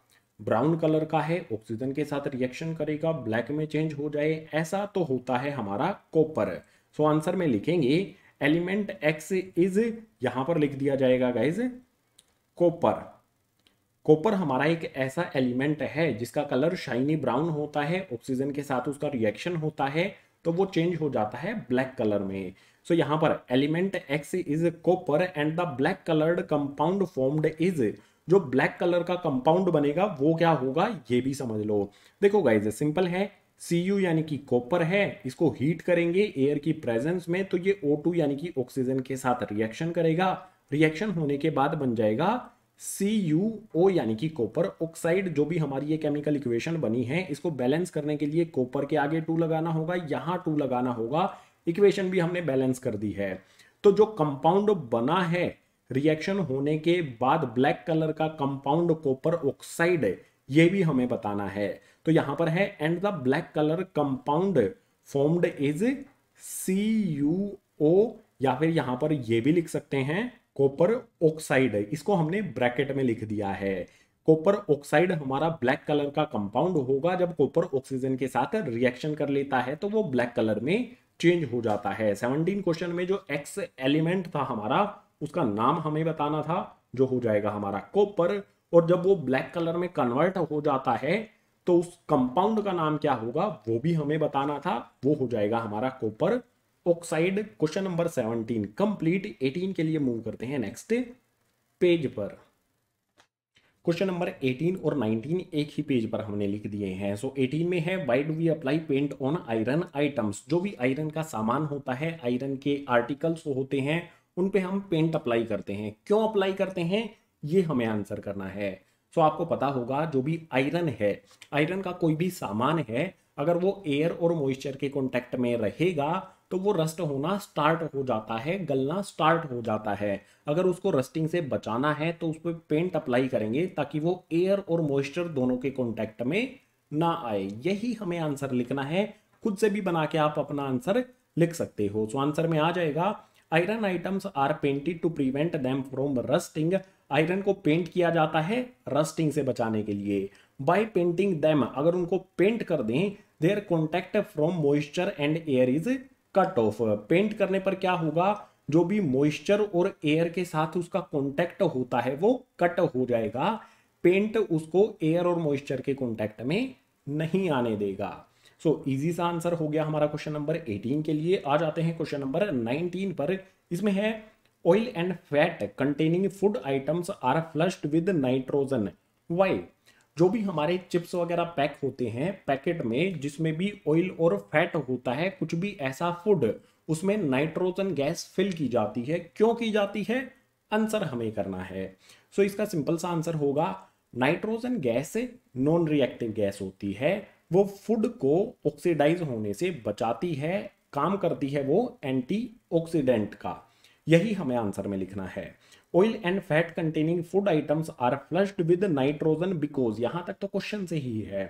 ब्राउन कलर का है ऑक्सीजन के साथ रिएक्शन करेगा ब्लैक में चेंज हो जाए ऐसा तो होता है हमारा कॉपर सो आंसर में लिखेंगे एलिमेंट एक्स इज यहां पर लिख दिया जाएगा गाइज कोपर कोपर हमारा एक ऐसा एलिमेंट है जिसका कलर शाइनी ब्राउन होता है ऑक्सीजन के साथ उसका रिएक्शन होता है तो वो चेंज हो जाता है ब्लैक कलर में सो so, यहाँ पर element X is copper and the black coloured compound formed is जो ब्लैक कलर का कंपाउंड बनेगा वो क्या होगा ये भी समझ लो देखो गाइज सिंपल है सी यू यानी कि कॉपर है इसको हीट करेंगे एयर की प्रेजेंस में तो ये ओ टू यानी कि ऑक्सीजन के साथ रिएक्शन करेगा रिएक्शन होने के बाद बन जाएगा सी यू ओ यानी कि कॉपर ऑक्साइड जो भी हमारी ये केमिकल इक्वेशन बनी है इसको बैलेंस करने के लिए कॉपर के आगे टू लगाना होगा यहाँ टू लगाना होगा इक्वेशन भी हमने बैलेंस कर दी है तो जो कंपाउंड बना है रिएक्शन होने के बाद ब्लैक कलर का कंपाउंड कॉपर ऑक्साइड ये भी हमें बताना है तो यहां पर है and the black colour compound formed is C U O या फिर यहां पर यह भी लिख सकते हैं कॉपर ऑक्साइड इसको हमने ब्रैकेट में लिख दिया है कॉपर ऑक्साइड हमारा ब्लैक कलर का कंपाउंड होगा जब कॉपर ऑक्सीजन के साथ रिएक्शन कर लेता है तो वो ब्लैक कलर में चेंज हो जाता है सेवनटीन क्वेश्चन में जो एक्स एलिमेंट था हमारा उसका नाम हमें बताना था जो हो जाएगा हमारा कॉपर और जब वो ब्लैक कलर में कन्वर्ट हो जाता है तो उस कंपाउंड का नाम क्या होगा वो भी हमें बताना था वो हो जाएगा हमारा copper oxide question number seventeen complete eighteen के लिए मूव करते हैं नेक्स्ट पेज पर क्वेश्चन नंबर 18 और 19 एक ही पेज पर हमने लिख दिए हैं सो so, 18 में है why do we apply paint on iron items जो भी आयरन का सामान होता है आयरन के आर्टिकल्स होते हैं उन पे हम पेंट अप्लाई करते हैं क्यों अप्लाई करते हैं ये हमें आंसर करना है सो तो आपको पता होगा जो भी आयरन है आयरन का कोई भी सामान है अगर वो एयर और मॉइस्चर के कॉन्टेक्ट में रहेगा तो वो रस्ट होना स्टार्ट हो जाता है गलना स्टार्ट हो जाता है अगर उसको रस्टिंग से बचाना है तो उस पर पेंट अप्लाई करेंगे ताकि वो एयर और मॉइस्चर दोनों के कॉन्टैक्ट में ना आए यही हमें आंसर लिखना है खुद से भी बना के आप अपना आंसर लिख सकते हो सो तो आंसर में आ जाएगा iron items are painted to prevent them from rusting iron को पेंट किया जाता है रस्टिंग से बचाने के लिए बाय पेंटिंग दैम अगर उनको पेंट कर दें their contact from moisture and air is cut off paint करने पर क्या होगा जो भी मॉइस्चर और एयर के साथ उसका कॉन्टैक्ट होता है वो कट हो जाएगा पेंट उसको एयर और मॉइस्चर के कॉन्टैक्ट में नहीं आने देगा सो इजी सा आंसर हो गया हमारा क्वेश्चन नंबर एटीन के लिए आ जाते हैं क्वेश्चन नंबर नाइनटीन पर इसमें है oil and fat containing food items are flushed with nitrogen why जो भी हमारे चिप्स वगैरह पैक होते हैं पैकेट में जिसमें भी ऑयल और फैट होता है कुछ भी ऐसा फूड उसमें नाइट्रोजन गैस फिल की जाती है क्यों की जाती है आंसर हमें करना है सो so, इसका सिंपल सा आंसर होगा nitrogen gas non reactive gas होती है वो फूड को ऑक्सीडाइज होने से बचाती है काम करती है वो एंटी ऑक्सीडेंट का यही हमें आंसर में लिखना है oil and fat containing food items are flushed with nitrogen because यहाँ तक तो क्वेश्चन से ही है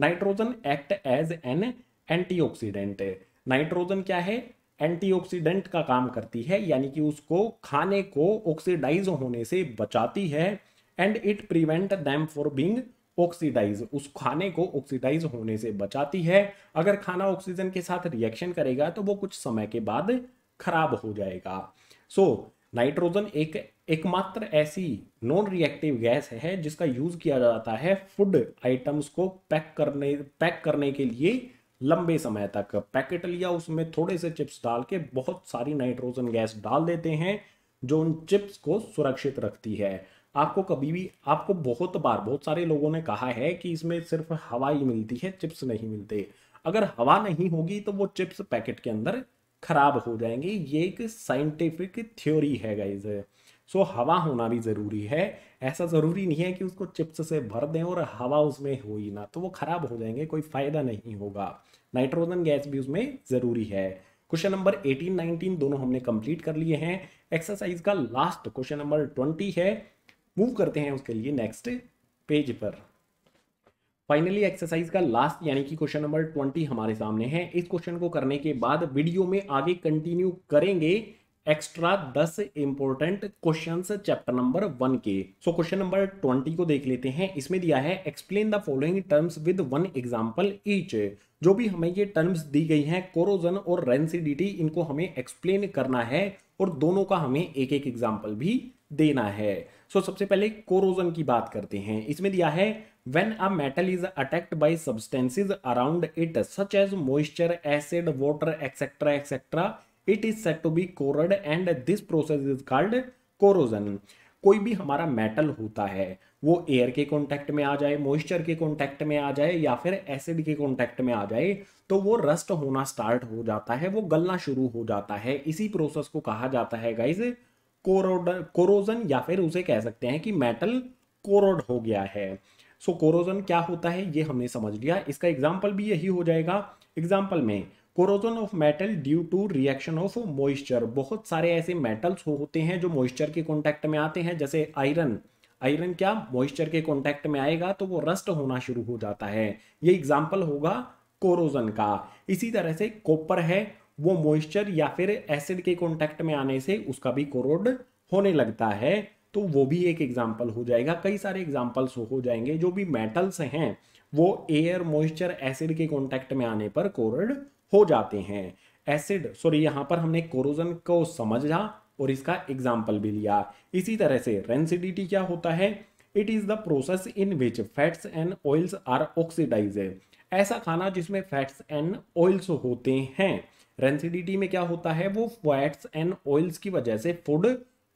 nitrogen act as an antioxidant nitrogen क्या है एंटीऑक्सीडेंट का काम करती है यानी कि उसको खाने को ऑक्सीडाइज होने से बचाती है and it prevent them for being oxidise उस खाने को ऑक्सीडाइज होने से बचाती है अगर खाना ऑक्सीजन के साथ रिएक्शन करेगा तो वो कुछ समय के बाद खराब हो जाएगा सो so, नाइट्रोजन एक एकमात्र ऐसी नॉन रिएक्टिव गैस है जिसका यूज किया जाता है फूड आइटम्स को पैक करने पैक करने के लिए लंबे समय तक पैकेट लिया उसमें थोड़े से चिप्स डाल के बहुत सारी नाइट्रोजन गैस डाल देते हैं जो उन चिप्स को सुरक्षित रखती है आपको कभी भी आपको बहुत बार बहुत सारे लोगों ने कहा है कि इसमें सिर्फ हवा ही मिलती है चिप्स नहीं मिलते अगर हवा नहीं होगी तो वो चिप्स पैकेट के अंदर खराब हो जाएंगे ये एक साइंटिफिक थ्योरी है गाइज सो हवा होना भी ज़रूरी है ऐसा ज़रूरी नहीं है कि उसको चिप्स से भर दें और हवा उसमें हो ही ना तो वो ख़राब हो जाएंगे कोई फ़ायदा नहीं होगा नाइट्रोजन गैस भी उसमें ज़रूरी है क्वेश्चन नंबर 18, 19 दोनों हमने कंप्लीट कर लिए हैं एक्सरसाइज का लास्ट क्वेश्चन नंबर 20 है मूव करते हैं उसके लिए नेक्स्ट पेज पर फाइनली एक्सरसाइज का लास्ट यानी कि क्वेश्चन नंबर ट्वेंटी हमारे सामने है इस क्वेश्चन को करने के बाद वीडियो में आगे कंटिन्यू करेंगे एक्स्ट्रा दस important question chapter number one के सो क्वेश्चन नंबर ट्वेंटी को देख लेते हैं इसमें दिया है explain the following terms with one example each जो भी हमें ये टर्म्स दी गई हैं कोरोजन और रेंसिडिटी इनको हमें एक्सप्लेन करना है और दोनों का हमें एक एक एग्जाम्पल भी देना है सो so, सबसे पहले कोरोजन की बात करते हैं इसमें दिया है when a metal is attacked by substances around it such as moisture acid water etcetera etcetera it is said to be corroded and this process is called corrosion कोई भी हमारा मेटल होता है वो एयर के कांटेक्ट में आ जाए मॉइस्चर के कांटेक्ट में आ जाए या फिर एसिड के कांटेक्ट में आ जाए तो वो रस्ट होना स्टार्ट हो जाता है वो गलना शुरू हो जाता है इसी प्रोसेस को कहा जाता है गाइज कोरोड कोरोजन या फिर उसे कह सकते हैं कि मेटल कोरोड हो गया है सो so, कोरोजन क्या होता है ये हमने समझ लिया इसका एग्जाम्पल भी यही हो जाएगा एग्जाम्पल में corrosion of metal due to reaction of moisture बहुत सारे ऐसे मेटल्स होते हैं जो मॉइस्चर के कॉन्टैक्ट में आते हैं जैसे आयरन आयरन क्या मॉइस्चर के कॉन्टैक्ट में आएगा तो वो रस्ट होना शुरू हो जाता है ये एग्जाम्पल होगा कोरोजन का इसी तरह से कॉपर है वो मॉइस्चर या फिर एसिड के कॉन्टैक्ट में आने से उसका भी कोरोड होने लगता है तो वो भी एक एग्जाम्पल हो जाएगा कई सारे एग्जाम्पल्स हो जाएंगे जो भी मेटल्स हैं वो एयर मॉइस्चर एसिड के कॉन्टैक्ट में आने पर कोरड हो जाते हैं एसिड सॉरी यहाँ पर हमने कोरोजन को समझा और इसका एग्जाम्पल भी लिया इसी तरह से रेंसिडिटी क्या होता है it is the process in which fats and oils are oxidise ऐसा खाना जिसमें फैट्स एंड ऑयल्स होते हैं रेंसिडिटी में क्या होता है वो फैट्स एंड ऑयल्स की वजह से फूड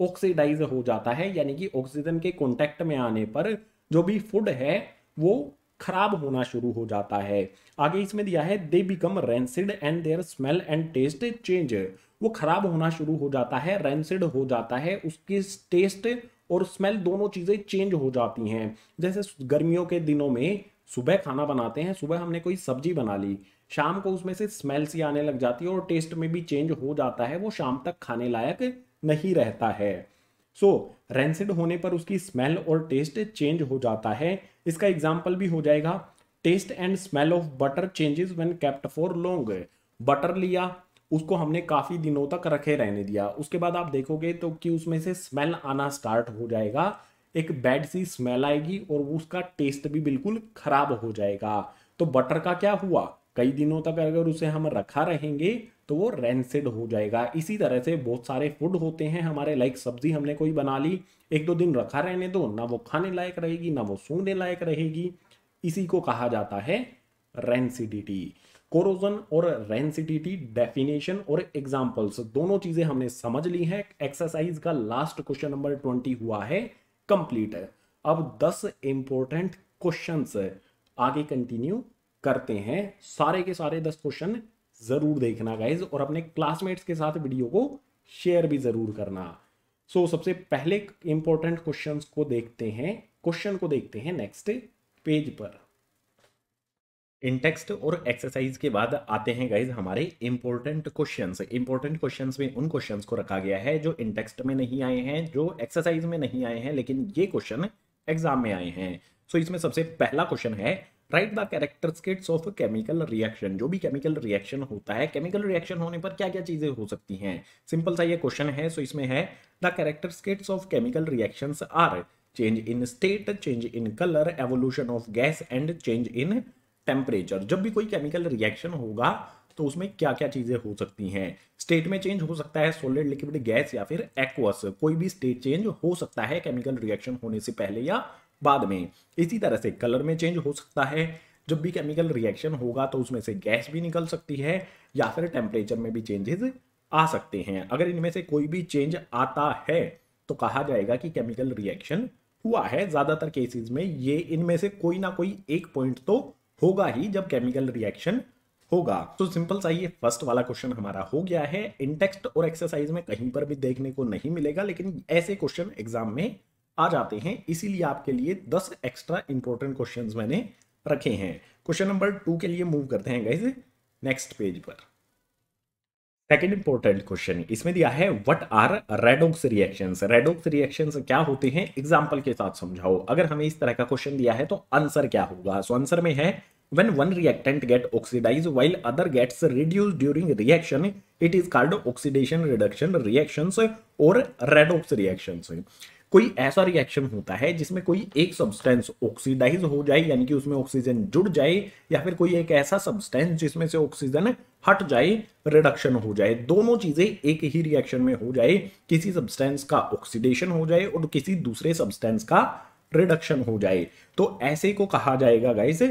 ऑक्सीडाइज हो जाता है यानी कि ऑक्सीजन के कॉन्टैक्ट में आने पर जो भी फूड है वो खराब होना शुरू हो जाता है आगे इसमें दिया है they become rancid and their smell and taste change वो खराब होना शुरू हो जाता है रेंसिड हो जाता है उसकी टेस्ट और स्मेल दोनों चीज़ें चेंज हो जाती हैं जैसे गर्मियों के दिनों में सुबह खाना बनाते हैं सुबह हमने कोई सब्जी बना ली शाम को उसमें से स्मेल सी आने लग जाती है और टेस्ट में भी चेंज हो जाता है वो शाम तक खाने लायक नहीं रहता है सो so, रेंसिड होने पर उसकी स्मेल और टेस्ट चेंज हो जाता है इसका एग्जाम्पल भी हो जाएगा taste and smell of butter changes when kept for long butter लिया उसको हमने काफ़ी दिनों तक रखे रहने दिया उसके बाद आप देखोगे तो कि उसमें से स्मेल आना स्टार्ट हो जाएगा एक बैड सी स्मेल आएगी और उसका टेस्ट भी बिल्कुल ख़राब हो जाएगा तो बटर का क्या हुआ कई दिनों तक अगर उसे हम रखा रहेंगे तो वो रेंसिड हो जाएगा इसी तरह से बहुत सारे फूड होते हैं हमारे लाइक सब्जी हमने कोई बना ली एक दो दिन रखा रहने दो ना वो खाने लायक रहेगी ना वो सूंघने लायक रहेगी इसी को कहा जाता है रेंसिडिटी कोरोजन और रेंसिडिटी डेफिनेशन और एग्जाम्पल्स दोनों चीजें हमने समझ ली हैं एक्सरसाइज का लास्ट क्वेश्चन नंबर ट्वेंटी हुआ है कंप्लीट अब दस इंपॉर्टेंट क्वेश्चन आगे कंटिन्यू करते हैं सारे के सारे दस क्वेश्चन ज़रूर देखना गाइज और अपने क्लासमेट्स के साथ वीडियो को शेयर भी ज़रूर करना सो so, सबसे पहले इंपॉर्टेंट क्वेश्चंस को देखते हैं क्वेश्चन को देखते हैं नेक्स्ट पेज पर इनटेक्स्ट और एक्सरसाइज के बाद आते हैं गाइज हमारे इंपॉर्टेंट क्वेश्चंस इंपॉर्टेंट क्वेश्चंस में उन क्वेश्चंस को रखा गया है जो इनटेक्स्ट में नहीं आए हैं जो एक्सरसाइज में नहीं आए हैं लेकिन ये क्वेश्चन एग्जाम में आए हैं सो so, इसमें सबसे पहला क्वेश्चन है write the characteristics of chemical reaction जो भी केमिकल रिएक्शन होता है केमिकल रिएक्शन होने पर क्या क्या चीज़ें हो सकती हैं सिंपल सा ये क्वेश्चन है सो so इसमें है the characteristics of chemical reaction are change in state change in colour evolution of gas and change in temperature जब भी कोई केमिकल रिएक्शन होगा तो उसमें क्या क्या चीज़ें हो सकती हैं स्टेट में चेंज हो सकता है सोलिड लिक्विड गैस या फिर एक्वस कोई भी स्टेट चेंज हो सकता है केमिकल रिएक्शन होने से पहले या बाद में इसी तरह से कलर में चेंज हो सकता है जब भी केमिकल रिएक्शन होगा तो उसमें से गैस भी निकल सकती है या फिर टेम्परेचर में भी चेंजेस आ सकते हैं अगर इनमें से कोई भी चेंज आता है तो कहा जाएगा कि केमिकल रिएक्शन हुआ है ज़्यादातर केसेस में ये इनमें से कोई ना कोई एक पॉइंट तो होगा ही जब केमिकल रिएक्शन होगा तो सिंपल सा ये फर्स्ट वाला क्वेश्चन हमारा हो गया है इनटेक्स्ट और एक्सरसाइज में कहीं पर भी देखने को नहीं मिलेगा लेकिन ऐसे क्वेश्चन एग्जाम में आ जाते हैं इसीलिए आपके लिए दस एक्स्ट्रा इंपॉर्टेंट क्वेश्चन मैंने रखे हैं क्वेश्चन नंबर टू के लिए मूव करते हैं गाइज नेक्स्ट पेज पर सेकेंड इंपॉर्टेंट क्वेश्चन इसमें दिया है what are redox reactions redox reactions क्या होते हैं एग्जाम्पल के साथ समझाओ अगर हमें इस तरह का क्वेश्चन दिया है तो आंसर क्या होगा सो so, आंसर में है when one reactant get oxidise while other gets reduce during reaction it is called oxidation reduction reaction और रेडोक्स रिएक्शन कोई ऐसा रिएक्शन होता है जिसमें कोई एक सब्सटेंस ऑक्सीडाइज हो जाए यानी कि उसमें ऑक्सीजन जुड़ जाए या फिर कोई एक ऐसा सब्सटेंस जिसमें से ऑक्सीजन हट जाए रिडक्शन हो जाए दोनों चीजें एक ही रिएक्शन में हो जाए किसी सब्सटेंस का ऑक्सीडेशन हो जाए और किसी दूसरे सब्सटेंस का रिडक्शन हो जाए तो ऐसे को कहा जाएगा गाइज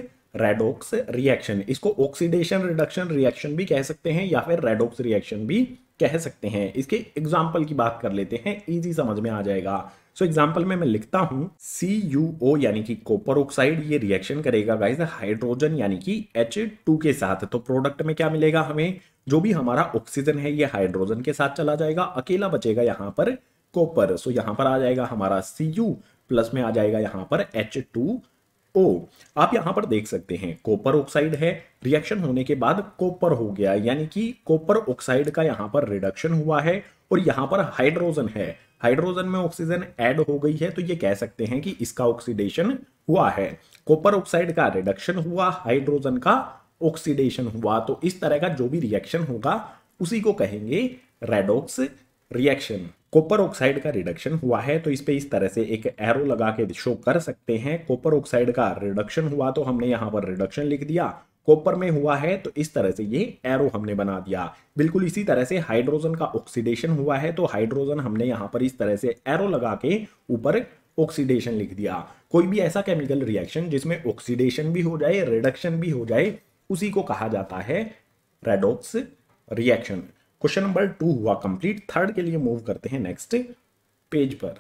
रेडोक्स रिएक्शन इसको ऑक्सीडेशन रिडक्शन रिएक्शन भी कह सकते हैं या फिर रेडोक्स रिएक्शन भी कह सकते हैं इसके एग्जाम्पल की बात कर लेते हैं इजी समझ में आ जाएगा सो so, एग्जाम्पल में मैं लिखता हूं सी यू ओ यानी कि कोपर ऑक्साइड ये रिएक्शन करेगा गाइज हाइड्रोजन यानी कि एच टू के साथ तो प्रोडक्ट में क्या मिलेगा हमें जो भी हमारा ऑक्सीजन है ये हाइड्रोजन के साथ चला जाएगा अकेला बचेगा यहाँ पर कॉपर सो so, यहाँ पर आ जाएगा हमारा सी यू प्लस में आ जाएगा यहाँ पर एच टू ओ आप यहाँ पर देख सकते हैं कॉपर ऑक्साइड है रिएक्शन होने के बाद कॉपर हो गया यानी कि कोपर ऑक्साइड का यहाँ पर रिडक्शन हुआ है और यहाँ पर हाइड्रोजन है हाइड्रोजन में ऑक्सीजन ऐड हो गई है तो ये कह सकते हैं कि इसका ऑक्सीडेशन हुआ है कॉपर ऑक्साइड का रिडक्शन हुआ हाइड्रोजन का ऑक्सीडेशन हुआ तो इस तरह का जो भी रिएक्शन होगा उसी को कहेंगे रेडोक्स रिएक्शन कॉपर ऑक्साइड का रिडक्शन हुआ है तो इस पे इस तरह से एक एरो लगा के शो कर सकते हैं कॉपर ऑक्साइड का रिडक्शन हुआ तो हमने यहाँ पर रिडक्शन लिख दिया कॉपर में हुआ है तो इस तरह से ये एरो हमने बना दिया बिल्कुल इसी तरह से हाइड्रोजन का ऑक्सीडेशन हुआ है तो हाइड्रोजन हमने यहाँ पर इस तरह से एरो लगा के ऊपर ऑक्सीडेशन लिख दिया कोई भी ऐसा केमिकल रिएक्शन जिसमें ऑक्सीडेशन भी हो जाए रिडक्शन भी हो जाए उसी को कहा जाता है redox reaction question number two हुआ कंप्लीट थर्ड के लिए मूव करते हैं नेक्स्ट पेज पर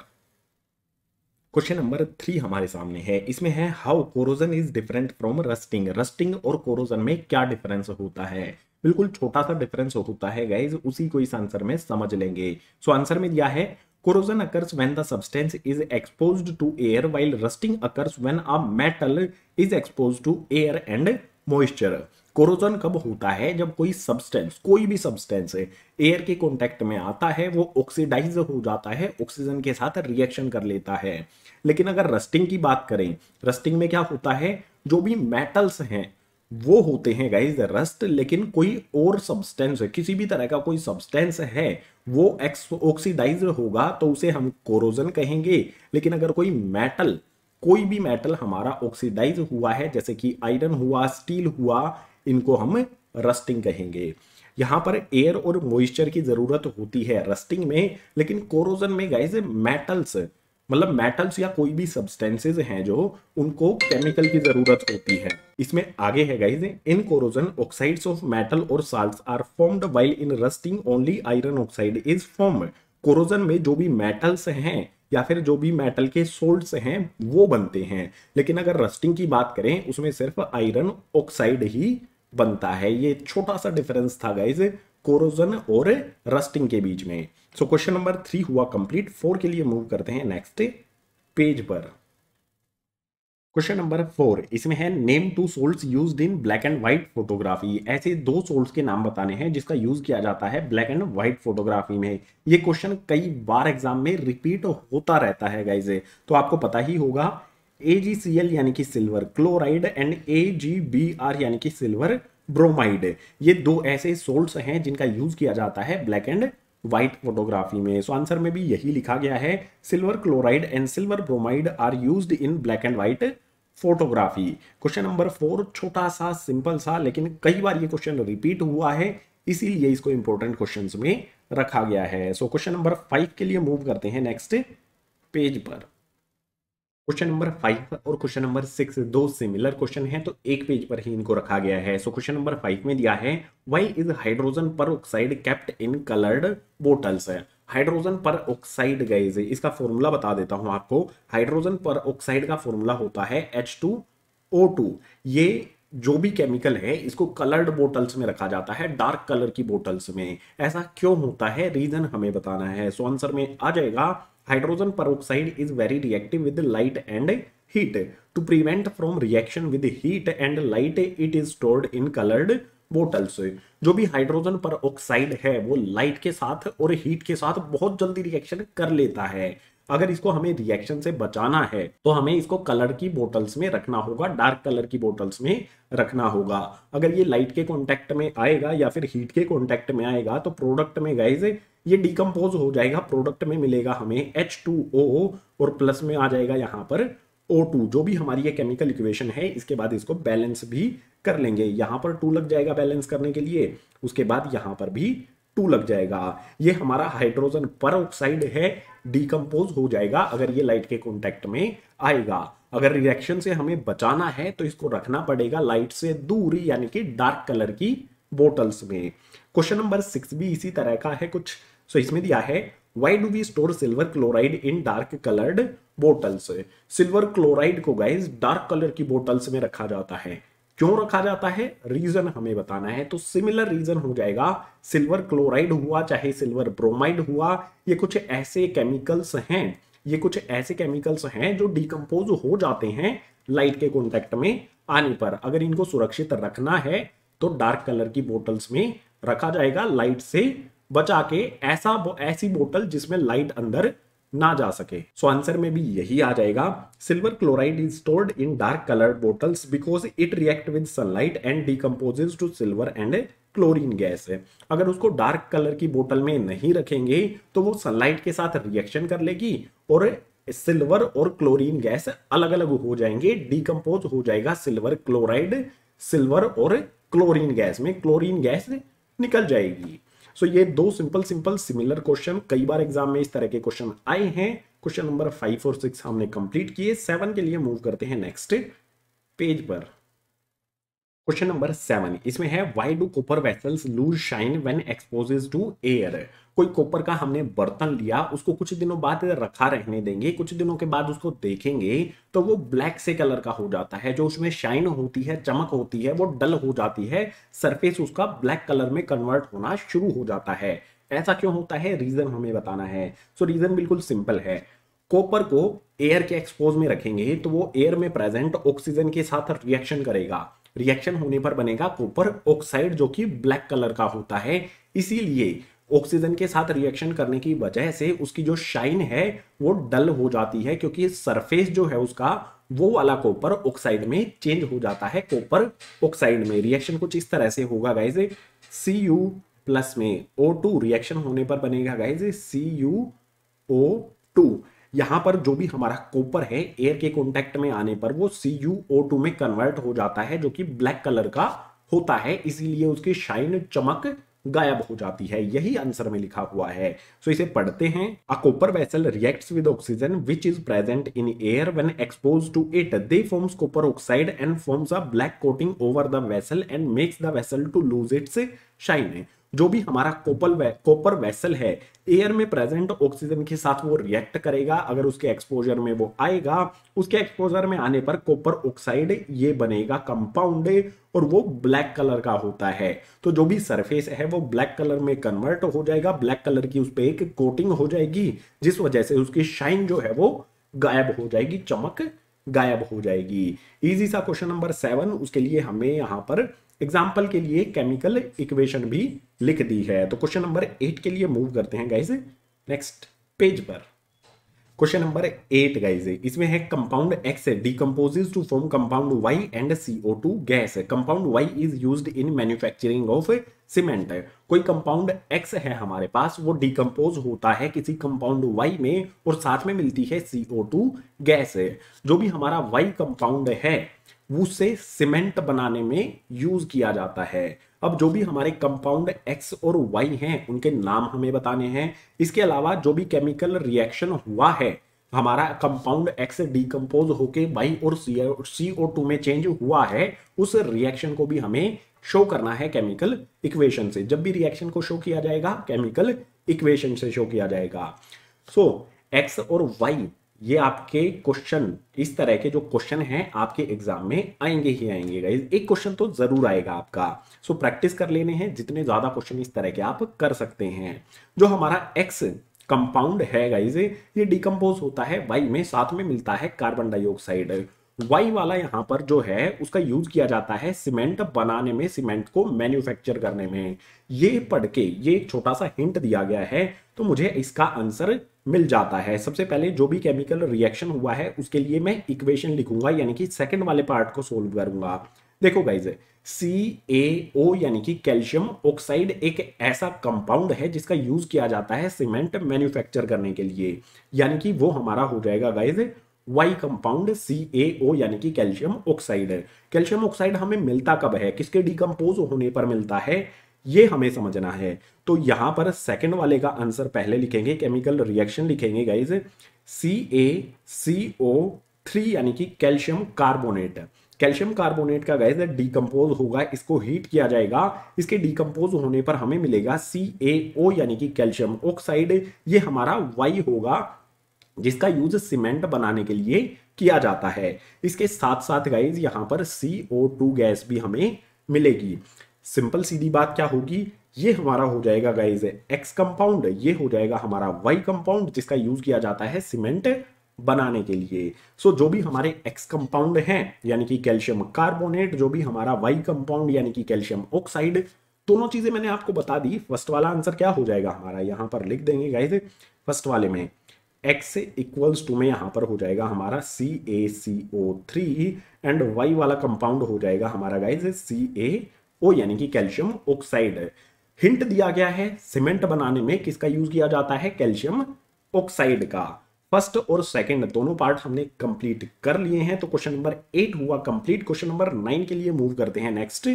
क्वेश्चन नंबर थ्री हमारे सामने है इसमें है how corrosion is different from rusting rusting और कोरोजन में क्या डिफरेंस होता है बिल्कुल छोटा सा डिफरेंस होता है गाइज उसी को इस आंसर में समझ लेंगे सो so, आंसर में दिया है corrosion occurs when the substance is expose to air while rusting occurs when a metal is expose to air and moisture corrosion कब होता है जब कोई सब्सटेंस कोई भी सब्सटेंस एयर के कॉन्टेक्ट में आता है वो ऑक्सीडाइज हो जाता है ऑक्सीजन के साथ रिएक्शन कर लेता है लेकिन अगर रस्टिंग की बात करें रस्टिंग में क्या होता है जो भी मेटल्स हैं वो होते हैं गाइज रस्ट लेकिन कोई और सब्सटेंस है किसी भी तरह का कोई सब्सटेंस है वो एक्स ऑक्सीडाइज होगा तो उसे हम कोरोजन कहेंगे लेकिन अगर कोई मेटल कोई भी मेटल हमारा ऑक्सीडाइज हुआ है जैसे कि आयरन हुआ स्टील हुआ इनको हम रस्टिंग कहेंगे यहां पर एयर और मॉइस्चर की ज़रूरत होती है रस्टिंग में लेकिन कोरोजन में गाइज मेटल्स मतलब मेटल्स या कोई भी सब्सटेंसेस हैं जो उनको केमिकल की जरूरत होती है इसमें आगे है guys in corrosion oxides of metal और salt are formed while in rusting only iron oxide is form corrosion में जो भी मेटल्स हैं या फिर जो भी मेटल के सोल्ट हैं वो बनते हैं लेकिन अगर रस्टिंग की बात करें उसमें सिर्फ आयरन ऑक्साइड ही बनता है ये छोटा सा डिफरेंस था गाइज कोरोजन और रस्टिंग के बीच में सो क्वेश्चन नंबर थ्री हुआ कंप्लीट फोर के लिए मूव करते हैं नेक्स्ट पेज पर क्वेश्चन नंबर फोर इसमें है name two salts use in black and white photography ऐसे दो सोल्स के नाम बताने हैं जिसका यूज किया जाता है ब्लैक एंड व्हाइट फोटोग्राफी में ये क्वेश्चन कई बार एग्जाम में रिपीट होता रहता है गाइज तो आपको पता ही होगा ए यानी कि सिल्वर क्लोराइड एंड ए यानी कि सिल्वर ब्रोमाइड ये दो ऐसे सोल्ट हैं जिनका यूज किया जाता है ब्लैक एंड वाइट फोटोग्राफी में सो so, आंसर में भी यही लिखा गया है silver chloride and silver bromide are used in black and white photography question number four छोटा सा सिंपल सा लेकिन कई बार ये क्वेश्चन रिपीट हुआ है इसीलिए इसको इंपॉर्टेंट क्वेश्चन में रखा गया है सो क्वेश्चन नंबर फाइव के लिए मूव करते हैं नेक्स्ट पेज पर क्वेश्चन नंबर फाइव और क्वेश्चन नंबर सिक्स दो सिमिलर क्वेश्चन हैं तो एक पेज पर ही इनको रखा गया है सो क्वेश्चन नंबर फाइव में दिया है why is hydrogen peroxide kept in coloured bottles hydrogen peroxide guys इसका फॉर्मूला बता देता हूं आपको हाइड्रोजन पर ऑक्साइड का फॉर्मूला होता है एच टू ओ टू ये जो भी केमिकल है इसको कलर्ड बोटल्स में रखा जाता है डार्क कलर की बोटल्स में ऐसा क्यों होता है रीजन हमें बताना है सो आंसर में आ जाएगा hydrogen peroxide is very reactive with light and heat to prevent from reaction with heat and light it is stored in coloured bottles जो भी हाइड्रोजन पर ऑक्साइड है वो लाइट के साथ और हीट के साथ बहुत जल्दी रिएक्शन कर लेता है अगर इसको हमें रिएक्शन से बचाना है तो हमें इसको कलर की बोटल्स में रखना होगा डार्क कलर की बोटल्स में रखना होगा अगर ये लाइट के कॉन्टेक्ट में आएगा या फिर हीट के कॉन्टेक्ट में आएगा तो प्रोडक्ट में गाइज ये डिकम्पोज हो जाएगा प्रोडक्ट में मिलेगा हमें एच टू ओ और प्लस में आ जाएगा यहाँ पर ओ टू जो भी हमारी ये केमिकल इक्वेशन है इसके बाद इसको बैलेंस भी कर लेंगे यहाँ पर टू लग जाएगा बैलेंस करने के लिए उसके बाद यहाँ पर भी टू लग जाएगा ये हमारा हाइड्रोजन पर है डीकम्पोज हो जाएगा अगर ये लाइट के कॉन्टेक्ट में आएगा अगर रिएक्शन से हमें बचाना है तो इसको रखना पड़ेगा लाइट से दूर यानी कि डार्क कलर की बोटल्स में क्वेश्चन नंबर सिक्स भी इसी तरह का है कुछ सो इसमें दिया है why do we store silver chloride in dark coloured bottles silver chloride को गाइज डार्क कलर की बोटल्स में रखा जाता है क्यों रखा जाता है रीजन हमें बताना है तो सिमिलर रीजन हो जाएगा सिल्वर क्लोराइड हुआ चाहे सिल्वर ब्रोमाइड हुआ ये कुछ ऐसे केमिकल्स हैं ये कुछ ऐसे केमिकल्स हैं जो डिकम्पोज हो जाते हैं लाइट के कॉन्टेक्ट में आने पर अगर इनको सुरक्षित रखना है तो डार्क कलर की बोटल्स में रखा जाएगा लाइट से बचा के ऐसा ऐसी बोतल जिसमें लाइट अंदर ना जा सके सो so आंसर में भी यही आ जाएगा silver chloride is stored in dark coloured bottles because it react with sunlight and decomposes to silver and chlorine gas है अगर उसको डार्क कलर की बोतल में नहीं रखेंगे तो वो सनलाइट के साथ रिएक्शन कर लेगी और सिल्वर और क्लोरीन गैस अलग अलग हो जाएंगे डीकम्पोज हो जाएगा सिल्वर क्लोराइड सिल्वर और क्लोरीन गैस में क्लोरीन गैस निकल जाएगी सो ये दो सिंपल सिंपल सिमिलर क्वेश्चन कई बार एग्जाम में इस तरह के क्वेश्चन आए हैं क्वेश्चन नंबर फाइव और सिक्स हमने कंप्लीट किए सेवन के लिए मूव करते हैं नेक्स्ट पेज पर क्वेश्चन नंबर सेवन इसमें है why do copper vessels lose shine when exposes to air कोई कॉपर का हमने बर्तन लिया उसको कुछ दिनों बाद रखा रहने देंगे कुछ दिनों के बाद उसको देखेंगे तो वो ब्लैक से कलर का हो जाता है जो उसमें शाइन होती है चमक होती है वो डल हो जाती है सरफेस उसका ब्लैक कलर में कन्वर्ट होना शुरू हो जाता है ऐसा क्यों होता है रीजन हमें बताना है सो so, रीजन बिल्कुल सिंपल है कॉपर को एयर के एक्सपोज में रखेंगे तो वो एयर में प्रेजेंट ऑक्सीजन के साथ रिएक्शन करेगा रिएक्शन होने पर बनेगा कॉपर ऑक्साइड जो कि ब्लैक कलर का होता है इसीलिए ऑक्सीजन के साथ रिएक्शन करने की वजह से उसकी जो शाइन है वो डल हो जाती है क्योंकि सरफेस जो है उसका वो वाला कॉपर ऑक्साइड में चेंज हो जाता है कॉपर ऑक्साइड में रिएक्शन कुछ इस तरह से होगा गाइज सी यू प्लस में ओ टू रिएक्शन होने पर बनेगा guys C U O two यहाँ पर जो भी हमारा कोपर है एयर के कॉन्टेक्ट में आने पर वो सी यू ओ टू में कन्वर्ट हो जाता है जो कि ब्लैक कलर का होता है इसीलिए उसकी शाइन चमक गायब हो जाती है यही आंसर में लिखा हुआ है सो so, इसे पढ़ते हैं a copper vessel reacts with oxygen which is present in air when expose to it they forms copper oxide and forms a black coating over the vessel and makes the vessel to lose its shine जो भी हमारा कोपल वे, कोपर वेसल है एयर में प्रेजेंट ऑक्सीजन के साथ वो रिएक्ट करेगा अगर उसके एक्सपोजर में वो आएगा उसके एक्सपोजर में आने पर कोपर ऑक्साइड ये बनेगा कंपाउंड और वो ब्लैक कलर का होता है तो जो भी सरफेस है वो ब्लैक कलर में कन्वर्ट हो जाएगा ब्लैक कलर की उस पर एक कोटिंग हो जाएगी जिस वजह से उसकी शाइन जो है वो गायब हो जाएगी चमक गायब हो जाएगी इजी सा क्वेश्चन नंबर सेवन उसके लिए हमें यहाँ पर एग्जाम्पल के लिए केमिकल इक्वेशन भी लिख दी है तो क्वेश्चन नंबर एट के लिए मूव करते हैं गाइज नेक्स्ट पेज पर क्वेश्चन नंबर एट गाइज इसमें है compound X decomposes to form compound Y and CO two gas compound Y is use in manufacturing of cement कोई कंपाउंड एक्स है हमारे पास वो डिकम्पोज होता है किसी कंपाउंड वाई में और साथ में मिलती है सीओ टू गैस जो भी हमारा वाई कंपाउंड है उसे सीमेंट बनाने में यूज किया जाता है अब जो भी हमारे कंपाउंड एक्स और वाई हैं उनके नाम हमें बताने हैं इसके अलावा जो भी केमिकल रिएक्शन हुआ है हमारा कंपाउंड एक्स डीकम्पोज होके वाई और सी ओ टू में चेंज हुआ है उस रिएक्शन को भी हमें शो करना है केमिकल इक्वेशन से जब भी रिएक्शन को शो किया जाएगा केमिकल इक्वेशन से शो किया जाएगा सो so, एक्स और वाई ये आपके क्वेश्चन इस तरह के जो क्वेश्चन हैं आपके एग्जाम में आएंगे ही आएंगे गाइज एक क्वेश्चन तो जरूर आएगा आपका सो so, प्रैक्टिस कर लेने हैं जितने ज्यादा क्वेश्चन इस तरह के आप कर सकते हैं जो हमारा एक्स कंपाउंड है गाइज ये डिकम्पोज होता है वाई में साथ में मिलता है कार्बन डाइऑक्साइड वाई वाला यहाँ पर जो है उसका यूज किया जाता है सीमेंट बनाने में सीमेंट को मैन्युफैक्चर करने में ये पढ़ के ये एक छोटा सा हिंट दिया गया है तो मुझे इसका आंसर मिल जाता है सबसे पहले जो भी केमिकल रिएक्शन हुआ है उसके लिए मैं इक्वेशन लिखूंगा यानी कि सेकंड वाले पार्ट को सोल्व करूंगा देखो गाइज सी ए ओ यानी कि कैल्शियम ऑक्साइड एक ऐसा कंपाउंड है जिसका यूज किया जाता है सीमेंट मैन्युफैक्चर करने के लिए यानी कि वो हमारा हो जाएगा guys Y compound C A O यानी कि कैल्शियम ऑक्साइड कैल्शियम ऑक्साइड हमें मिलता कब है किसके डिकम्पोज होने पर मिलता है ये हमें समझना है तो यहां पर सेकंड वाले का आंसर पहले लिखेंगे केमिकल रिएक्शन लिखेंगे guys C A C O three यानी कि कैल्शियम कार्बोनेट कैल्शियम कार्बोनेट का गैस डीकम्पोज होगा इसको हीट किया जाएगा इसके डिकम्पोज होने पर हमें मिलेगा सी ए ओ यानी कि कैल्शियम ऑक्साइड ये हमारा वाई होगा जिसका यूज सीमेंट बनाने के लिए किया जाता है इसके साथ साथ गाइज यहां पर सी ओ टू गैस भी हमें मिलेगी सिंपल सीधी बात क्या होगी ये हमारा हो जाएगा गाइज एक्स कंपाउंड ये हो जाएगा हमारा वाई कंपाउंड जिसका यूज किया जाता है सीमेंट बनाने के लिए सो so, जो भी हमारे एक्स कंपाउंड हैं यानी कि कैल्शियम कार्बोनेट जो भी हमारा वाई कंपाउंड यानी कि कैल्शियम ऑक्साइड दोनों चीजें मैंने आपको बता दी फर्स्ट वाला आंसर क्या हो जाएगा हमारा यहां पर लिख देंगे गाइज फर्स्ट वाले में एक्स इक्वल्स टू में यहां पर हो जाएगा हमारा C A C O three and Y वाला कंपाउंड हो जाएगा हमारा गाइज सी ए ओ यानी कि कैल्शियम ऑक्साइड हिंट दिया गया है सीमेंट बनाने में किसका यूज किया जाता है कैल्शियम ऑक्साइड का फर्स्ट और सेकंड दोनों पार्ट हमने कंप्लीट कर लिए हैं तो क्वेश्चन नंबर एट हुआ कंप्लीट क्वेश्चन नंबर नाइन के लिए मूव करते हैं नेक्स्ट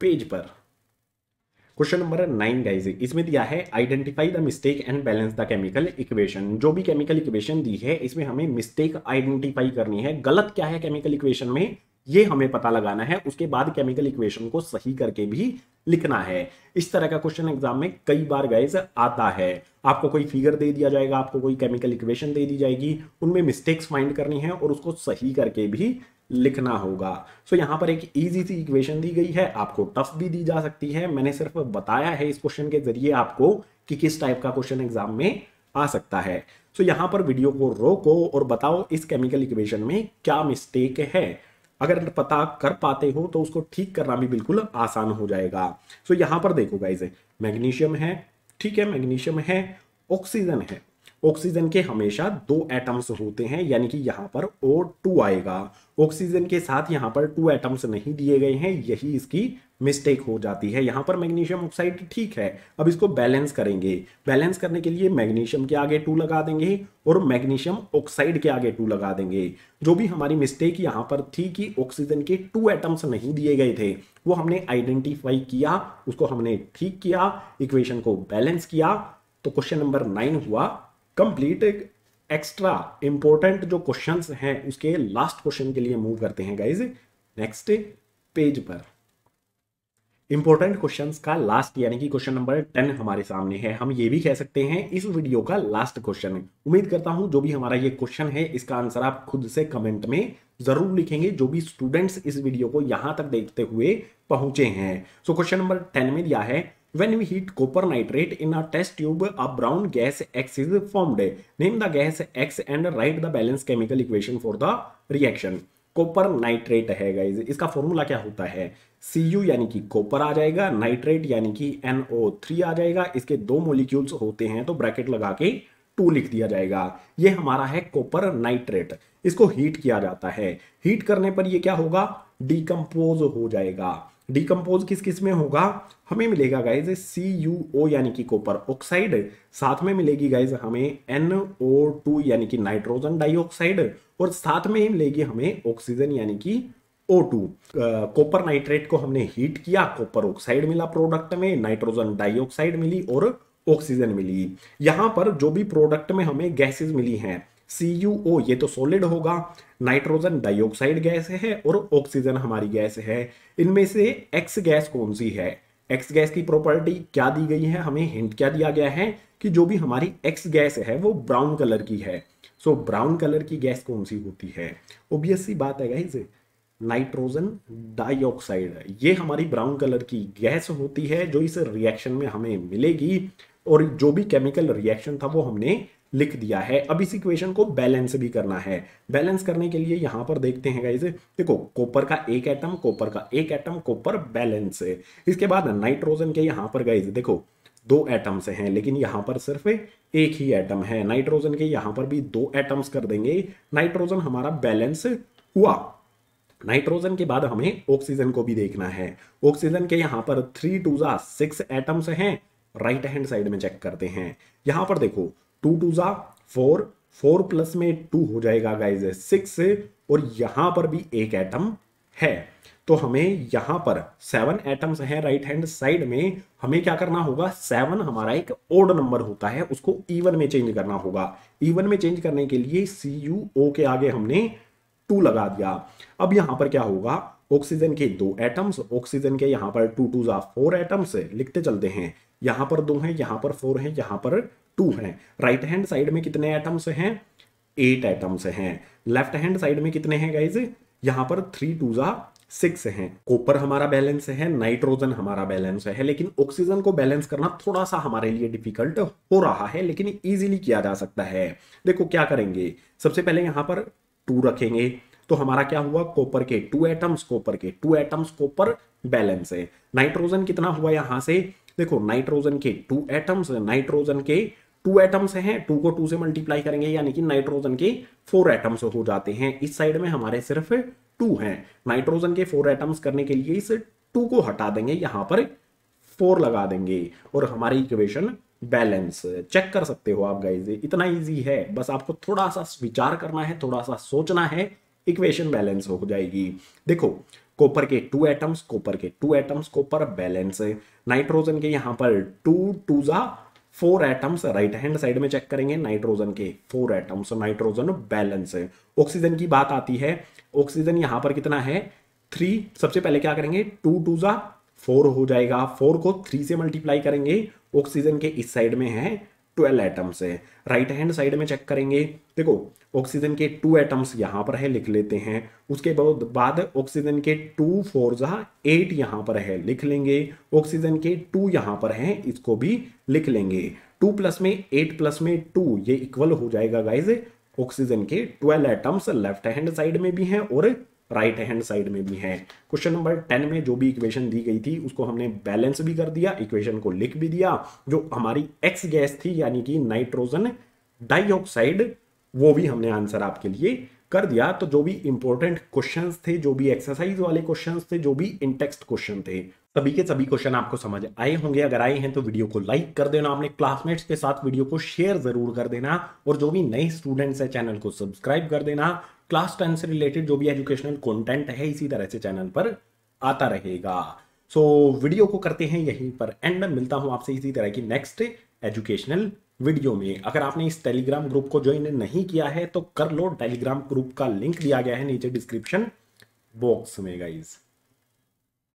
पेज पर क्वेश्चन नंबर नाइन गाइज इसमें दिया है identify the mistake and balance the chemical equation जो भी केमिकल इक्वेशन दी है इसमें हमें मिस्टेक आइडेंटिफाई करनी है गलत क्या है केमिकल इक्वेशन में ये हमें पता लगाना है उसके बाद केमिकल इक्वेशन को सही करके भी लिखना है इस तरह का क्वेश्चन एग्जाम में कई बार गाइज आता है आपको कोई फिगर दे दिया जाएगा आपको कोई केमिकल इक्वेशन दे दी जाएगी उनमें मिस्टेक्स फाइंड करनी है और उसको सही करके भी लिखना होगा सो so, यहाँ पर एक इजी सी इक्वेशन दी गई है आपको टफ भी दी जा सकती है मैंने सिर्फ बताया है इस क्वेश्चन के जरिए आपको कि किस टाइप का क्वेश्चन एग्जाम में आ सकता है सो so, यहाँ पर वीडियो को रोको और बताओ इस केमिकल इक्वेशन में क्या मिस्टेक है अगर पता कर पाते हो तो उसको ठीक करना भी बिल्कुल आसान हो जाएगा सो so, यहाँ पर देखो गाइज मैग्नीशियम है ठीक है मैग्नीशियम है ऑक्सीजन है ऑक्सीजन के हमेशा दो एटम्स होते हैं यानी कि यहाँ पर O2 आएगा ऑक्सीजन के साथ यहाँ पर टू एटम्स नहीं दिए गए हैं यही इसकी मिस्टेक हो जाती है यहाँ पर मैग्नीशियम ऑक्साइड ठीक है अब इसको बैलेंस करेंगे बैलेंस करने के लिए मैग्नीशियम के आगे टू लगा देंगे और मैग्नीशियम ऑक्साइड के आगे टू लगा देंगे जो भी हमारी मिस्टेक यहाँ पर थी कि ऑक्सीजन के टू एटम्स नहीं दिए गए थे वो हमने आइडेंटिफाई किया उसको हमने ठीक किया इक्वेशन को बैलेंस किया तो क्वेश्चन नंबर नाइन हुआ कंप्लीट एक्स्ट्रा इंपॉर्टेंट जो क्वेश्चन हैं उसके लास्ट क्वेश्चन के लिए मूव करते हैं गाइज नेक्स्ट पेज पर इंपॉर्टेंट क्वेश्चन का लास्ट यानी कि क्वेश्चन नंबर टेन हमारे सामने है हम ये भी कह सकते हैं इस वीडियो का लास्ट क्वेश्चन उम्मीद करता हूं जो भी हमारा ये क्वेश्चन है इसका आंसर आप खुद से कमेंट में जरूर लिखेंगे जो भी स्टूडेंट्स इस वीडियो को यहां तक देखते हुए पहुंचे हैं सो क्वेश्चन नंबर टेन में दिया है When we heat copper nitrate in a test tube, a brown gas X is formed. Name the gas X and write the balanced chemical equation for the reaction. Copper nitrate है गाइज इसका फॉर्मूला क्या होता है सी यू यानी कि कॉपर आ जाएगा नाइट्रेट यानी कि एनओ थ्री आ जाएगा इसके दो मोलिक्यूल्स होते हैं तो ब्रैकेट लगा के टू लिख दिया जाएगा ये हमारा है कॉपर नाइट्रेट इसको हीट किया जाता है हीट करने पर ये क्या होगा डीकम्पोज हो जाएगा डिकम्पोज किस किस में होगा हमें मिलेगा गाइज सी यू ओ यानी कि कॉपर ऑक्साइड साथ में मिलेगी गाइज हमें एन ओ टू यानी कि नाइट्रोजन डाइऑक्साइड और साथ में ही मिलेगी हमें ऑक्सीजन यानी कि ओ टू कॉपर नाइट्रेट को हमने हीट किया कॉपर ऑक्साइड मिला प्रोडक्ट में नाइट्रोजन डाइऑक्साइड मिली और ऑक्सीजन मिली यहां पर जो भी प्रोडक्ट में हमें गैसेज मिली हैं सी यू ओ ये तो सॉलिड होगा नाइट्रोजन डाइऑक्साइड गैस है और ऑक्सीजन हमारी गैस है इनमें से एक्स गैस कौन सी है एक्स गैस की प्रॉपर्टी क्या दी गई है हमें हिंट क्या दिया गया है कि जो भी हमारी एक्स गैस है वो ब्राउन कलर की है सो so, ब्राउन कलर की गैस कौन सी होती है ओबियस सी बात है गाइज नाइट्रोजन डाइऑक्साइड ये हमारी ब्राउन कलर की गैस होती है जो इस रिएक्शन में हमें मिलेगी और जो भी केमिकल रिएक्शन था वो हमने लिख दिया है अब इस इक्वेशन को बैलेंस भी करना है बैलेंस करने के लिए यहां पर देखते हैं गाइज देखो कॉपर का एक एटम कॉपर का एक एटम कॉपर बैलेंस है इसके बाद नाइट्रोजन के यहां पर गाइज देखो दो एटम्स हैं लेकिन यहां पर सिर्फ एक ही एटम है नाइट्रोजन के यहां पर भी दो एटम्स कर देंगे नाइट्रोजन हमारा बैलेंस हुआ नाइट्रोजन के बाद हमें ऑक्सीजन को भी देखना है ऑक्सीजन के यहां पर थ्री टू सिक्स एटम्स हैं राइट हैंड साइड में चेक करते हैं यहां पर देखो टू टू ज़ा फोर फोर प्लस में टू हो जाएगा गाइज सिक्स और यहां पर भी एक एटम है तो हमें यहां पर सेवन एटम्स हैं राइट हैंड साइड में हमें क्या करना होगा सेवन हमारा एक ओड नंबर होता है उसको इवन में चेंज करना होगा इवन में चेंज करने के लिए सी यू ओ के आगे हमने टू लगा दिया अब यहां पर क्या होगा ऑक्सीजन के दो एटम्स ऑक्सीजन के यहां पर टू टू जा फोर एटम्स लिखते चलते हैं यहां पर दो हैं यहाँ पर फोर हैं यहां पर टू हैं राइट हैंड साइड में कितने एटम्स हैं एट एटम्स हैं लेफ्ट हैंड साइड में कितने हैं गाइज यहां पर थ्री टू ज़ा सिक्स है कोपर हमारा बैलेंस है नाइट्रोजन हमारा बैलेंस है लेकिन ऑक्सीजन को बैलेंस करना थोड़ा सा हमारे लिए डिफिकल्ट हो रहा है लेकिन इजीली किया जा सकता है देखो क्या करेंगे सबसे पहले यहां पर टू रखेंगे तो हमारा क्या हुआ कॉपर के टू एटम्स कोपर के टू एटम्स कोपर बैलेंस है नाइट्रोजन कितना हुआ यहां से देखो नाइट्रोजन के टू एटम्स नाइट्रोजन के टू एटम्स हैं टू को टू से मल्टीप्लाई करेंगे यानी कि नाइट्रोजन के फोर एटम्स हो जाते हैं इस साइड में हमारे सिर्फ टू हैं नाइट्रोजन के फोर एटम्स करने के लिए इस टू को हटा देंगे यहाँ पर फोर लगा देंगे और हमारी इक्वेशन बैलेंस चेक कर सकते हो आप गाइज इतना ईजी है बस आपको थोड़ा सा विचार करना है थोड़ा सा सोचना है इक्वेशन बैलेंस हो जाएगी देखो कॉपर के टू एटम्स कॉपर के two atoms copper balance nitrogen के यहां पर टू टू ज़ा four atoms right hand side में चेक करेंगे नाइट्रोजन के फोर एटम्स नाइट्रोजन बैलेंस है ऑक्सीजन की बात आती है ऑक्सीजन यहां पर कितना है थ्री सबसे पहले क्या करेंगे टू टू ज़ा फोर हो जाएगा फोर को थ्री से मल्टीप्लाई करेंगे ऑक्सीजन के इस साइड में है ट्वेल्व एटम्स है राइट हैंड साइड में चेक करेंगे देखो ऑक्सीजन के टू एटम्स यहाँ पर है लिख लेते हैं उसके बाद ऑक्सीजन के टू फोर जहाँ एट यहाँ पर है लिख लेंगे ऑक्सीजन के टू यहाँ पर है इसको भी लिख लेंगे टू प्लस में एट प्लस में टू ये इक्वल हो जाएगा गाइज ऑक्सीजन के twelve atoms left hand side में भी हैं और राइट हैंड साइड में भी हैं क्वेश्चन नंबर टेन में जो भी इक्वेशन दी गई थी उसको हमने बैलेंस भी कर दिया इक्वेशन को लिख भी दिया जो हमारी एक्स गैस थी यानी कि नाइट्रोजन डाइऑक्साइड वो भी हमने आंसर आपके लिए कर दिया तो जो भी इंपॉर्टेंट क्वेश्चन थे जो भी एक्सरसाइज वाले क्वेश्चन थे जो भी इंटेक्सट क्वेश्चन थे सभी के सभी क्वेश्चन आपको समझ आए होंगे अगर आए हैं तो वीडियो को लाइक कर देना अपने क्लासमेट्स के साथ वीडियो को शेयर जरूर कर देना और जो भी नए स्टूडेंट्स हैं चैनल को सब्सक्राइब कर देना क्लास टेन से रिलेटेड जो भी एजुकेशनल कंटेंट है इसी तरह से चैनल पर आता रहेगा सो so, वीडियो को करते हैं यहीं पर एंड मिलता हूं आपसे इसी तरह की नेक्स्ट एजुकेशनल वीडियो में अगर आपने इस टेलीग्राम ग्रुप को ज्वाइन नहीं किया है तो कर लो टेलीग्राम ग्रुप का लिंक दिया गया है नीचे डिस्क्रिप्शन बॉक्स में गाइज़